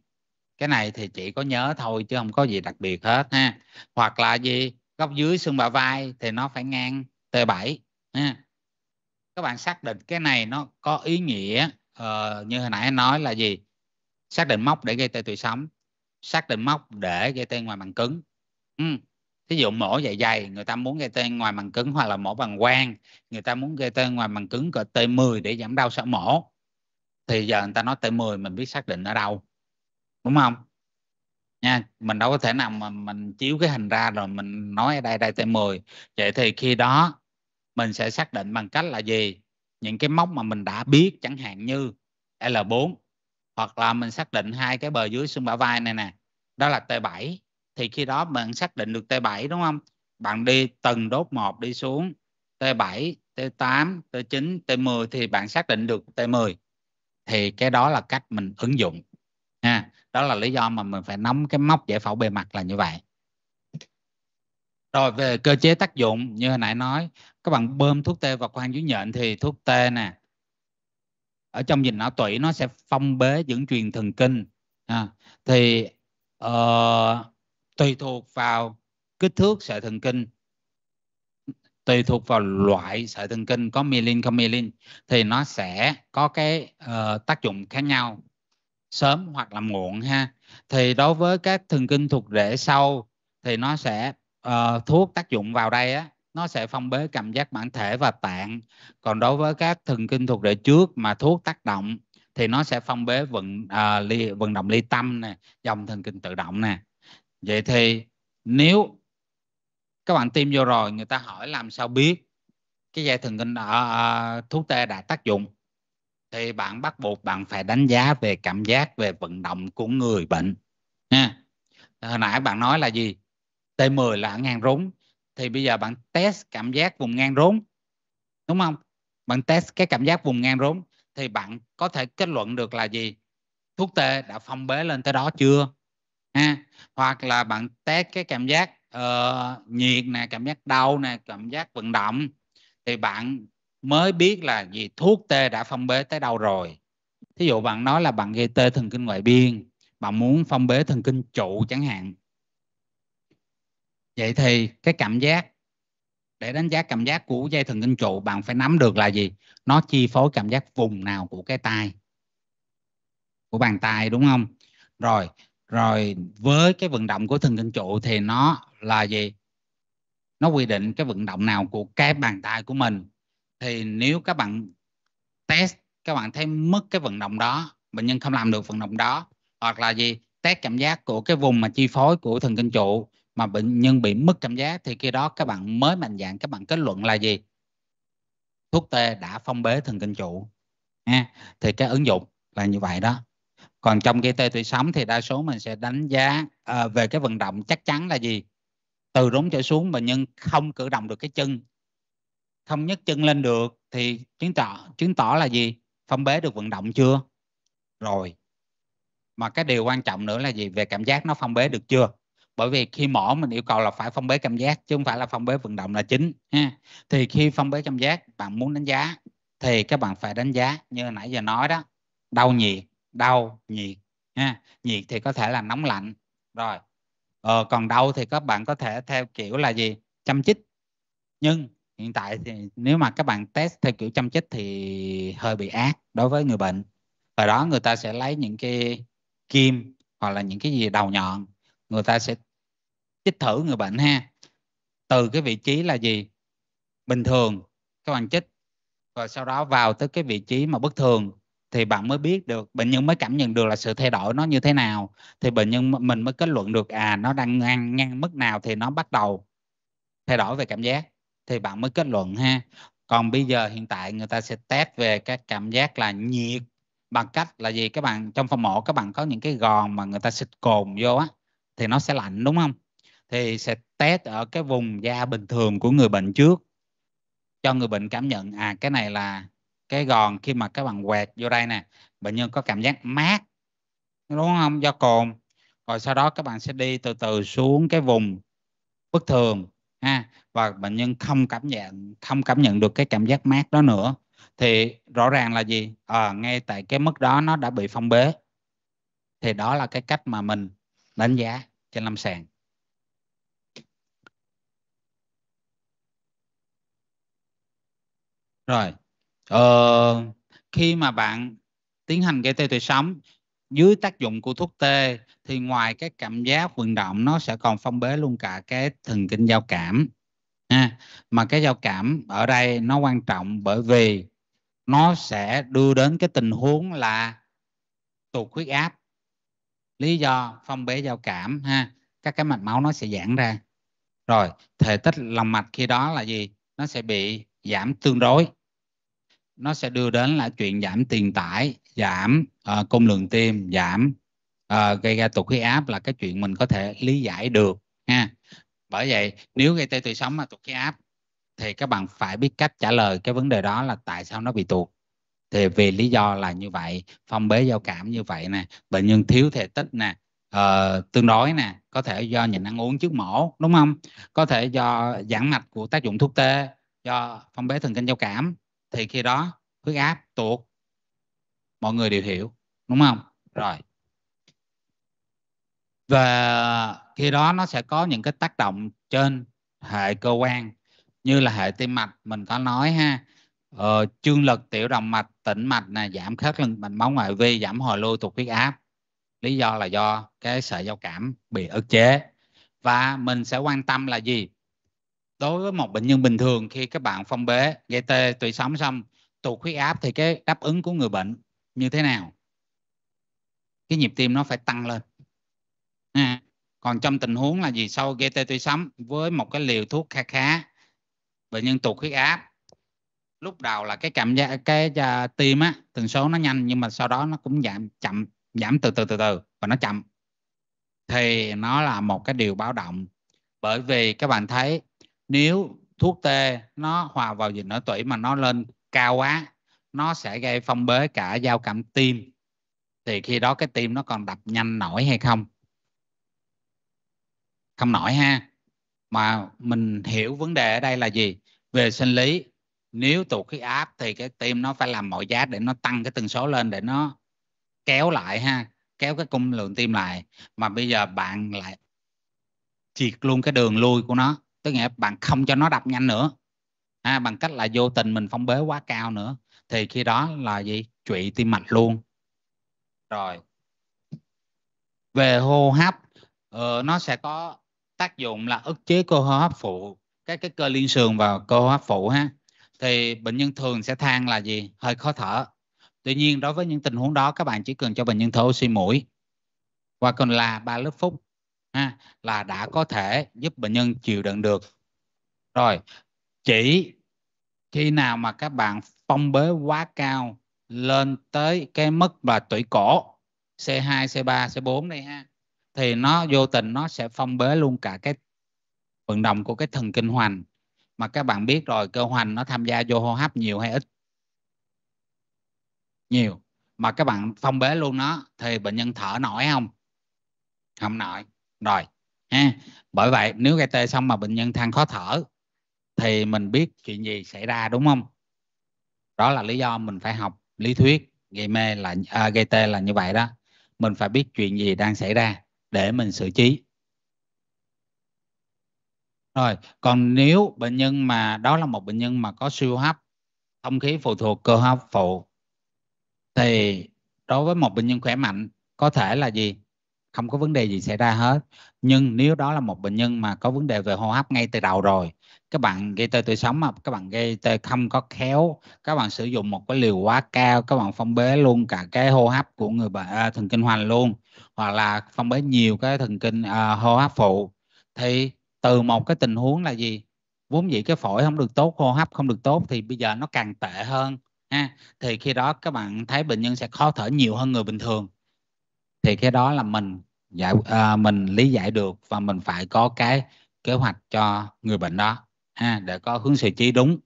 cái này thì chỉ có nhớ thôi chứ không có gì đặc biệt hết ha hoặc là gì góc dưới xương bả vai thì nó phải ngang T7 ha các bạn xác định cái này nó có ý nghĩa uh, như hồi nãy nói là gì xác định mốc để gây tê tủy sống xác định mốc để gây tê ngoài màng cứng ừ. thí dụ mổ dạ dày người ta muốn gây tê ngoài màng cứng hoặc là mổ bằng quang người ta muốn gây tê ngoài màng cứng cỡ T10 để giảm đau sau mổ thì giờ người ta nói T10 mình biết xác định ở đâu đúng không nha mình đâu có thể nào mà mình chiếu cái hình ra rồi mình nói ở đây đây T10 vậy thì khi đó mình sẽ xác định bằng cách là gì những cái mốc mà mình đã biết chẳng hạn như L4 hoặc là mình xác định hai cái bờ dưới xương bả vai này nè đó là T7 thì khi đó bạn xác định được T7 đúng không bạn đi từng đốt một đi xuống T7 T8 T9 T10 thì bạn xác định được T10 thì cái đó là cách mình ứng dụng ha đó là lý do mà mình phải nắm cái móc giải phẫu bề mặt là như vậy rồi về cơ chế tác dụng như hồi nãy nói các bạn bơm thuốc tê vào khoang dưới nhện thì thuốc tê nè ở trong dịch não tủy nó sẽ phong bế dẫn truyền thần kinh à, thì uh, tùy thuộc vào kích thước sợi thần kinh tùy thuộc vào loại sợi thần kinh có myelin không myelin thì nó sẽ có cái uh, tác dụng khác nhau sớm hoặc là muộn ha thì đối với các thần kinh thuộc rễ sâu thì nó sẽ uh, thuốc tác dụng vào đây á nó sẽ phong bế cảm giác bản thể và tạng còn đối với các thần kinh thuộc đệ trước mà thuốc tác động thì nó sẽ phong bế vận uh, ly, vận động ly tâm nè dòng thần kinh tự động nè vậy thì nếu các bạn tiêm vô rồi người ta hỏi làm sao biết cái dây thần kinh ở à, uh, à, thuốc tê đã tác dụng thì bạn bắt buộc bạn phải đánh giá về cảm giác về vận động của người bệnh nha hồi nãy bạn nói là gì T10 là ngang rốn thì bây giờ bạn test cảm giác vùng ngang rốn đúng không bạn test cái cảm giác vùng ngang rốn thì bạn có thể kết luận được là gì thuốc tê đã phong bế lên tới đó chưa ha hoặc là bạn test cái cảm giác uh, nhiệt nè cảm giác đau nè cảm giác vận động thì bạn mới biết là gì thuốc tê đã phong bế tới đâu rồi thí dụ bạn nói là bạn gây tê thần kinh ngoại biên bạn muốn phong bế thần kinh trụ chẳng hạn vậy thì cái cảm giác để đánh giá cảm giác của dây thần kinh trụ bạn phải nắm được là gì nó chi phối cảm giác vùng nào của cái tay của bàn tay đúng không rồi rồi với cái vận động của thần kinh trụ thì nó là gì nó quy định cái vận động nào của cái bàn tay của mình thì nếu các bạn test các bạn thấy mất cái vận động đó bệnh nhân không làm được vận động đó hoặc là gì test cảm giác của cái vùng mà chi phối của thần kinh trụ mà bệnh nhân bị mất cảm giác thì khi đó các bạn mới mạnh dạng các bạn kết luận là gì thuốc tê đã phong bế thần kinh trụ ha thì cái ứng dụng là như vậy đó còn trong cái tê tủy sống thì đa số mình sẽ đánh giá uh, về cái vận động chắc chắn là gì từ rốn trở xuống bệnh nhân không cử động được cái chân không nhấc chân lên được thì chứng tỏ chứng tỏ là gì phong bế được vận động chưa rồi mà cái điều quan trọng nữa là gì về cảm giác nó phong bế được chưa bởi vì khi mổ mình yêu cầu là phải phong bế cảm giác chứ không phải là phong bế vận động là chính ha thì khi phong bế cảm giác bạn muốn đánh giá thì các bạn phải đánh giá như nãy giờ nói đó đau nhiệt đau nhiệt ha nhiệt thì có thể là nóng lạnh rồi ờ, còn đau thì các bạn có thể theo kiểu là gì chăm chích nhưng hiện tại thì nếu mà các bạn test theo kiểu chăm chích thì hơi bị ác đối với người bệnh và đó người ta sẽ lấy những cái kim hoặc là những cái gì đầu nhọn người ta sẽ chích thử người bệnh ha từ cái vị trí là gì bình thường các bạn chích và sau đó vào tới cái vị trí mà bất thường thì bạn mới biết được bệnh nhân mới cảm nhận được là sự thay đổi nó như thế nào thì bệnh nhân mình mới kết luận được à nó đang ngang ngang mức nào thì nó bắt đầu thay đổi về cảm giác thì bạn mới kết luận ha còn bây giờ hiện tại người ta sẽ test về các cảm giác là nhiệt bằng cách là gì các bạn trong phòng mổ các bạn có những cái gòn mà người ta xịt cồn vô á thì nó sẽ lạnh đúng không thì sẽ test ở cái vùng da bình thường của người bệnh trước cho người bệnh cảm nhận à cái này là cái gòn khi mà các bạn quẹt vô đây nè bệnh nhân có cảm giác mát đúng không do cồn rồi sau đó các bạn sẽ đi từ từ xuống cái vùng bất thường ha và bệnh nhân không cảm nhận không cảm nhận được cái cảm giác mát đó nữa thì rõ ràng là gì à, ngay tại cái mức đó nó đã bị phong bế thì đó là cái cách mà mình đánh giá trên lâm sàng Rồi. Ờ, khi mà bạn tiến hành gây tê tủy sống dưới tác dụng của thuốc tê thì ngoài cái cảm giác vận động nó sẽ còn phong bế luôn cả cái thần kinh giao cảm. ha mà cái giao cảm ở đây nó quan trọng bởi vì nó sẽ đưa đến cái tình huống là tụt huyết áp lý do phong bế giao cảm ha các cái mạch máu nó sẽ giãn ra rồi thể tích lòng mạch khi đó là gì nó sẽ bị giảm tương đối nó sẽ đưa đến là chuyện giảm tiền tải giảm uh, ờ, công lượng tim giảm uh, gây ra tụt huyết áp là cái chuyện mình có thể lý giải được ha bởi vậy nếu gây tê tủy sống mà tụt huyết áp thì các bạn phải biết cách trả lời cái vấn đề đó là tại sao nó bị tụt thì vì lý do là như vậy phong bế giao cảm như vậy nè bệnh nhân thiếu thể tích nè uh, tương đối nè có thể do nhịn ăn uống trước mổ đúng không có thể do giãn mạch của tác dụng thuốc tê do phong bế thần kinh giao cảm thì khi đó huyết áp tuột mọi người đều hiểu đúng không rồi và khi đó nó sẽ có những cái tác động trên hệ cơ quan như là hệ tim mạch mình có nói ha ờ, chương lực tiểu động mạch tĩnh mạch này giảm khớp lưng mạch máu ngoại vi giảm hồi lưu tụt huyết áp lý do là do cái sợi giao cảm bị ức chế và mình sẽ quan tâm là gì đối với một bệnh nhân bình thường khi các bạn phong bế gây tê tủy sống xong tụt huyết áp thì cái đáp ứng của người bệnh như thế nào cái nhịp tim nó phải tăng lên à. còn trong tình huống là gì sau gây tê tủy sống với một cái liều thuốc kha khá bệnh nhân tụt huyết áp lúc đầu là cái cảm giác cái uh, tim á tần số nó nhanh nhưng mà sau đó nó cũng giảm chậm giảm từ từ từ từ và nó chậm thì nó là một cái điều báo động bởi vì các bạn thấy nếu thuốc tê nó hòa vào dịch nội tủy mà nó lên cao quá nó sẽ gây phong bế cả giao cảm tim thì khi đó cái tim nó còn đập nhanh nổi hay không không nổi ha mà mình hiểu vấn đề ở đây là gì về sinh lý nếu tụt huyết áp thì cái tim nó phải làm mọi giá để nó tăng cái tần số lên để nó kéo lại ha kéo cái cung lượng tim lại mà bây giờ bạn lại triệt luôn cái đường lui của nó tức nghĩa bạn không cho nó đập nhanh nữa à, bằng cách là vô tình mình phong bế quá cao nữa thì khi đó là gì trụy tim mạch luôn rồi về hô hấp ờ, nó sẽ có tác dụng là ức chế cơ hô hấp phụ các cái cơ liên sườn và cơ hô hấp phụ ha thì bệnh nhân thường sẽ than là gì hơi khó thở tuy nhiên đối với những tình huống đó các bạn chỉ cần cho bệnh nhân thở oxy mũi và còn là 3 lớp phút ha, là đã có thể giúp bệnh nhân chịu đựng được rồi chỉ khi nào mà các bạn phong bế quá cao lên tới cái mức là tủy cổ C2, C3, C4 đây ha thì nó vô tình nó sẽ phong bế luôn cả cái vận động của cái thần kinh hoành mà các bạn biết rồi cơ hoành nó tham gia vô hô hấp nhiều hay ít nhiều mà các bạn phong bế luôn nó thì bệnh nhân thở nổi không không nổi rồi ha bởi vậy nếu gây tê xong mà bệnh nhân than khó thở thì mình biết chuyện gì xảy ra đúng không đó là lý do mình phải học lý thuyết gây mê là à, gây tê là như vậy đó mình phải biết chuyện gì đang xảy ra để mình xử trí rồi còn nếu bệnh nhân mà đó là một bệnh nhân mà có siêu hấp thông khí phụ thuộc cơ hấp phụ thì đối với một bệnh nhân khỏe mạnh có thể là gì không có vấn đề gì xảy ra hết nhưng nếu đó là một bệnh nhân mà có vấn đề về hô hấp ngay từ đầu rồi các bạn gây tê tủy sống mà các bạn gây tê không có khéo các bạn sử dụng một cái liều quá cao các bạn phong bế luôn cả cái hô hấp của người bệnh à, thần kinh hoành luôn hoặc là phong bế nhiều cái thần kinh à, hô hấp phụ thì từ một cái tình huống là gì vốn dĩ cái phổi không được tốt hô hấp không được tốt thì bây giờ nó càng tệ hơn ha thì khi đó các bạn thấy bệnh nhân sẽ khó thở nhiều hơn người bình thường thì cái đó là mình giải à, mình lý giải được và mình phải có cái kế hoạch cho người bệnh đó ha, để có hướng xử trí đúng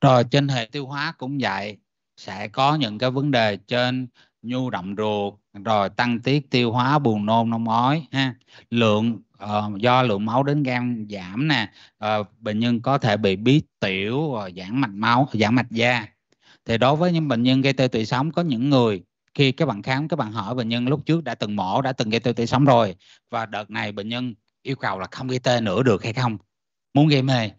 rồi trên hệ tiêu hóa cũng vậy sẽ có những cái vấn đề trên nhu động ruột rồi tăng tiết tiêu hóa buồn nôn nôn ói ha lượng uh, do lượng máu đến gan giảm nè uh, bệnh nhân có thể bị bí tiểu uh, giãn mạch máu giãn mạch da thì đối với những bệnh nhân gây tê tụy sống có những người khi các bạn khám các bạn hỏi bệnh nhân lúc trước đã từng mổ đã từng gây tê tủy sống rồi và đợt này bệnh nhân yêu cầu là không gây tê nữa được hay không muốn gây mê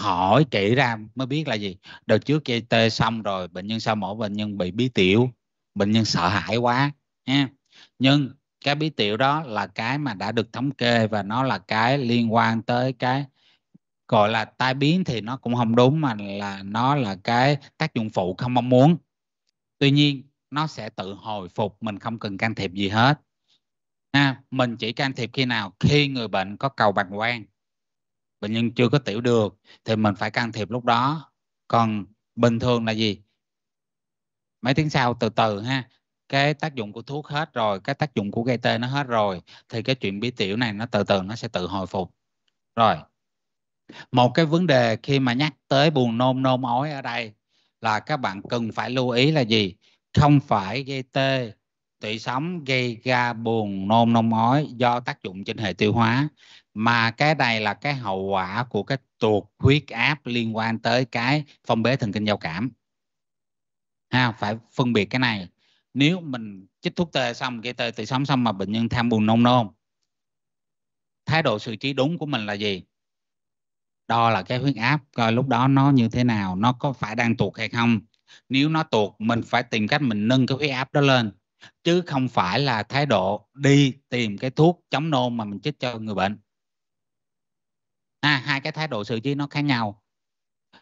hỏi kỹ ra mới biết là gì đợt trước gây tê xong rồi bệnh nhân sau mổ bệnh nhân bị bí tiểu bệnh nhân sợ hãi quá nha nhưng cái bí tiểu đó là cái mà đã được thống kê và nó là cái liên quan tới cái gọi là tai biến thì nó cũng không đúng mà là nó là cái tác dụng phụ không mong muốn tuy nhiên nó sẽ tự hồi phục mình không cần can thiệp gì hết ha, mình chỉ can thiệp khi nào khi người bệnh có cầu bằng quang bệnh nhân chưa có tiểu được thì mình phải can thiệp lúc đó còn bình thường là gì mấy tiếng sau từ từ ha cái tác dụng của thuốc hết rồi cái tác dụng của gây tê nó hết rồi thì cái chuyện bí tiểu này nó từ từ nó sẽ tự hồi phục rồi một cái vấn đề khi mà nhắc tới buồn nôn nôn ói ở đây là các bạn cần phải lưu ý là gì không phải gây tê tủy sống gây ra buồn nôn nôn ói do tác dụng trên hệ tiêu hóa mà cái này là cái hậu quả của cái tuột huyết áp liên quan tới cái phong bế thần kinh giao cảm ha phải phân biệt cái này nếu mình chích thuốc tê xong gây tê tủy sống xong mà bệnh nhân tham buồn nôn nôn thái độ xử trí đúng của mình là gì đo là cái huyết áp coi lúc đó nó như thế nào nó có phải đang tuột hay không nếu nó tuột mình phải tìm cách mình nâng cái huyết áp đó lên chứ không phải là thái độ đi tìm cái thuốc chống nôn mà mình chích cho người bệnh à, hai cái thái độ xử trí nó khác nhau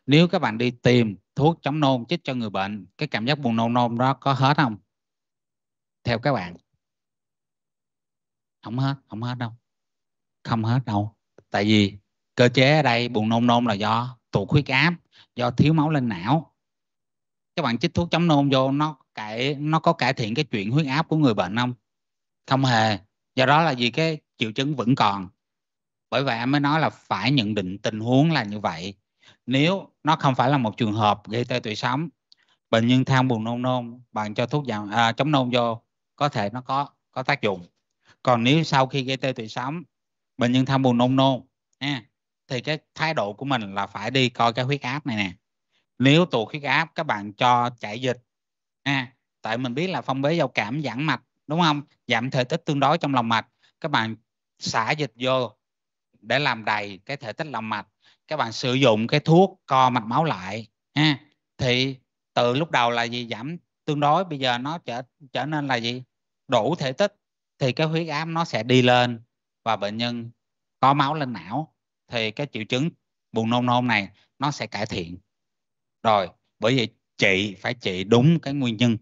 nếu các bạn đi tìm thuốc chống nôn chích cho người bệnh cái cảm giác buồn nôn nôn đó có hết không theo các bạn không hết không hết đâu không hết đâu tại vì cơ chế ở đây buồn nôn nôn là do tụt huyết áp do thiếu máu lên não các bạn chích thuốc chống nôn vô nó cải nó có cải thiện cái chuyện huyết áp của người bệnh không không hề do đó là vì cái triệu chứng vẫn còn bởi vậy em mới nói là phải nhận định tình huống là như vậy nếu nó không phải là một trường hợp gây tê tủy sống bệnh nhân tham buồn nôn nôn bạn cho thuốc giảm à, chống nôn vô có thể nó có có tác dụng còn nếu sau khi gây tê tủy sống bệnh nhân tham buồn nôn nôn nha, thì cái thái độ của mình là phải đi coi cái huyết áp này nè nếu tụ huyết áp các bạn cho chạy dịch à, tại mình biết là phong bế giao cảm giãn mạch đúng không giảm thể tích tương đối trong lòng mạch các bạn xả dịch vô để làm đầy cái thể tích lòng mạch các bạn sử dụng cái thuốc co mạch máu lại ha thì từ lúc đầu là gì giảm tương đối bây giờ nó trở trở nên là gì đủ thể tích thì cái huyết áp nó sẽ đi lên và bệnh nhân có máu lên não thì cái triệu chứng buồn nôn nôn này nó sẽ cải thiện rồi bởi vậy trị phải trị đúng cái nguyên nhân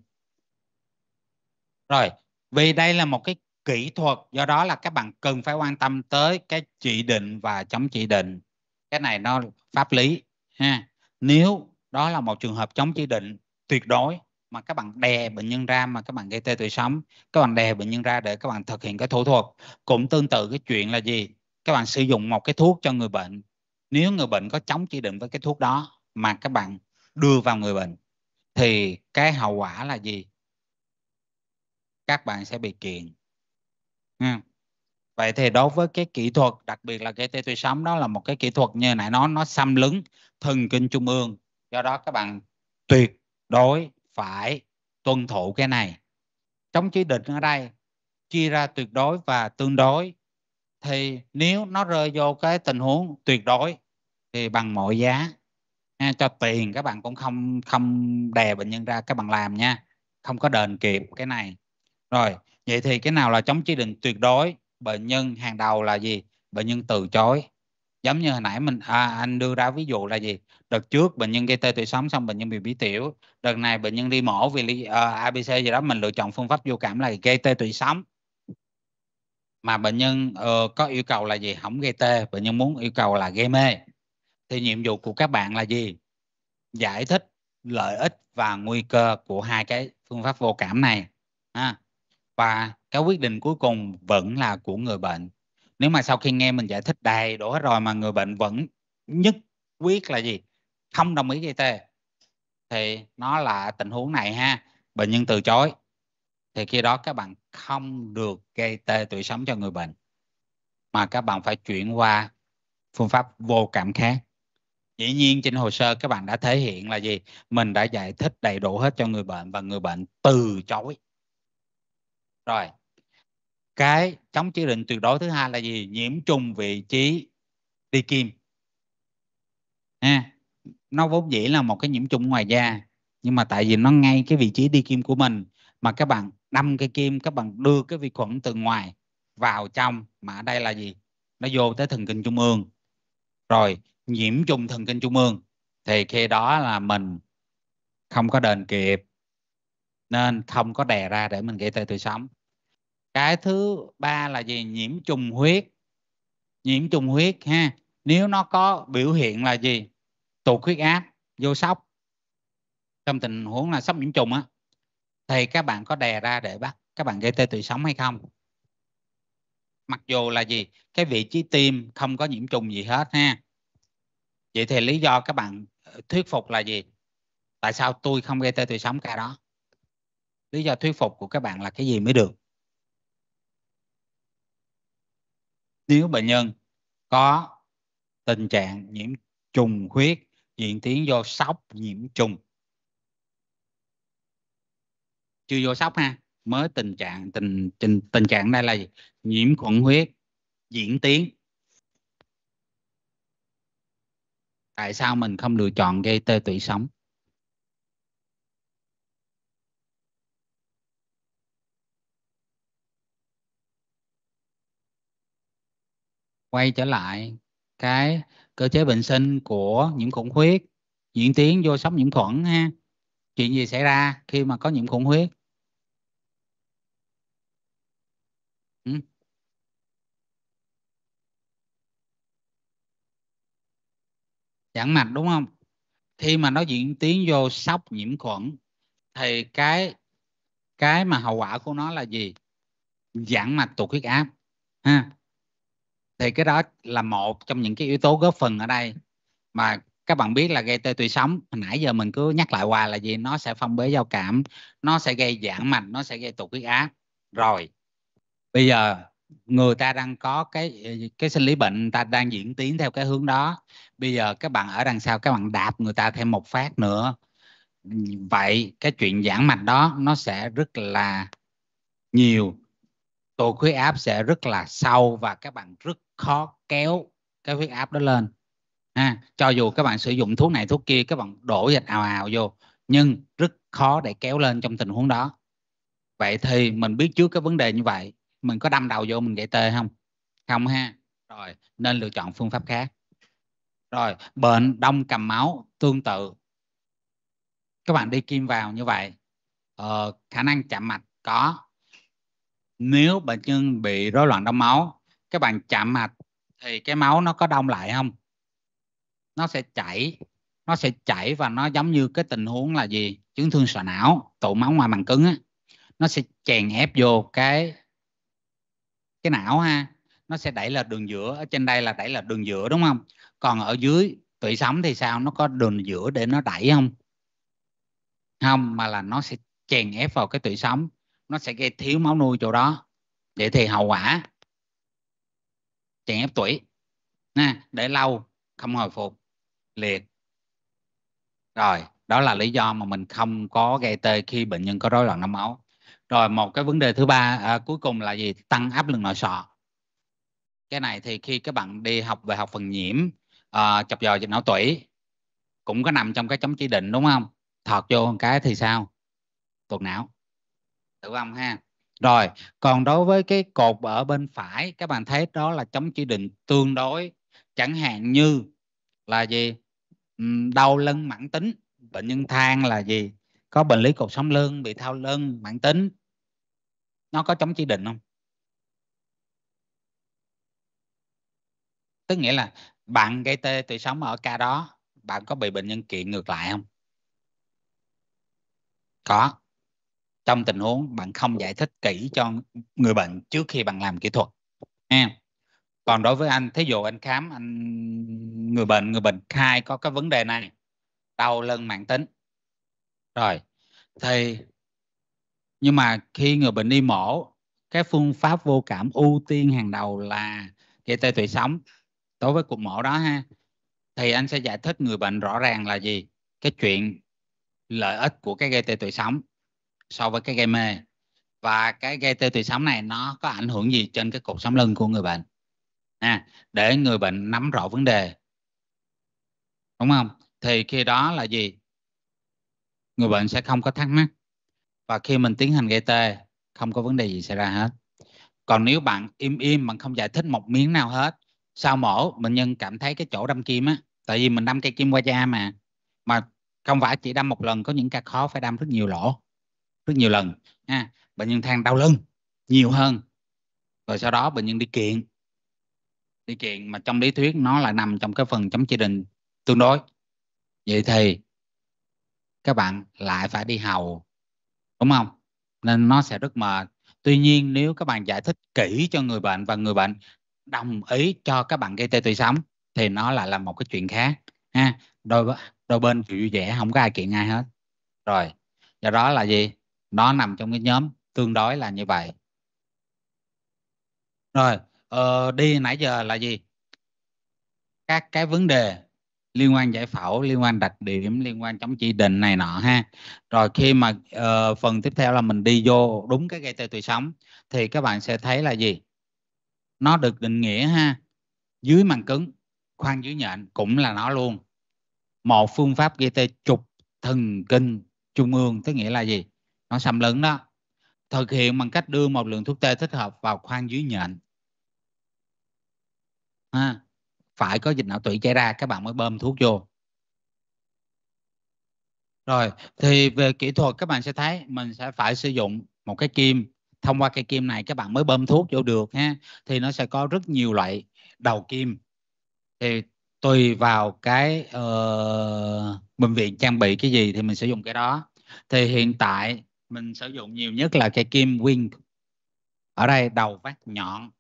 rồi vì đây là một cái kỹ thuật do đó là các bạn cần phải quan tâm tới cái chỉ định và chống chỉ định cái này nó pháp lý ha nếu đó là một trường hợp chống chỉ định tuyệt đối mà các bạn đè bệnh nhân ra mà các bạn gây tê tủy sống các bạn đè bệnh nhân ra để các bạn thực hiện cái thủ thuật cũng tương tự cái chuyện là gì các bạn sử dụng một cái thuốc cho người bệnh nếu người bệnh có chống chỉ định với cái thuốc đó mà các bạn đưa vào người bệnh thì cái hậu quả là gì các bạn sẽ bị kiện Nha. Ừ. vậy thì đối với cái kỹ thuật đặc biệt là cái tê tủy sống đó là một cái kỹ thuật như nãy nó nó xâm lấn thần kinh trung ương do đó các bạn tuyệt đối phải tuân thủ cái này trong chỉ định ở đây chia ra tuyệt đối và tương đối thì nếu nó rơi vô cái tình huống tuyệt đối thì bằng mọi giá ha, à, cho tiền các bạn cũng không không đè bệnh nhân ra các bạn làm nha không có đền kịp cái này rồi vậy thì cái nào là chống chỉ định tuyệt đối bệnh nhân hàng đầu là gì bệnh nhân từ chối giống như hồi nãy mình à, anh đưa ra ví dụ là gì đợt trước bệnh nhân gây tê tủy sống xong bệnh nhân bị bí tiểu đợt này bệnh nhân đi mổ vì lý, uh, à, abc gì đó mình lựa chọn phương pháp vô cảm là gây tê tủy sống mà bệnh nhân uh, có yêu cầu là gì không gây tê bệnh nhân muốn yêu cầu là gây mê thì nhiệm vụ của các bạn là gì giải thích lợi ích và nguy cơ của hai cái phương pháp vô cảm này ha. và cái quyết định cuối cùng vẫn là của người bệnh nếu mà sau khi nghe mình giải thích đầy đủ hết rồi mà người bệnh vẫn nhất quyết là gì không đồng ý gây tê thì nó là tình huống này ha bệnh nhân từ chối thì khi đó các bạn không được gây tê tủy sống cho người bệnh mà các bạn phải chuyển qua phương pháp vô cảm khác dĩ nhiên trên hồ sơ các bạn đã thể hiện là gì mình đã giải thích đầy đủ hết cho người bệnh và người bệnh từ chối rồi cái chống chỉ định tuyệt đối thứ hai là gì nhiễm trùng vị trí đi kim à, nó vốn dĩ là một cái nhiễm trùng ngoài da nhưng mà tại vì nó ngay cái vị trí đi kim của mình mà các bạn đâm cái kim các bạn đưa cái vi khuẩn từ ngoài vào trong mà ở đây là gì nó vô tới thần kinh trung ương rồi nhiễm trùng thần kinh trung ương thì khi đó là mình không có đền kịp nên không có đè ra để mình gây tê tủy sống cái thứ ba là gì nhiễm trùng huyết nhiễm trùng huyết ha nếu nó có biểu hiện là gì tụt huyết áp vô sốc trong tình huống là sốc nhiễm trùng á thì các bạn có đè ra để bắt các bạn gây tê tủy sống hay không mặc dù là gì cái vị trí tim không có nhiễm trùng gì hết ha vậy thì lý do các bạn ờ, thuyết phục là gì tại sao tôi không gây tê tủy sống ca đó lý do thuyết phục của các bạn là cái gì mới được nếu bệnh nhân có tình trạng nhiễm trùng huyết diễn tiến vô sốc nhiễm trùng chưa vô sốc ha mới tình trạng tình tình tình trạng đây là gì? nhiễm khuẩn huyết diễn tiến tại sao mình không lựa chọn gây tê tủy sống quay trở lại cái cơ chế bệnh sinh của nhiễm khuẩn huyết diễn tiến vô sốc nhiễm khuẩn ha chuyện gì xảy ra khi mà có nhiễm khuẩn huyết ừ. giãn mạch đúng không khi mà nó diễn tiến vô sốc nhiễm khuẩn thì cái cái mà hậu quả của nó là gì giãn mạch tụt huyết áp ha thì cái đó là một trong những cái yếu tố góp phần ở đây mà các bạn biết là gây tê tủy sống hồi nãy giờ mình cứ nhắc lại hoài là gì nó sẽ phong bế giao cảm nó sẽ gây giãn mạch nó sẽ gây tụt huyết áp rồi bây giờ người ta đang có cái cái sinh lý bệnh người ta đang diễn tiến theo cái hướng đó bây giờ các bạn ở đằng sau các bạn đạp người ta thêm một phát nữa vậy cái chuyện giãn mạch đó nó sẽ rất là nhiều tổ huyết áp sẽ rất là sâu và các bạn rất khó kéo cái huyết áp đó lên ha cho dù các bạn sử dụng thuốc này thuốc kia các bạn đổ dịch ào ào vô nhưng rất khó để kéo lên trong tình huống đó vậy thì mình biết trước cái vấn đề như vậy mình có đâm đầu vô mình gãy tê không không ha rồi nên lựa chọn phương pháp khác rồi bệnh đông cầm máu tương tự các bạn đi kim vào như vậy ờ, khả năng chạm mạch có nếu bệnh nhân bị rối loạn đông máu các bạn chạm mạch thì cái máu nó có đông lại không nó sẽ chảy nó sẽ chảy và nó giống như cái tình huống là gì chấn thương sọ não tụ máu ngoài màng cứng á nó sẽ chèn ép vô cái cái não ha nó sẽ đẩy là đường giữa ở trên đây là đẩy là đường giữa đúng không còn ở dưới tủy sống thì sao nó có đường giữa để nó đẩy không không mà là nó sẽ chèn ép vào cái tủy sống nó sẽ gây thiếu máu nuôi chỗ đó để thì hậu quả chèn ép tủy nè để lâu không hồi phục liệt rồi đó là lý do mà mình không có gây tê khi bệnh nhân có rối loạn đông máu rồi một cái vấn đề thứ ba à, cuối cùng là gì tăng áp lực nội sọ cái này thì khi các bạn đi học về học phần nhiễm à, chọc dò dịch não tủy cũng có nằm trong cái chống chỉ định đúng không thọt vô một cái thì sao tuột não tử vong ha rồi còn đối với cái cột ở bên phải các bạn thấy đó là chống chỉ định tương đối chẳng hạn như là gì đau lưng mãn tính bệnh nhân than là gì có bệnh lý cột sống lưng bị thao lưng mãn tính nó có chống chỉ định không tức nghĩa là bạn gây tê tủy sống ở ca đó bạn có bị bệnh nhân kiện ngược lại không có trong tình huống bạn không giải thích kỹ cho người bệnh trước khi bạn làm kỹ thuật à. còn đối với anh thí dụ anh khám anh người bệnh người bệnh khai có cái vấn đề này đau lưng mạng tính rồi thì nhưng mà khi người bệnh đi mổ cái phương pháp vô cảm ưu tiên hàng đầu là gây tê tủy sống đối với cuộc mổ đó ha thì anh sẽ giải thích người bệnh rõ ràng là gì cái chuyện lợi ích của cái gây tê tủy sống so với cái gây mê và cái gây tê tủy sống này nó có ảnh hưởng gì trên cái cột sống lưng của người bệnh à, để người bệnh nắm rõ vấn đề đúng không thì khi đó là gì người bệnh sẽ không có thắc mắc và khi mình tiến hành gây tê không có vấn đề gì xảy ra hết còn nếu bạn im im bạn không giải thích một miếng nào hết sau mổ bệnh nhân cảm thấy cái chỗ đâm kim á tại vì mình đâm cây kim qua da mà mà không phải chỉ đâm một lần có những ca khó phải đâm rất nhiều lỗ rất nhiều lần ha bệnh nhân than đau lưng nhiều hơn rồi sau đó bệnh nhân đi kiện đi kiện mà trong lý thuyết nó là nằm trong cái phần chống chỉ định tương đối vậy thì các bạn lại phải đi hầu đúng không nên nó sẽ rất mệt tuy nhiên nếu các bạn giải thích kỹ cho người bệnh và người bệnh đồng ý cho các bạn gây tê tủy sống thì nó lại là một cái chuyện khác ha đôi đôi bên chịu vui vẻ không có ai kiện ai hết rồi do đó là gì nó nằm trong cái nhóm tương đối là như vậy rồi ờ, đi nãy giờ là gì các cái vấn đề liên quan giải phẫu liên quan đặc điểm liên quan chống chỉ định này nọ ha rồi khi mà uh, phần tiếp theo là mình đi vô đúng cái gây tê tủy sống thì các bạn sẽ thấy là gì nó được định nghĩa ha dưới màng cứng khoang dưới nhện cũng là nó luôn một phương pháp gây tê trục thần kinh trung ương tức nghĩa là gì nó xâm lấn đó thực hiện bằng cách đưa một lượng thuốc tê thích hợp vào khoang dưới nhện ha phải có dịch não tụy chảy ra các bạn mới bơm thuốc vô rồi thì về kỹ thuật các bạn sẽ thấy mình sẽ phải sử dụng một cái kim thông qua cây kim này các bạn mới bơm thuốc vô được ha thì nó sẽ có rất nhiều loại đầu kim thì tùy vào cái uh, bệnh viện trang bị cái gì thì mình sử dụng cái đó thì hiện tại mình sử dụng nhiều nhất là cây kim wing ở đây đầu vắt nhọn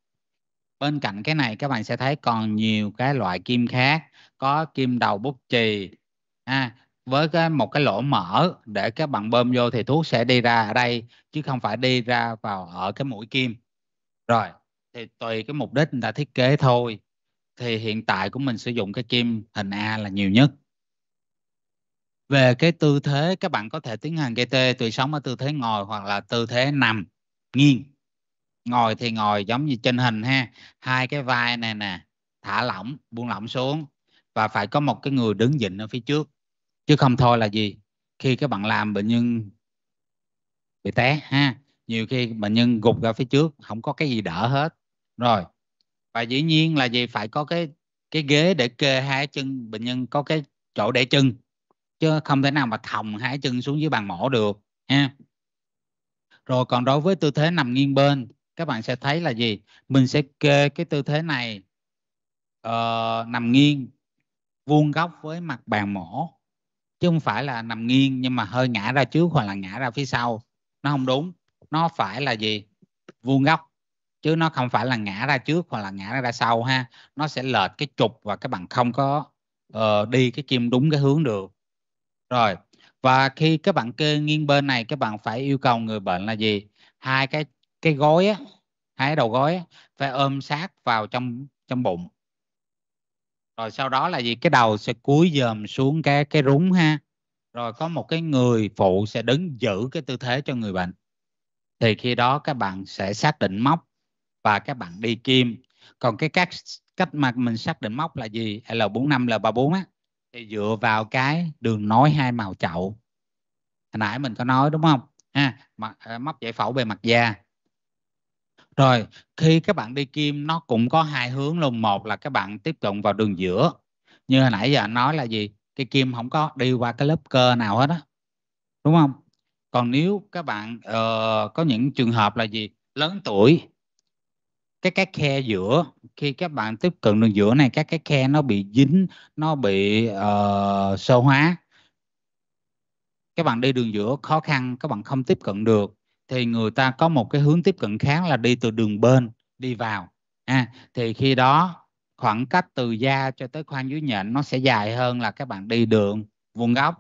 bên cạnh cái này các bạn sẽ thấy còn nhiều cái loại kim khác có kim đầu bút chì à, với cái một cái lỗ mở để các bạn bơm vô thì thuốc sẽ đi ra ở đây chứ không phải đi ra vào ở cái mũi kim rồi thì tùy cái mục đích người ta thiết kế thôi thì hiện tại của mình sử dụng cái kim hình A là nhiều nhất về cái tư thế các bạn có thể tiến hành gây tê tùy sống ở tư thế ngồi hoặc là tư thế nằm nghiêng ngồi thì ngồi giống như trên hình ha hai cái vai này nè thả lỏng buông lỏng xuống và phải có một cái người đứng dịnh ở phía trước chứ không thôi là gì khi các bạn làm bệnh nhân bị té ha nhiều khi bệnh nhân gục ra phía trước không có cái gì đỡ hết rồi và dĩ nhiên là gì phải có cái cái ghế để kê hai chân bệnh nhân có cái chỗ để chân chứ không thể nào mà thòng hai chân xuống dưới bàn mổ được ha rồi còn đối với tư thế nằm nghiêng bên các bạn sẽ thấy là gì mình sẽ kê cái tư thế này uh, nằm nghiêng vuông góc với mặt bàn mổ chứ không phải là nằm nghiêng nhưng mà hơi ngã ra trước hoặc là ngã ra phía sau nó không đúng nó phải là gì vuông góc chứ nó không phải là ngã ra trước hoặc là ngã ra sau ha nó sẽ lệch cái trục và các bạn không có uh, đi cái kim đúng cái hướng được rồi và khi các bạn kê nghiêng bên này các bạn phải yêu cầu người bệnh là gì hai cái cái gối á hai đầu gối á, phải ôm sát vào trong trong bụng rồi sau đó là gì cái đầu sẽ cúi dòm xuống cái cái rúng ha rồi có một cái người phụ sẽ đứng giữ cái tư thế cho người bệnh thì khi đó các bạn sẽ xác định móc và các bạn đi kim còn cái cách cách mà mình xác định móc là gì L45 L34 á thì dựa vào cái đường nối hai màu chậu hồi nãy mình có nói đúng không ha móc à, giải phẫu bề mặt da rồi khi các bạn đi kim nó cũng có hai hướng luôn một là các bạn tiếp cận vào đường giữa như hồi nãy giờ nói là gì cái kim không có đi qua cái lớp cơ nào hết á đúng không còn nếu các bạn uh, có những trường hợp là gì lớn tuổi cái cái khe giữa khi các bạn tiếp cận đường giữa này các cái khe nó bị dính nó bị uh, sơ hóa các bạn đi đường giữa khó khăn các bạn không tiếp cận được thì người ta có một cái hướng tiếp cận khác là đi từ đường bên đi vào à, thì khi đó khoảng cách từ da cho tới khoang dưới nhện nó sẽ dài hơn là các bạn đi đường vuông góc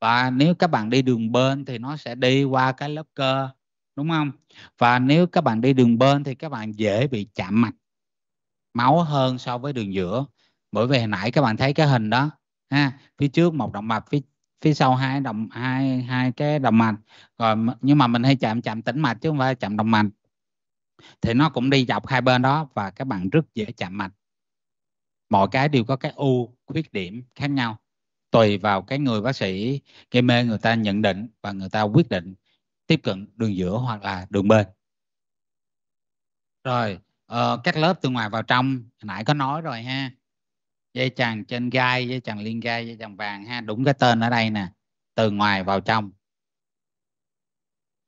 và nếu các bạn đi đường bên thì nó sẽ đi qua cái lớp cơ đúng không và nếu các bạn đi đường bên thì các bạn dễ bị chạm mạch máu hơn so với đường giữa bởi vì hồi nãy các bạn thấy cái hình đó ha phía trước một động mạch phía phía sau hai đồng hai hai cái động mạch rồi nhưng mà mình hay chạm chạm tĩnh mạch chứ không phải chạm động mạch thì nó cũng đi dọc hai bên đó và các bạn rất dễ chạm mạch mọi cái đều có cái ưu khuyết điểm khác nhau tùy vào cái người bác sĩ gây mê người ta nhận định và người ta quyết định tiếp cận đường giữa hoặc là đường bên rồi uh, các lớp từ ngoài vào trong nãy có nói rồi ha dây chằng trên gai dây chằng liên gai dây chằng vàng ha đúng cái tên ở đây nè từ ngoài vào trong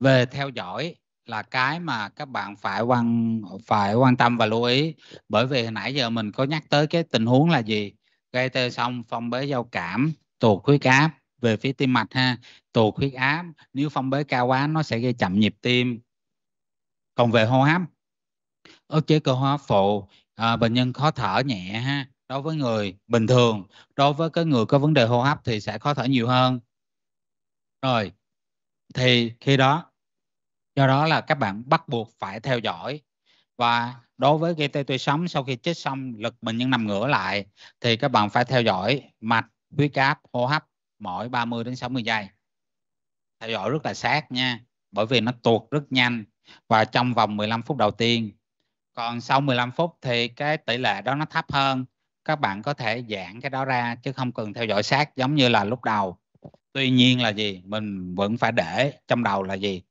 về theo dõi là cái mà các bạn phải quan phải quan tâm và lưu ý bởi vì hồi nãy giờ mình có nhắc tới cái tình huống là gì gây tê xong phong bế giao cảm tụt huyết áp về phía tim mạch ha tụt huyết áp nếu phong bế cao quá nó sẽ gây chậm nhịp tim còn về hô hấp ức chế cơ hô hấp phụ à, bệnh nhân khó thở nhẹ ha đối với người bình thường đối với cái người có vấn đề hô hấp thì sẽ khó thở nhiều hơn rồi thì khi đó do đó là các bạn bắt buộc phải theo dõi và đối với gây tê tủy sống sau khi chết xong lực bệnh nhân nằm ngửa lại thì các bạn phải theo dõi mạch huyết áp hô hấp mỗi 30 đến 60 giây theo dõi rất là sát nha bởi vì nó tuột rất nhanh và trong vòng 15 phút đầu tiên còn sau 15 phút thì cái tỷ lệ đó nó thấp hơn các bạn có thể giãn cái đó ra chứ không cần theo dõi sát giống như là lúc đầu tuy nhiên là gì mình vẫn phải để trong đầu là gì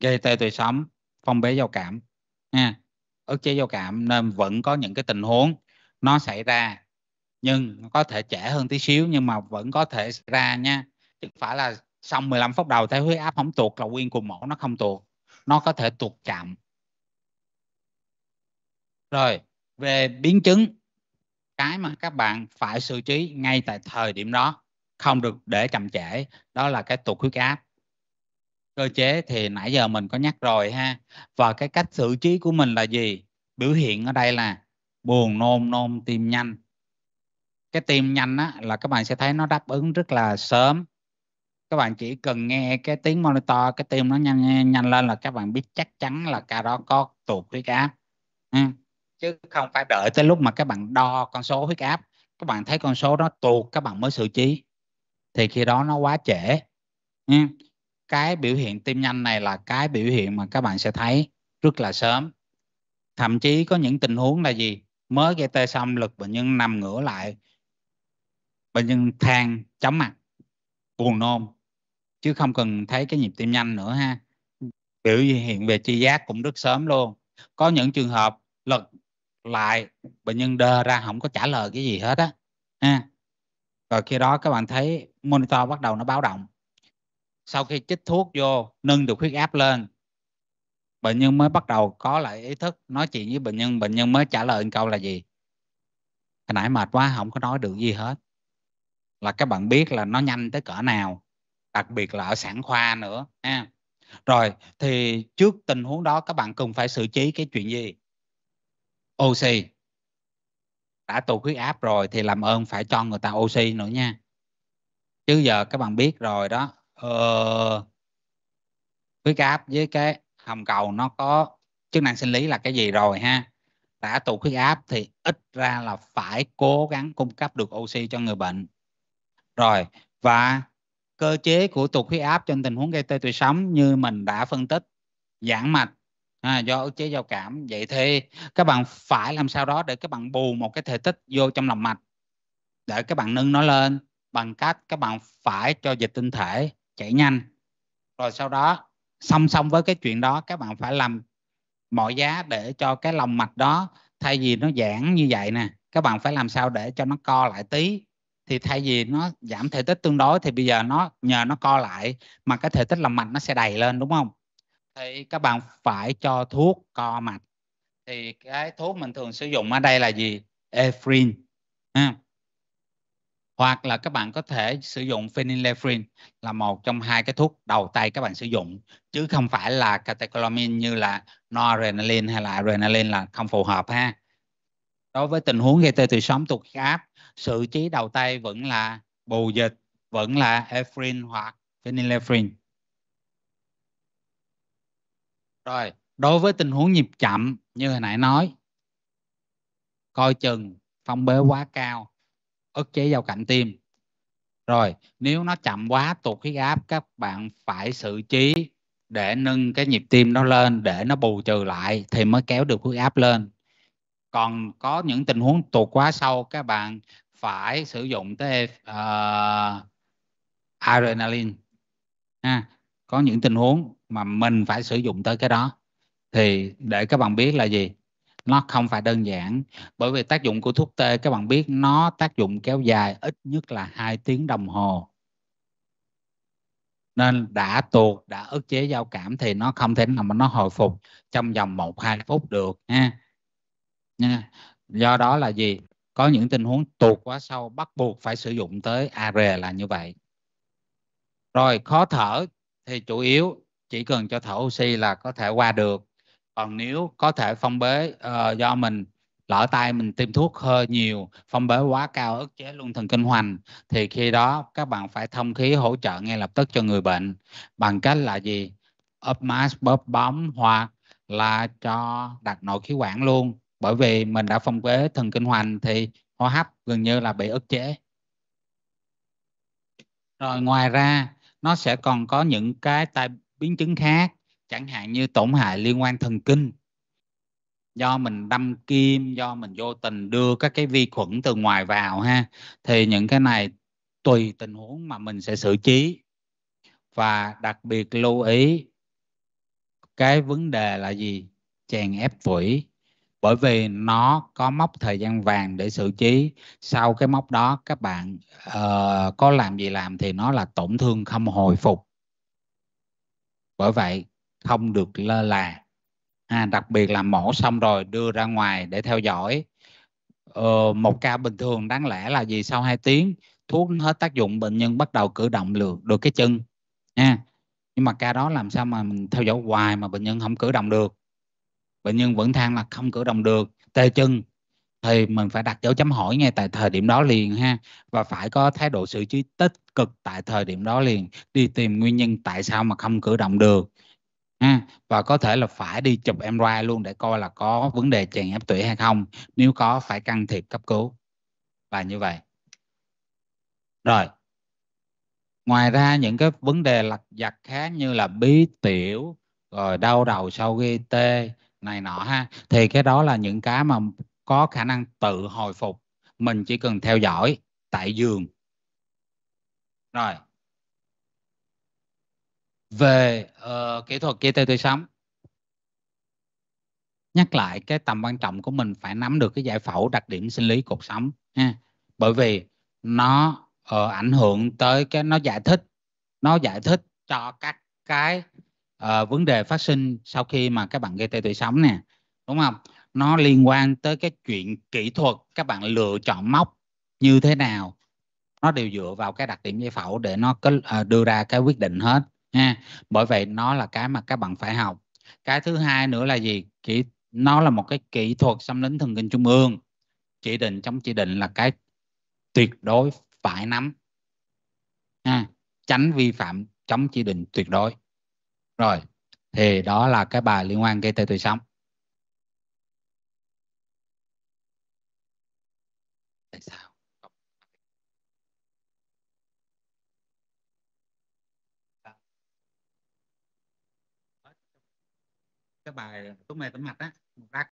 gây tê tùy sống phong bế giao cảm ha ức chế giao cảm nên vẫn có những cái tình huống nó xảy ra nhưng có thể trễ hơn tí xíu nhưng mà vẫn có thể ra nha chứ phải là xong 15 phút đầu thấy huyết áp không tuột là nguyên cùng mổ nó không tuột nó có thể tuột chậm rồi về biến chứng cái mà các bạn phải xử trí ngay tại thời điểm đó không được để chậm trễ đó là cái tụt huyết áp cơ chế thì nãy giờ mình có nhắc rồi ha và cái cách xử trí của mình là gì biểu hiện ở đây là buồn nôn nôn tim nhanh cái tim nhanh á, là các bạn sẽ thấy nó đáp ứng rất là sớm các bạn chỉ cần nghe cái tiếng monitor cái tim nó nhanh nhanh lên là các bạn biết chắc chắn là ca đó có tụt huyết áp ừ chứ không phải đợi tới lúc mà các bạn đo con số huyết áp các bạn thấy con số nó tuột các bạn mới xử trí thì khi đó nó quá trễ ừ. cái biểu hiện tim nhanh này là cái biểu hiện mà các bạn sẽ thấy rất là sớm thậm chí có những tình huống là gì mới gây tê xong lực bệnh nhân nằm ngửa lại bệnh nhân than chóng mặt buồn nôn chứ không cần thấy cái nhịp tim nhanh nữa ha biểu hiện về chi giác cũng rất sớm luôn có những trường hợp lực lại bệnh nhân đơ ra không có trả lời cái gì hết á ha rồi khi đó các bạn thấy monitor bắt đầu nó báo động sau khi chích thuốc vô nâng được huyết áp lên bệnh nhân mới bắt đầu có lại ý thức nói chuyện với bệnh nhân bệnh nhân mới trả lời câu là gì hồi nãy mệt quá không có nói được gì hết là các bạn biết là nó nhanh tới cỡ nào đặc biệt là ở sản khoa nữa ha rồi thì trước tình huống đó các bạn cần phải xử trí cái chuyện gì oxy đã tụ huyết áp rồi thì làm ơn phải cho người ta oxy nữa nha chứ giờ các bạn biết rồi đó ờ, huyết áp với cái hầm cầu nó có chức năng sinh lý là cái gì rồi ha đã tụ huyết áp thì ít ra là phải cố gắng cung cấp được oxy cho người bệnh rồi và cơ chế của tụ huyết áp trong tình huống gây tê tủy sống như mình đã phân tích giãn mạch à, do ức chế giao cảm vậy thì các bạn phải làm sao đó để các bạn bù một cái thể tích vô trong lòng mạch để các bạn nâng nó lên bằng cách các bạn phải cho dịch tinh thể chảy nhanh rồi sau đó song song với cái chuyện đó các bạn phải làm mọi giá để cho cái lòng mạch đó thay vì nó giãn như vậy nè các bạn phải làm sao để cho nó co lại tí thì thay vì nó giảm thể tích tương đối thì bây giờ nó nhờ nó co lại mà cái thể tích lòng mạch nó sẽ đầy lên đúng không thì các bạn phải cho thuốc co mạch thì cái thuốc mình thường sử dụng ở đây là gì ephrin ha. hoặc là các bạn có thể sử dụng phenylephrine là một trong hai cái thuốc đầu tay các bạn sử dụng chứ không phải là catecholamine như là noradrenaline hay là adrenaline là không phù hợp ha đối với tình huống gây tê từ sớm tụt áp sự trí đầu tay vẫn là bù dịch vẫn là ephrin hoặc phenylephrine rồi đối với tình huống nhịp chậm như hồi nãy nói coi chừng phong bế quá cao ức chế giao cạnh tim rồi nếu nó chậm quá tụt huyết áp các bạn phải xử trí để nâng cái nhịp tim nó lên để nó bù trừ lại thì mới kéo được huyết áp lên còn có những tình huống tụt quá sâu các bạn phải sử dụng tới uh, adrenaline ha. có những tình huống mà mình phải sử dụng tới cái đó thì để các bạn biết là gì nó không phải đơn giản bởi vì tác dụng của thuốc tê các bạn biết nó tác dụng kéo dài ít nhất là 2 tiếng đồng hồ nên đã tuột đã ức chế giao cảm thì nó không thể nào mà nó hồi phục trong vòng 1 2 phút được nha Nha. Do đó là gì? Có những tình huống tuột quá sâu bắt buộc phải sử dụng tới AR là như vậy. Rồi khó thở thì chủ yếu chỉ cần cho thở oxy là có thể qua được còn nếu có thể phong bế uh, do mình lỡ tay mình tiêm thuốc hơi nhiều phong bế quá cao ức chế luôn thần kinh hoành thì khi đó các bạn phải thông khí hỗ trợ ngay lập tức cho người bệnh bằng cách là gì ốp mask bóp bóng hoặc là cho đặt nội khí quản luôn bởi vì mình đã phong bế thần kinh hoành thì hô hấp gần như là bị ức chế rồi ngoài ra nó sẽ còn có những cái tai biến chứng khác chẳng hạn như tổn hại liên quan thần kinh do mình đâm kim do mình vô tình đưa các cái vi khuẩn từ ngoài vào ha thì những cái này tùy tình huống mà mình sẽ xử trí và đặc biệt lưu ý cái vấn đề là gì chèn ép vủy bởi vì nó có mốc thời gian vàng để xử trí sau cái mốc đó các bạn uh, có làm gì làm thì nó là tổn thương không hồi phục bởi vậy không được lơ là à, đặc biệt là mổ xong rồi đưa ra ngoài để theo dõi ờ, một ca bình thường đáng lẽ là gì sau 2 tiếng thuốc hết tác dụng bệnh nhân bắt đầu cử động được được cái chân nha nhưng mà ca đó làm sao mà mình theo dõi hoài mà bệnh nhân không cử động được bệnh nhân vẫn than là không cử động được tê chân thì mình phải đặt dấu chấm hỏi ngay tại thời điểm đó liền ha và phải có thái độ xử trí tích cực tại thời điểm đó liền đi tìm nguyên nhân tại sao mà không cử động được ha và có thể là phải đi chụp MRI luôn để coi là có vấn đề chèn ép tủy hay không nếu có phải can thiệp cấp cứu và như vậy rồi ngoài ra những cái vấn đề lặt vặt khác như là bí tiểu rồi đau đầu sau gây tê này nọ ha thì cái đó là những cái mà có khả năng tự hồi phục mình chỉ cần theo dõi tại giường rồi về uh, kỹ thuật kia tươi sống nhắc lại cái tầm quan trọng của mình phải nắm được cái giải phẫu đặc điểm sinh lý cột sống ha bởi vì nó uh, ảnh hưởng tới cái nó giải thích nó giải thích cho các cái uh, vấn đề phát sinh sau khi mà các bạn gây tê tủy sống nè đúng không nó liên quan tới cái chuyện kỹ thuật các bạn lựa chọn móc như thế nào nó đều dựa vào cái đặc điểm dây phẫu để nó có, uh, đưa ra cái quyết định hết ha bởi vậy nó là cái mà các bạn phải học cái thứ hai nữa là gì kỹ nó là một cái kỹ thuật xâm lấn thần kinh trung ương chỉ định trong chỉ định là cái tuyệt đối phải nắm ha tránh vi phạm chống chỉ định tuyệt đối rồi thì đó là cái bài liên quan gây tê tùy sống tại sao cái bài thuốc mê tĩnh mặt á một